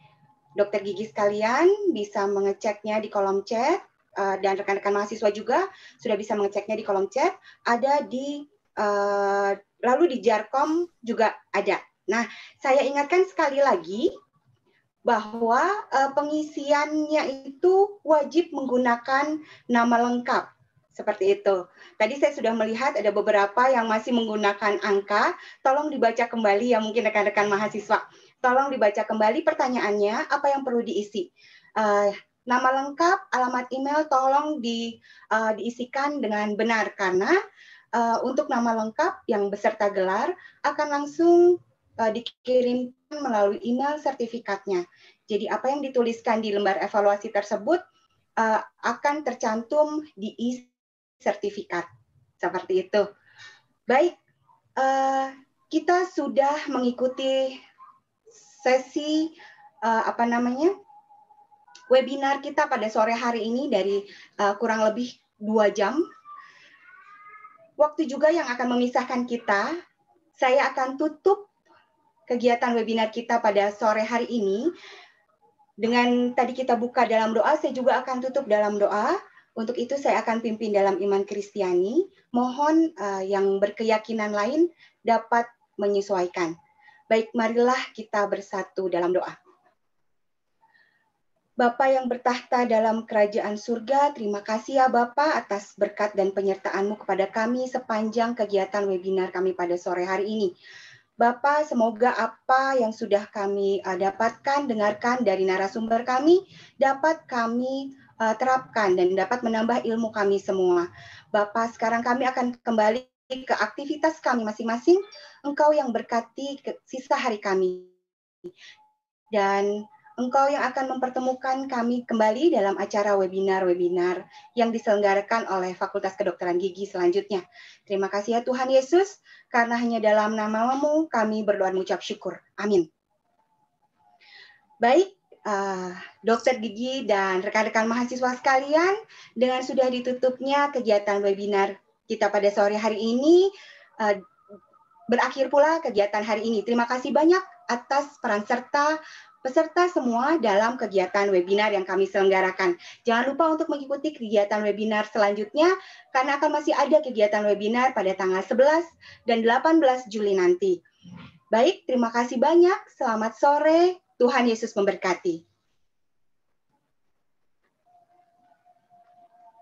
dokter gigi sekalian bisa mengeceknya di kolom chat uh, dan rekan-rekan mahasiswa juga sudah bisa mengeceknya di kolom chat ada di uh, lalu di Jarkom juga ada. Nah, saya ingatkan sekali lagi bahwa uh, pengisiannya itu wajib menggunakan nama lengkap seperti itu. Tadi saya sudah melihat ada beberapa yang masih menggunakan angka. Tolong dibaca kembali ya mungkin rekan-rekan mahasiswa tolong dibaca kembali pertanyaannya, apa yang perlu diisi. Uh, nama lengkap, alamat email tolong di, uh, diisikan dengan benar karena uh, untuk nama lengkap yang beserta gelar akan langsung uh, dikirimkan melalui email sertifikatnya. Jadi apa yang dituliskan di lembar evaluasi tersebut uh, akan tercantum di e-, sertifikat. Seperti itu. Baik, uh, kita sudah mengikuti sesi uh, apa namanya webinar kita pada sore hari ini dari uh, kurang lebih dua jam. Waktu juga yang akan memisahkan kita, saya akan tutup kegiatan webinar kita pada sore hari ini dengan tadi kita buka dalam doa, saya juga akan tutup dalam doa. Untuk itu saya akan pimpin dalam iman Kristiani. Mohon uh, yang berkeyakinan lain dapat menyesuaikan. Baik, marilah kita bersatu dalam doa. Bapa yang bertahta dalam kerajaan surga, terima kasih ya Bapak atas berkat dan penyertaanmu kepada kami sepanjang kegiatan webinar kami pada sore hari ini. Bapak, semoga apa yang sudah kami uh, dapatkan, dengarkan dari narasumber kami dapat kami uh, terapkan dan dapat menambah ilmu kami semua. Bapak, sekarang kami akan kembali ke aktivitas kami masing-masing, Engkau yang berkati sisa hari kami. Dan Engkau yang akan mempertemukan kami kembali dalam acara webinar-webinar yang diselenggarakan oleh Fakultas Kedokteran Gigi selanjutnya. Terima kasih ya Tuhan Yesus, karena hanya dalam namamu kami berdoa mengucap syukur. Amin. Baik, uh, dokter gigi dan rekan-rekan mahasiswa sekalian, dengan sudah ditutupnya kegiatan webinar kita pada sore hari ini. Eh, berakhir pula kegiatan hari ini. Terima kasih banyak atas peran serta peserta semua dalam kegiatan webinar yang kami selenggarakan. Jangan lupa untuk mengikuti kegiatan webinar selanjutnya karena akan masih ada kegiatan webinar pada tanggal 11 dan 18 Juli nanti. Baik, terima kasih banyak. Selamat sore. Tuhan Yesus memberkati.